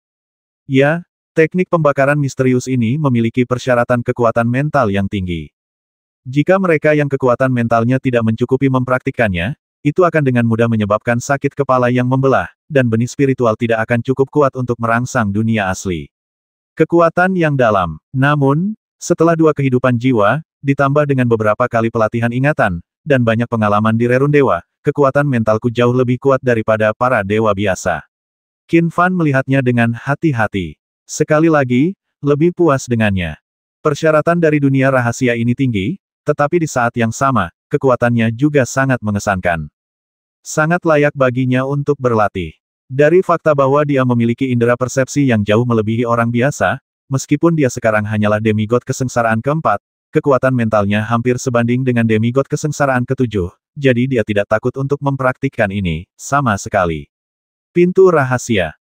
Ya, Teknik pembakaran misterius ini memiliki persyaratan kekuatan mental yang tinggi. Jika mereka yang kekuatan mentalnya tidak mencukupi mempraktikkannya, itu akan dengan mudah menyebabkan sakit kepala yang membelah, dan benih spiritual tidak akan cukup kuat untuk merangsang dunia asli. Kekuatan yang dalam. Namun, setelah dua kehidupan jiwa, ditambah dengan beberapa kali pelatihan ingatan, dan banyak pengalaman di Rerun Dewa, kekuatan mentalku jauh lebih kuat daripada para dewa biasa. Qin Fan melihatnya dengan hati-hati. Sekali lagi, lebih puas dengannya. Persyaratan dari dunia rahasia ini tinggi, tetapi di saat yang sama, kekuatannya juga sangat mengesankan. Sangat layak baginya untuk berlatih. Dari fakta bahwa dia memiliki indera persepsi yang jauh melebihi orang biasa, meskipun dia sekarang hanyalah demigod kesengsaraan keempat, kekuatan mentalnya hampir sebanding dengan demigod kesengsaraan ketujuh, jadi dia tidak takut untuk mempraktikkan ini, sama sekali. Pintu Rahasia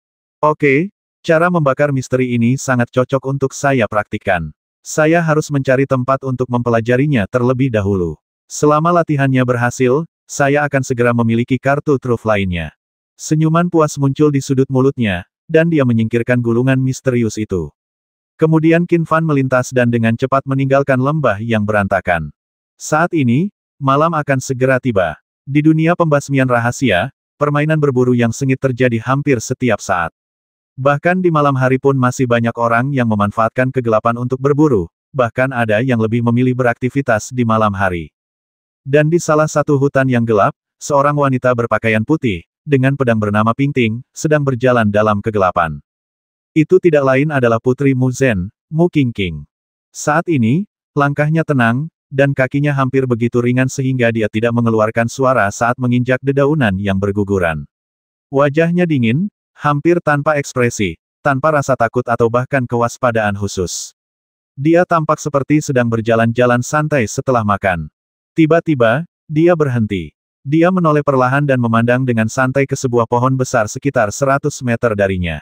Oke, Cara membakar misteri ini sangat cocok untuk saya praktikkan. Saya harus mencari tempat untuk mempelajarinya terlebih dahulu. Selama latihannya berhasil, saya akan segera memiliki kartu truf lainnya. Senyuman puas muncul di sudut mulutnya, dan dia menyingkirkan gulungan misterius itu. Kemudian Qin Fan melintas dan dengan cepat meninggalkan lembah yang berantakan. Saat ini, malam akan segera tiba. Di dunia pembasmian rahasia, permainan berburu yang sengit terjadi hampir setiap saat. Bahkan di malam hari pun masih banyak orang yang memanfaatkan kegelapan untuk berburu, bahkan ada yang lebih memilih beraktivitas di malam hari. Dan di salah satu hutan yang gelap, seorang wanita berpakaian putih, dengan pedang bernama Pingting, sedang berjalan dalam kegelapan. Itu tidak lain adalah Putri Mu Zen, Mu King King. Saat ini, langkahnya tenang, dan kakinya hampir begitu ringan sehingga dia tidak mengeluarkan suara saat menginjak dedaunan yang berguguran. Wajahnya dingin, Hampir tanpa ekspresi, tanpa rasa takut atau bahkan kewaspadaan khusus. Dia tampak seperti sedang berjalan-jalan santai setelah makan. Tiba-tiba, dia berhenti. Dia menoleh perlahan dan memandang dengan santai ke sebuah pohon besar sekitar 100 meter darinya.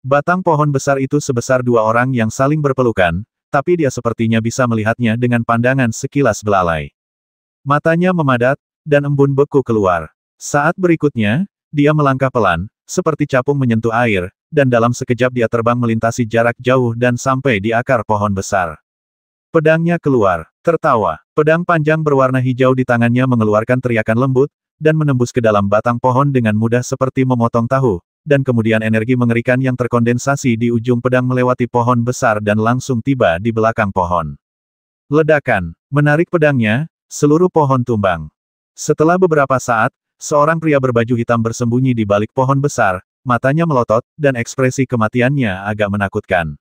Batang pohon besar itu sebesar dua orang yang saling berpelukan, tapi dia sepertinya bisa melihatnya dengan pandangan sekilas belalai. Matanya memadat, dan embun beku keluar. Saat berikutnya, dia melangkah pelan, seperti capung menyentuh air, dan dalam sekejap dia terbang melintasi jarak jauh dan sampai di akar pohon besar. Pedangnya keluar, tertawa. Pedang panjang berwarna hijau di tangannya mengeluarkan teriakan lembut, dan menembus ke dalam batang pohon dengan mudah seperti memotong tahu, dan kemudian energi mengerikan yang terkondensasi di ujung pedang melewati pohon besar dan langsung tiba di belakang pohon. Ledakan, menarik pedangnya, seluruh pohon tumbang. Setelah beberapa saat, Seorang pria berbaju hitam bersembunyi di balik pohon besar, matanya melotot, dan ekspresi kematiannya agak menakutkan.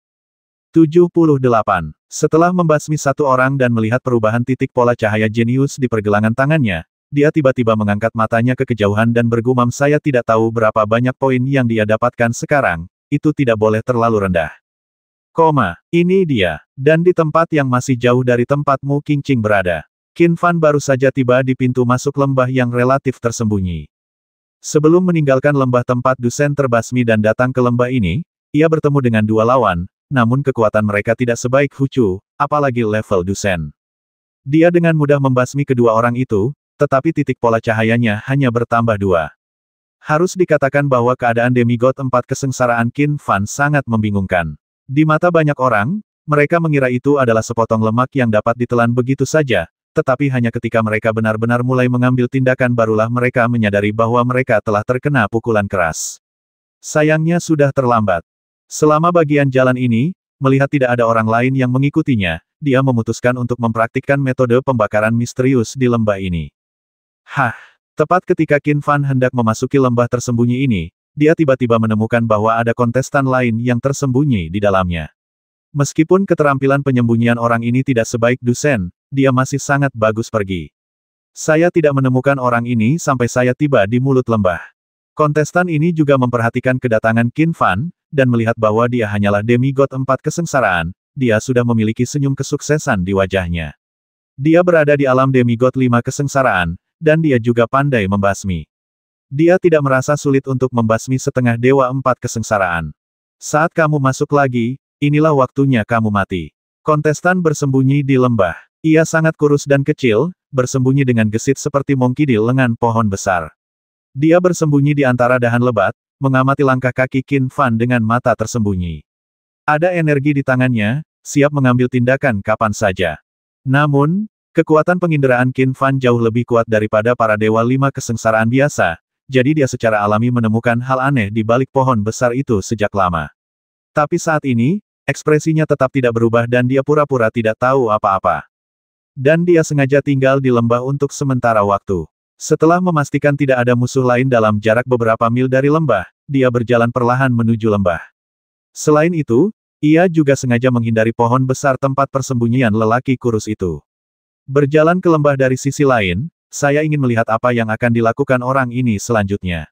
78. Setelah membasmi satu orang dan melihat perubahan titik pola cahaya jenius di pergelangan tangannya, dia tiba-tiba mengangkat matanya ke kejauhan dan bergumam saya tidak tahu berapa banyak poin yang dia dapatkan sekarang, itu tidak boleh terlalu rendah. Koma, ini dia, dan di tempat yang masih jauh dari tempatmu Qingqing berada. Qin Fan baru saja tiba di pintu masuk lembah yang relatif tersembunyi. Sebelum meninggalkan lembah tempat Dusen terbasmi dan datang ke lembah ini, ia bertemu dengan dua lawan, namun kekuatan mereka tidak sebaik Hucu, apalagi level Dusen. Dia dengan mudah membasmi kedua orang itu, tetapi titik pola cahayanya hanya bertambah dua. Harus dikatakan bahwa keadaan demigod empat kesengsaraan Qin Fan sangat membingungkan. Di mata banyak orang, mereka mengira itu adalah sepotong lemak yang dapat ditelan begitu saja, tetapi hanya ketika mereka benar-benar mulai mengambil tindakan barulah mereka menyadari bahwa mereka telah terkena pukulan keras. Sayangnya sudah terlambat. Selama bagian jalan ini, melihat tidak ada orang lain yang mengikutinya, dia memutuskan untuk mempraktikkan metode pembakaran misterius di lembah ini. Hah! Tepat ketika Qin Fan hendak memasuki lembah tersembunyi ini, dia tiba-tiba menemukan bahwa ada kontestan lain yang tersembunyi di dalamnya. Meskipun keterampilan penyembunyian orang ini tidak sebaik Dusen, dia masih sangat bagus pergi. Saya tidak menemukan orang ini sampai saya tiba di mulut lembah. Kontestan ini juga memperhatikan kedatangan Qin Fan, dan melihat bahwa dia hanyalah demigod empat kesengsaraan, dia sudah memiliki senyum kesuksesan di wajahnya. Dia berada di alam demigod lima kesengsaraan, dan dia juga pandai membasmi. Dia tidak merasa sulit untuk membasmi setengah dewa empat kesengsaraan. Saat kamu masuk lagi, inilah waktunya kamu mati. Kontestan bersembunyi di lembah. Ia sangat kurus dan kecil, bersembunyi dengan gesit seperti mongki di lengan pohon besar. Dia bersembunyi di antara dahan lebat, mengamati langkah kaki Qin Fan dengan mata tersembunyi. Ada energi di tangannya, siap mengambil tindakan kapan saja. Namun, kekuatan penginderaan Qin Fan jauh lebih kuat daripada para dewa lima kesengsaraan biasa, jadi dia secara alami menemukan hal aneh di balik pohon besar itu sejak lama. Tapi saat ini, ekspresinya tetap tidak berubah dan dia pura-pura tidak tahu apa-apa. Dan dia sengaja tinggal di lembah untuk sementara waktu. Setelah memastikan tidak ada musuh lain dalam jarak beberapa mil dari lembah, dia berjalan perlahan menuju lembah. Selain itu, ia juga sengaja menghindari pohon besar tempat persembunyian lelaki kurus itu. Berjalan ke lembah dari sisi lain, saya ingin melihat apa yang akan dilakukan orang ini selanjutnya.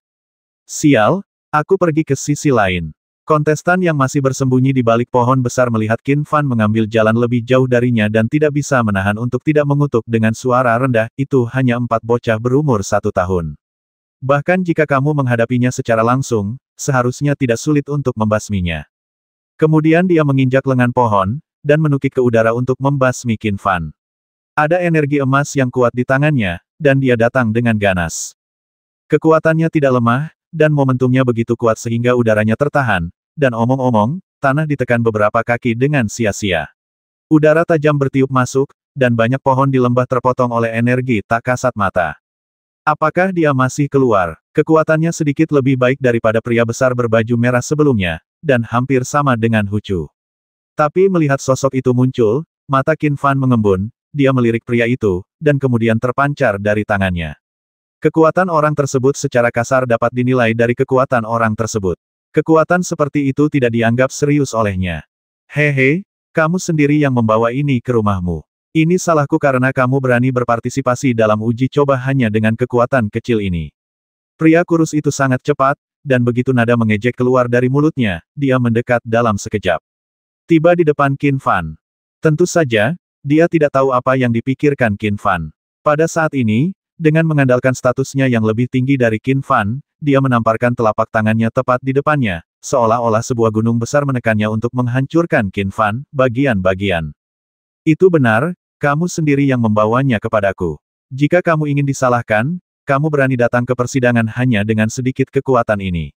Sial, aku pergi ke sisi lain. Kontestan yang masih bersembunyi di balik pohon besar melihat Qin Fan mengambil jalan lebih jauh darinya dan tidak bisa menahan untuk tidak mengutuk dengan suara rendah, itu hanya empat bocah berumur satu tahun. Bahkan jika kamu menghadapinya secara langsung, seharusnya tidak sulit untuk membasminya. Kemudian dia menginjak lengan pohon, dan menukik ke udara untuk membasmi Qin Fan. Ada energi emas yang kuat di tangannya, dan dia datang dengan ganas. Kekuatannya tidak lemah, dan momentumnya begitu kuat sehingga udaranya tertahan, dan omong-omong, tanah ditekan beberapa kaki dengan sia-sia. Udara tajam bertiup masuk, dan banyak pohon di lembah terpotong oleh energi tak kasat mata. Apakah dia masih keluar? Kekuatannya sedikit lebih baik daripada pria besar berbaju merah sebelumnya, dan hampir sama dengan Hucu. Tapi melihat sosok itu muncul, mata Qin Fan mengembun, dia melirik pria itu, dan kemudian terpancar dari tangannya. Kekuatan orang tersebut secara kasar dapat dinilai dari kekuatan orang tersebut. Kekuatan seperti itu tidak dianggap serius olehnya. Hehe, kamu sendiri yang membawa ini ke rumahmu. Ini salahku karena kamu berani berpartisipasi dalam uji coba hanya dengan kekuatan kecil ini. Pria kurus itu sangat cepat, dan begitu nada mengejek keluar dari mulutnya, dia mendekat dalam sekejap. Tiba di depan Qin Fan. Tentu saja, dia tidak tahu apa yang dipikirkan Qin Fan. Pada saat ini, dengan mengandalkan statusnya yang lebih tinggi dari Qin Fan, dia menamparkan telapak tangannya tepat di depannya, seolah-olah sebuah gunung besar menekannya untuk menghancurkan Fan bagian-bagian. Itu benar, kamu sendiri yang membawanya kepadaku. Jika kamu ingin disalahkan, kamu berani datang ke persidangan hanya dengan sedikit kekuatan ini.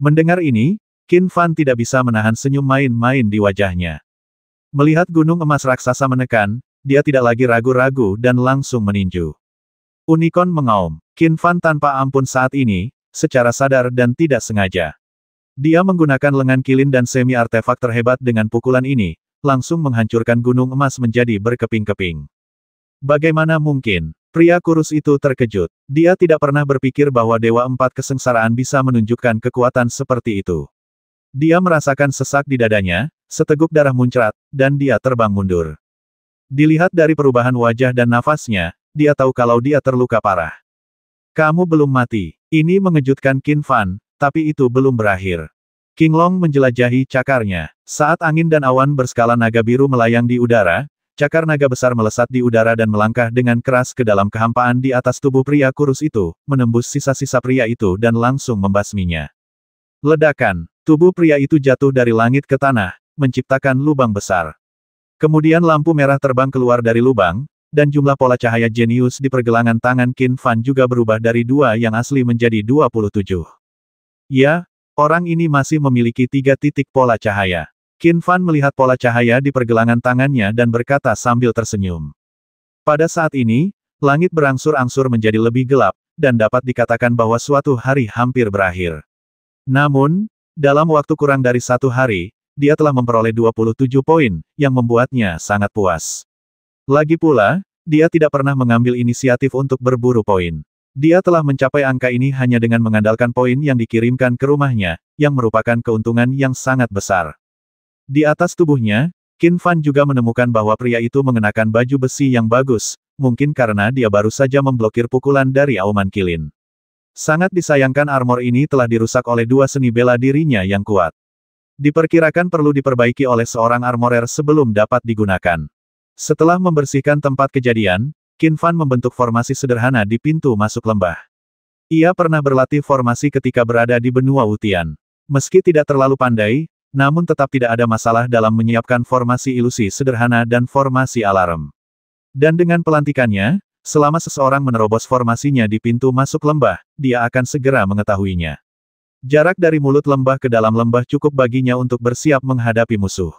Mendengar ini, Qin Fan tidak bisa menahan senyum main-main di wajahnya. Melihat gunung emas raksasa menekan, dia tidak lagi ragu-ragu dan langsung meninju. Unicorn mengaum. Qin Fan tanpa ampun saat ini, secara sadar dan tidak sengaja. Dia menggunakan lengan kilin dan semi artefak terhebat dengan pukulan ini, langsung menghancurkan gunung emas menjadi berkeping-keping. Bagaimana mungkin? Pria kurus itu terkejut. Dia tidak pernah berpikir bahwa Dewa Empat Kesengsaraan bisa menunjukkan kekuatan seperti itu. Dia merasakan sesak di dadanya, seteguk darah muncrat, dan dia terbang mundur. Dilihat dari perubahan wajah dan nafasnya, dia tahu kalau dia terluka parah. Kamu belum mati. Ini mengejutkan Qin Fan, tapi itu belum berakhir. King Long menjelajahi cakarnya. Saat angin dan awan berskala naga biru melayang di udara, cakar naga besar melesat di udara dan melangkah dengan keras ke dalam kehampaan di atas tubuh pria kurus itu, menembus sisa-sisa pria itu dan langsung membasminya. Ledakan, tubuh pria itu jatuh dari langit ke tanah, menciptakan lubang besar. Kemudian lampu merah terbang keluar dari lubang, dan jumlah pola cahaya jenius di pergelangan tangan Qin Fan juga berubah dari dua yang asli menjadi 27. Ya, orang ini masih memiliki tiga titik pola cahaya. Qin Fan melihat pola cahaya di pergelangan tangannya dan berkata sambil tersenyum. Pada saat ini, langit berangsur-angsur menjadi lebih gelap, dan dapat dikatakan bahwa suatu hari hampir berakhir. Namun, dalam waktu kurang dari satu hari, dia telah memperoleh 27 poin, yang membuatnya sangat puas. Lagi pula, dia tidak pernah mengambil inisiatif untuk berburu poin. Dia telah mencapai angka ini hanya dengan mengandalkan poin yang dikirimkan ke rumahnya, yang merupakan keuntungan yang sangat besar. Di atas tubuhnya, Qin Fan juga menemukan bahwa pria itu mengenakan baju besi yang bagus, mungkin karena dia baru saja memblokir pukulan dari Auman Kilin. Sangat disayangkan armor ini telah dirusak oleh dua seni bela dirinya yang kuat. Diperkirakan perlu diperbaiki oleh seorang armorer sebelum dapat digunakan. Setelah membersihkan tempat kejadian, Qin Fan membentuk formasi sederhana di pintu masuk lembah. Ia pernah berlatih formasi ketika berada di benua Wutian. Meski tidak terlalu pandai, namun tetap tidak ada masalah dalam menyiapkan formasi ilusi sederhana dan formasi alarm. Dan dengan pelantikannya, selama seseorang menerobos formasinya di pintu masuk lembah, dia akan segera mengetahuinya. Jarak dari mulut lembah ke dalam lembah cukup baginya untuk bersiap menghadapi musuh.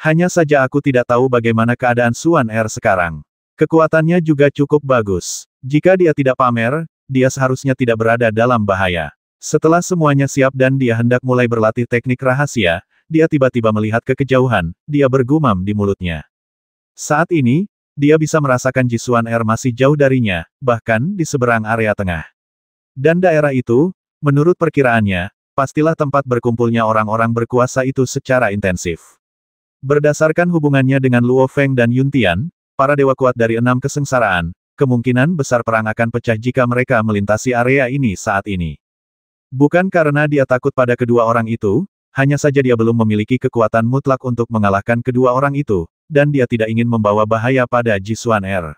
Hanya saja aku tidak tahu bagaimana keadaan Suan Er sekarang. Kekuatannya juga cukup bagus. Jika dia tidak pamer, dia seharusnya tidak berada dalam bahaya. Setelah semuanya siap dan dia hendak mulai berlatih teknik rahasia, dia tiba-tiba melihat ke kejauhan, dia bergumam di mulutnya. Saat ini, dia bisa merasakan Jisuan Er masih jauh darinya, bahkan di seberang area tengah. Dan daerah itu, menurut perkiraannya, pastilah tempat berkumpulnya orang-orang berkuasa itu secara intensif. Berdasarkan hubungannya dengan Luo Feng dan Yun Tian, para dewa kuat dari enam kesengsaraan, kemungkinan besar perang akan pecah jika mereka melintasi area ini saat ini. Bukan karena dia takut pada kedua orang itu, hanya saja dia belum memiliki kekuatan mutlak untuk mengalahkan kedua orang itu, dan dia tidak ingin membawa bahaya pada Jisuan Er.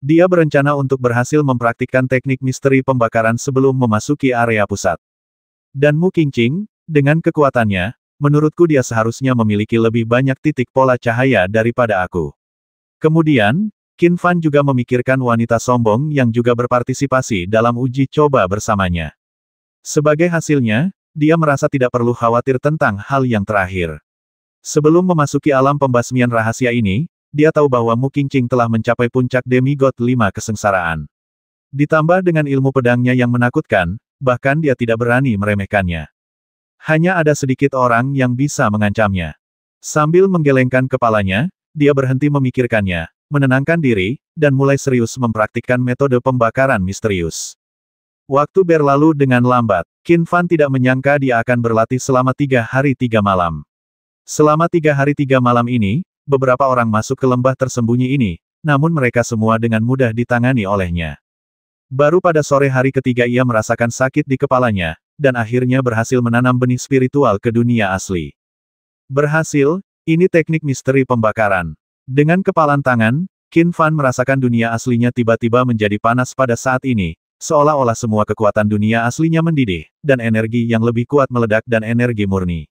Dia berencana untuk berhasil mempraktikkan teknik misteri pembakaran sebelum memasuki area pusat. Dan Mu Qingqing, dengan kekuatannya, menurutku dia seharusnya memiliki lebih banyak titik pola cahaya daripada aku. Kemudian, Qin Fan juga memikirkan wanita sombong yang juga berpartisipasi dalam uji coba bersamanya. Sebagai hasilnya, dia merasa tidak perlu khawatir tentang hal yang terakhir. Sebelum memasuki alam pembasmian rahasia ini, dia tahu bahwa Mu Qingqing telah mencapai puncak demigod lima kesengsaraan. Ditambah dengan ilmu pedangnya yang menakutkan, bahkan dia tidak berani meremehkannya. Hanya ada sedikit orang yang bisa mengancamnya. Sambil menggelengkan kepalanya, dia berhenti memikirkannya, menenangkan diri, dan mulai serius mempraktikkan metode pembakaran misterius. Waktu berlalu dengan lambat, Qin Fan tidak menyangka dia akan berlatih selama tiga hari tiga malam. Selama tiga hari tiga malam ini, beberapa orang masuk ke lembah tersembunyi ini, namun mereka semua dengan mudah ditangani olehnya. Baru pada sore hari ketiga ia merasakan sakit di kepalanya, dan akhirnya berhasil menanam benih spiritual ke dunia asli. Berhasil, ini teknik misteri pembakaran. Dengan kepalan tangan, Qin Fan merasakan dunia aslinya tiba-tiba menjadi panas pada saat ini, seolah-olah semua kekuatan dunia aslinya mendidih, dan energi yang lebih kuat meledak dan energi murni.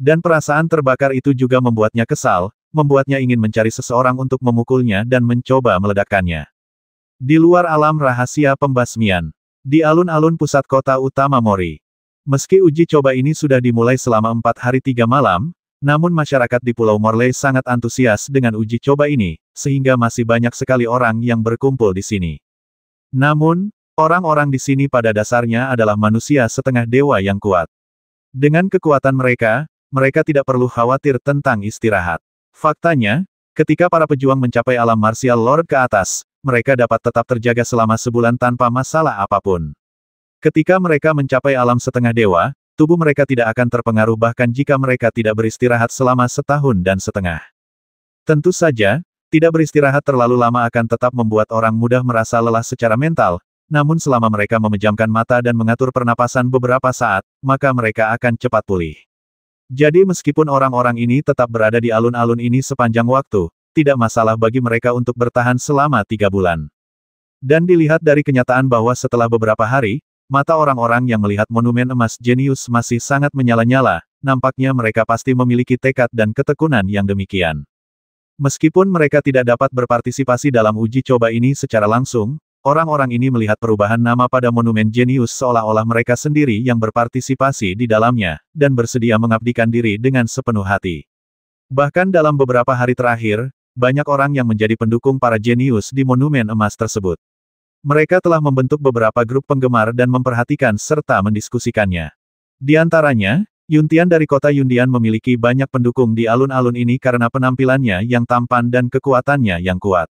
Dan perasaan terbakar itu juga membuatnya kesal, membuatnya ingin mencari seseorang untuk memukulnya dan mencoba meledakkannya. Di luar alam rahasia pembasmian, di alun-alun pusat kota utama Mori. Meski uji coba ini sudah dimulai selama empat hari tiga malam, namun masyarakat di Pulau Morley sangat antusias dengan uji coba ini, sehingga masih banyak sekali orang yang berkumpul di sini. Namun, orang-orang di sini pada dasarnya adalah manusia setengah dewa yang kuat. Dengan kekuatan mereka, mereka tidak perlu khawatir tentang istirahat. Faktanya, ketika para pejuang mencapai alam martial lord ke atas, mereka dapat tetap terjaga selama sebulan tanpa masalah apapun. Ketika mereka mencapai alam setengah dewa, tubuh mereka tidak akan terpengaruh bahkan jika mereka tidak beristirahat selama setahun dan setengah. Tentu saja, tidak beristirahat terlalu lama akan tetap membuat orang mudah merasa lelah secara mental, namun selama mereka memejamkan mata dan mengatur pernapasan beberapa saat, maka mereka akan cepat pulih. Jadi meskipun orang-orang ini tetap berada di alun-alun ini sepanjang waktu, tidak masalah bagi mereka untuk bertahan selama tiga bulan. Dan dilihat dari kenyataan bahwa setelah beberapa hari, mata orang-orang yang melihat monumen emas jenius masih sangat menyala-nyala, nampaknya mereka pasti memiliki tekad dan ketekunan yang demikian. Meskipun mereka tidak dapat berpartisipasi dalam uji coba ini secara langsung, orang-orang ini melihat perubahan nama pada monumen jenius seolah-olah mereka sendiri yang berpartisipasi di dalamnya, dan bersedia mengabdikan diri dengan sepenuh hati. Bahkan dalam beberapa hari terakhir, banyak orang yang menjadi pendukung para jenius di Monumen Emas tersebut. Mereka telah membentuk beberapa grup penggemar dan memperhatikan serta mendiskusikannya. Di antaranya, Yuntian dari kota Yundian memiliki banyak pendukung di alun-alun ini karena penampilannya yang tampan dan kekuatannya yang kuat.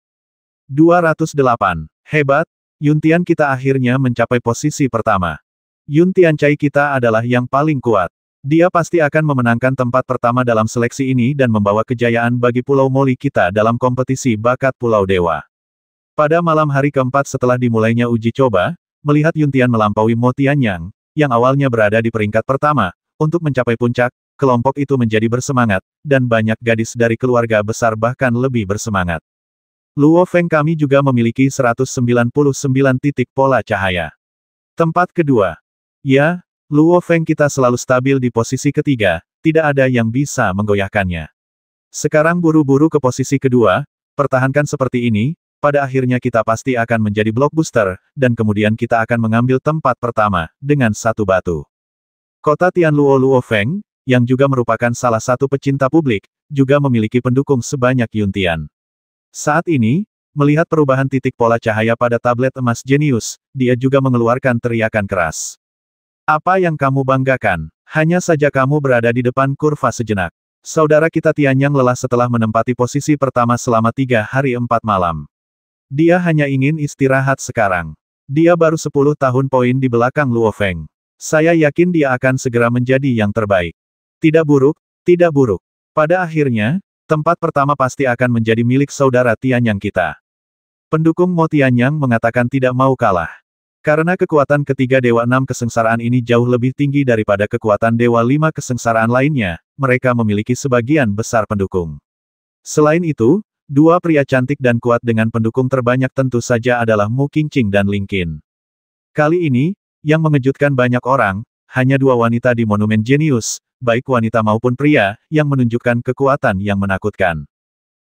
208. Hebat, Yuntian kita akhirnya mencapai posisi pertama. Yuntian Cai kita adalah yang paling kuat. Dia pasti akan memenangkan tempat pertama dalam seleksi ini dan membawa kejayaan bagi Pulau Moli kita dalam kompetisi bakat Pulau Dewa. Pada malam hari keempat setelah dimulainya uji coba, melihat Yuntian melampaui Mo Tianyang, yang awalnya berada di peringkat pertama, untuk mencapai puncak, kelompok itu menjadi bersemangat, dan banyak gadis dari keluarga besar bahkan lebih bersemangat. Luo Feng kami juga memiliki 199 titik pola cahaya. Tempat kedua. Ya, Luo Feng kita selalu stabil di posisi ketiga, tidak ada yang bisa menggoyahkannya. Sekarang buru-buru ke posisi kedua, pertahankan seperti ini, pada akhirnya kita pasti akan menjadi blockbuster, dan kemudian kita akan mengambil tempat pertama, dengan satu batu. Kota Tianluo Luo Feng, yang juga merupakan salah satu pecinta publik, juga memiliki pendukung sebanyak Yuntian. Saat ini, melihat perubahan titik pola cahaya pada tablet emas jenius, dia juga mengeluarkan teriakan keras. Apa yang kamu banggakan? Hanya saja kamu berada di depan kurva sejenak. Saudara kita Tianyang lelah setelah menempati posisi pertama selama tiga hari empat malam. Dia hanya ingin istirahat sekarang. Dia baru sepuluh tahun poin di belakang Luo Feng. Saya yakin dia akan segera menjadi yang terbaik. Tidak buruk, tidak buruk. Pada akhirnya, tempat pertama pasti akan menjadi milik saudara Tianyang kita. Pendukung Mo Tianyang mengatakan tidak mau kalah. Karena kekuatan ketiga Dewa Enam Kesengsaraan ini jauh lebih tinggi daripada kekuatan Dewa Lima Kesengsaraan lainnya, mereka memiliki sebagian besar pendukung. Selain itu, dua pria cantik dan kuat dengan pendukung terbanyak tentu saja adalah Mu Qingqing dan Ling Qin. Kali ini, yang mengejutkan banyak orang, hanya dua wanita di Monumen Jenius, baik wanita maupun pria, yang menunjukkan kekuatan yang menakutkan.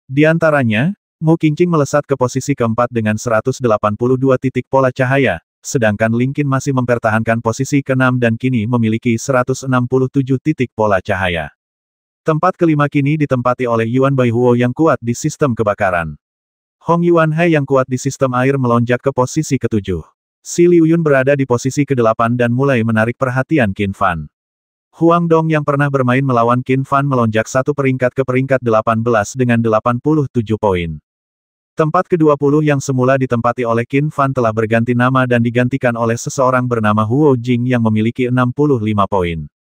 Di antaranya, Mu Qingqing melesat ke posisi keempat dengan 182 titik pola cahaya, sedangkan Linkin masih mempertahankan posisi ke-6 dan kini memiliki 167 titik pola cahaya. Tempat kelima kini ditempati oleh Yuan Baihuo yang kuat di sistem kebakaran. Hong Yuan Hai yang kuat di sistem air melonjak ke posisi ketujuh. Si Liu Yun berada di posisi ke-8 dan mulai menarik perhatian Qin Fan. Huang Dong yang pernah bermain melawan Qin Fan melonjak satu peringkat ke peringkat 18 dengan 87 poin. Tempat ke-20 yang semula ditempati oleh Qin Fan telah berganti nama dan digantikan oleh seseorang bernama Huo Jing yang memiliki 65 poin.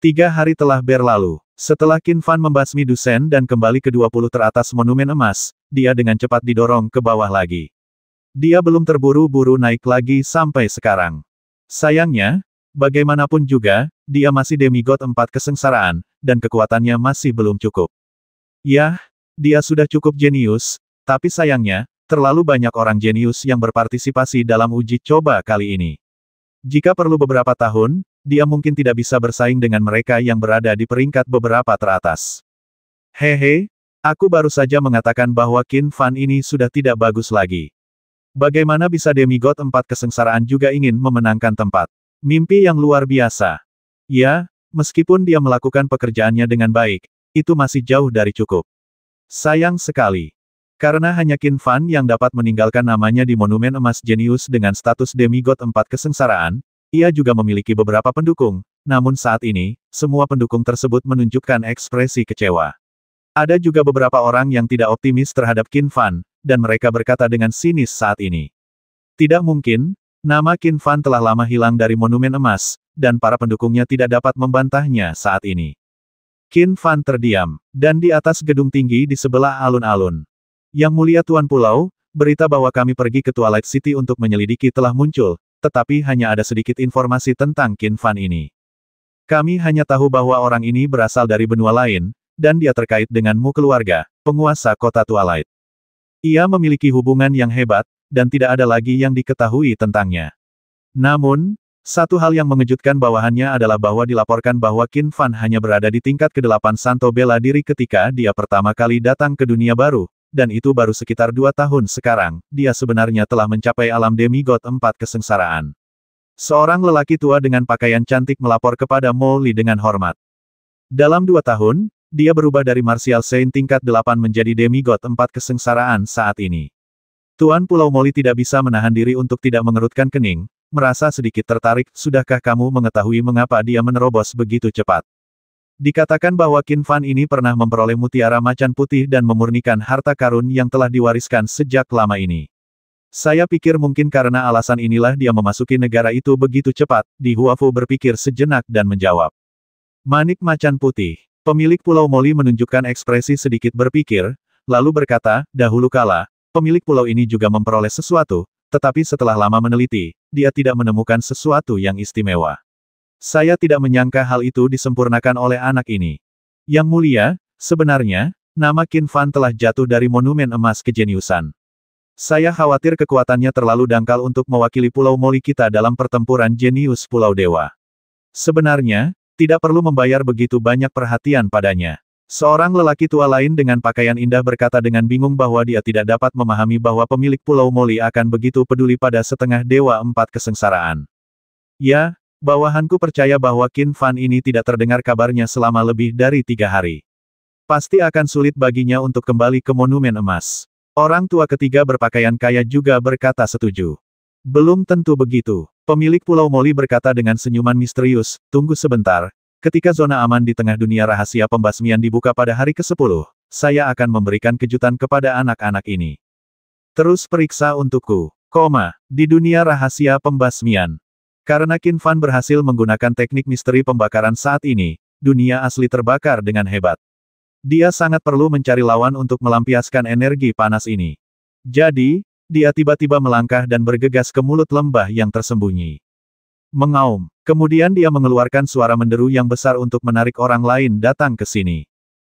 Tiga hari telah berlalu. Setelah Qin Fan membasmi Dusen dan kembali ke 20 teratas monumen emas, dia dengan cepat didorong ke bawah lagi. Dia belum terburu-buru naik lagi sampai sekarang. Sayangnya, bagaimanapun juga, dia masih demigod empat kesengsaraan, dan kekuatannya masih belum cukup. Yah, dia sudah cukup jenius, tapi sayangnya, terlalu banyak orang jenius yang berpartisipasi dalam uji coba kali ini. Jika perlu beberapa tahun, dia mungkin tidak bisa bersaing dengan mereka yang berada di peringkat beberapa teratas. Hehe, aku baru saja mengatakan bahwa Qin Fan ini sudah tidak bagus lagi. Bagaimana bisa demigod empat kesengsaraan juga ingin memenangkan tempat? Mimpi yang luar biasa. Ya, meskipun dia melakukan pekerjaannya dengan baik, itu masih jauh dari cukup. Sayang sekali. Karena hanya Qin Fan yang dapat meninggalkan namanya di Monumen Emas Jenius dengan status demigod empat kesengsaraan, ia juga memiliki beberapa pendukung, namun saat ini, semua pendukung tersebut menunjukkan ekspresi kecewa. Ada juga beberapa orang yang tidak optimis terhadap Qin Fan, dan mereka berkata dengan sinis saat ini. Tidak mungkin, nama Qin Fan telah lama hilang dari Monumen Emas, dan para pendukungnya tidak dapat membantahnya saat ini. Qin Fan terdiam, dan di atas gedung tinggi di sebelah alun-alun, yang mulia Tuan Pulau, berita bahwa kami pergi ke Twilight City untuk menyelidiki telah muncul, tetapi hanya ada sedikit informasi tentang Qin Fan ini. Kami hanya tahu bahwa orang ini berasal dari benua lain, dan dia terkait denganmu keluarga, penguasa kota Twilight. Ia memiliki hubungan yang hebat, dan tidak ada lagi yang diketahui tentangnya. Namun, satu hal yang mengejutkan bawahannya adalah bahwa dilaporkan bahwa Qin Fan hanya berada di tingkat ke-8 Santo Bela Diri ketika dia pertama kali datang ke dunia baru, dan itu baru sekitar dua tahun sekarang, dia sebenarnya telah mencapai alam demigod empat kesengsaraan. Seorang lelaki tua dengan pakaian cantik melapor kepada Molly dengan hormat. Dalam dua tahun, dia berubah dari Martial Saint tingkat delapan menjadi demigod empat kesengsaraan saat ini. Tuan Pulau Molly tidak bisa menahan diri untuk tidak mengerutkan kening, merasa sedikit tertarik, sudahkah kamu mengetahui mengapa dia menerobos begitu cepat? Dikatakan bahwa Qin Fan ini pernah memperoleh mutiara macan putih dan memurnikan harta karun yang telah diwariskan sejak lama ini. Saya pikir mungkin karena alasan inilah dia memasuki negara itu begitu cepat, Di Huafu berpikir sejenak dan menjawab. Manik macan putih. Pemilik Pulau Moli menunjukkan ekspresi sedikit berpikir, lalu berkata, dahulu kala, pemilik pulau ini juga memperoleh sesuatu, tetapi setelah lama meneliti, dia tidak menemukan sesuatu yang istimewa. Saya tidak menyangka hal itu disempurnakan oleh anak ini. Yang mulia, sebenarnya, nama Qin Fan telah jatuh dari monumen emas kejeniusan. Saya khawatir kekuatannya terlalu dangkal untuk mewakili Pulau Moli kita dalam pertempuran jenius Pulau Dewa. Sebenarnya, tidak perlu membayar begitu banyak perhatian padanya. Seorang lelaki tua lain dengan pakaian indah berkata dengan bingung bahwa dia tidak dapat memahami bahwa pemilik Pulau Moli akan begitu peduli pada setengah Dewa Empat Kesengsaraan. Ya, Bawahanku percaya bahwa Qin Fan ini tidak terdengar kabarnya selama lebih dari tiga hari. Pasti akan sulit baginya untuk kembali ke Monumen Emas. Orang tua ketiga berpakaian kaya juga berkata setuju. Belum tentu begitu. Pemilik Pulau Moli berkata dengan senyuman misterius, tunggu sebentar, ketika zona aman di tengah dunia rahasia pembasmian dibuka pada hari ke-10, saya akan memberikan kejutan kepada anak-anak ini. Terus periksa untukku. Koma, di dunia rahasia pembasmian. Karena Qin Fan berhasil menggunakan teknik misteri pembakaran saat ini, dunia asli terbakar dengan hebat. Dia sangat perlu mencari lawan untuk melampiaskan energi panas ini. Jadi, dia tiba-tiba melangkah dan bergegas ke mulut lembah yang tersembunyi. Mengaum. Kemudian dia mengeluarkan suara menderu yang besar untuk menarik orang lain datang ke sini.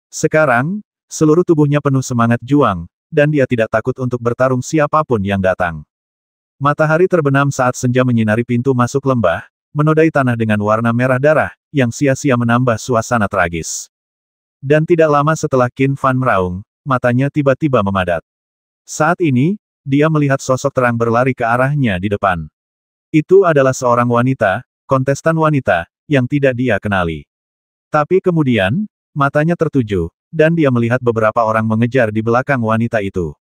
Sekarang, seluruh tubuhnya penuh semangat juang, dan dia tidak takut untuk bertarung siapapun yang datang. Matahari terbenam saat senja menyinari pintu masuk lembah, menodai tanah dengan warna merah darah, yang sia-sia menambah suasana tragis. Dan tidak lama setelah Qin Fan meraung, matanya tiba-tiba memadat. Saat ini, dia melihat sosok terang berlari ke arahnya di depan. Itu adalah seorang wanita, kontestan wanita, yang tidak dia kenali. Tapi kemudian, matanya tertuju, dan dia melihat beberapa orang mengejar di belakang wanita itu.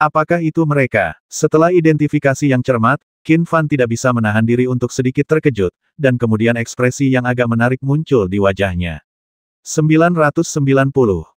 Apakah itu mereka? Setelah identifikasi yang cermat, Qin Fan tidak bisa menahan diri untuk sedikit terkejut, dan kemudian ekspresi yang agak menarik muncul di wajahnya. 990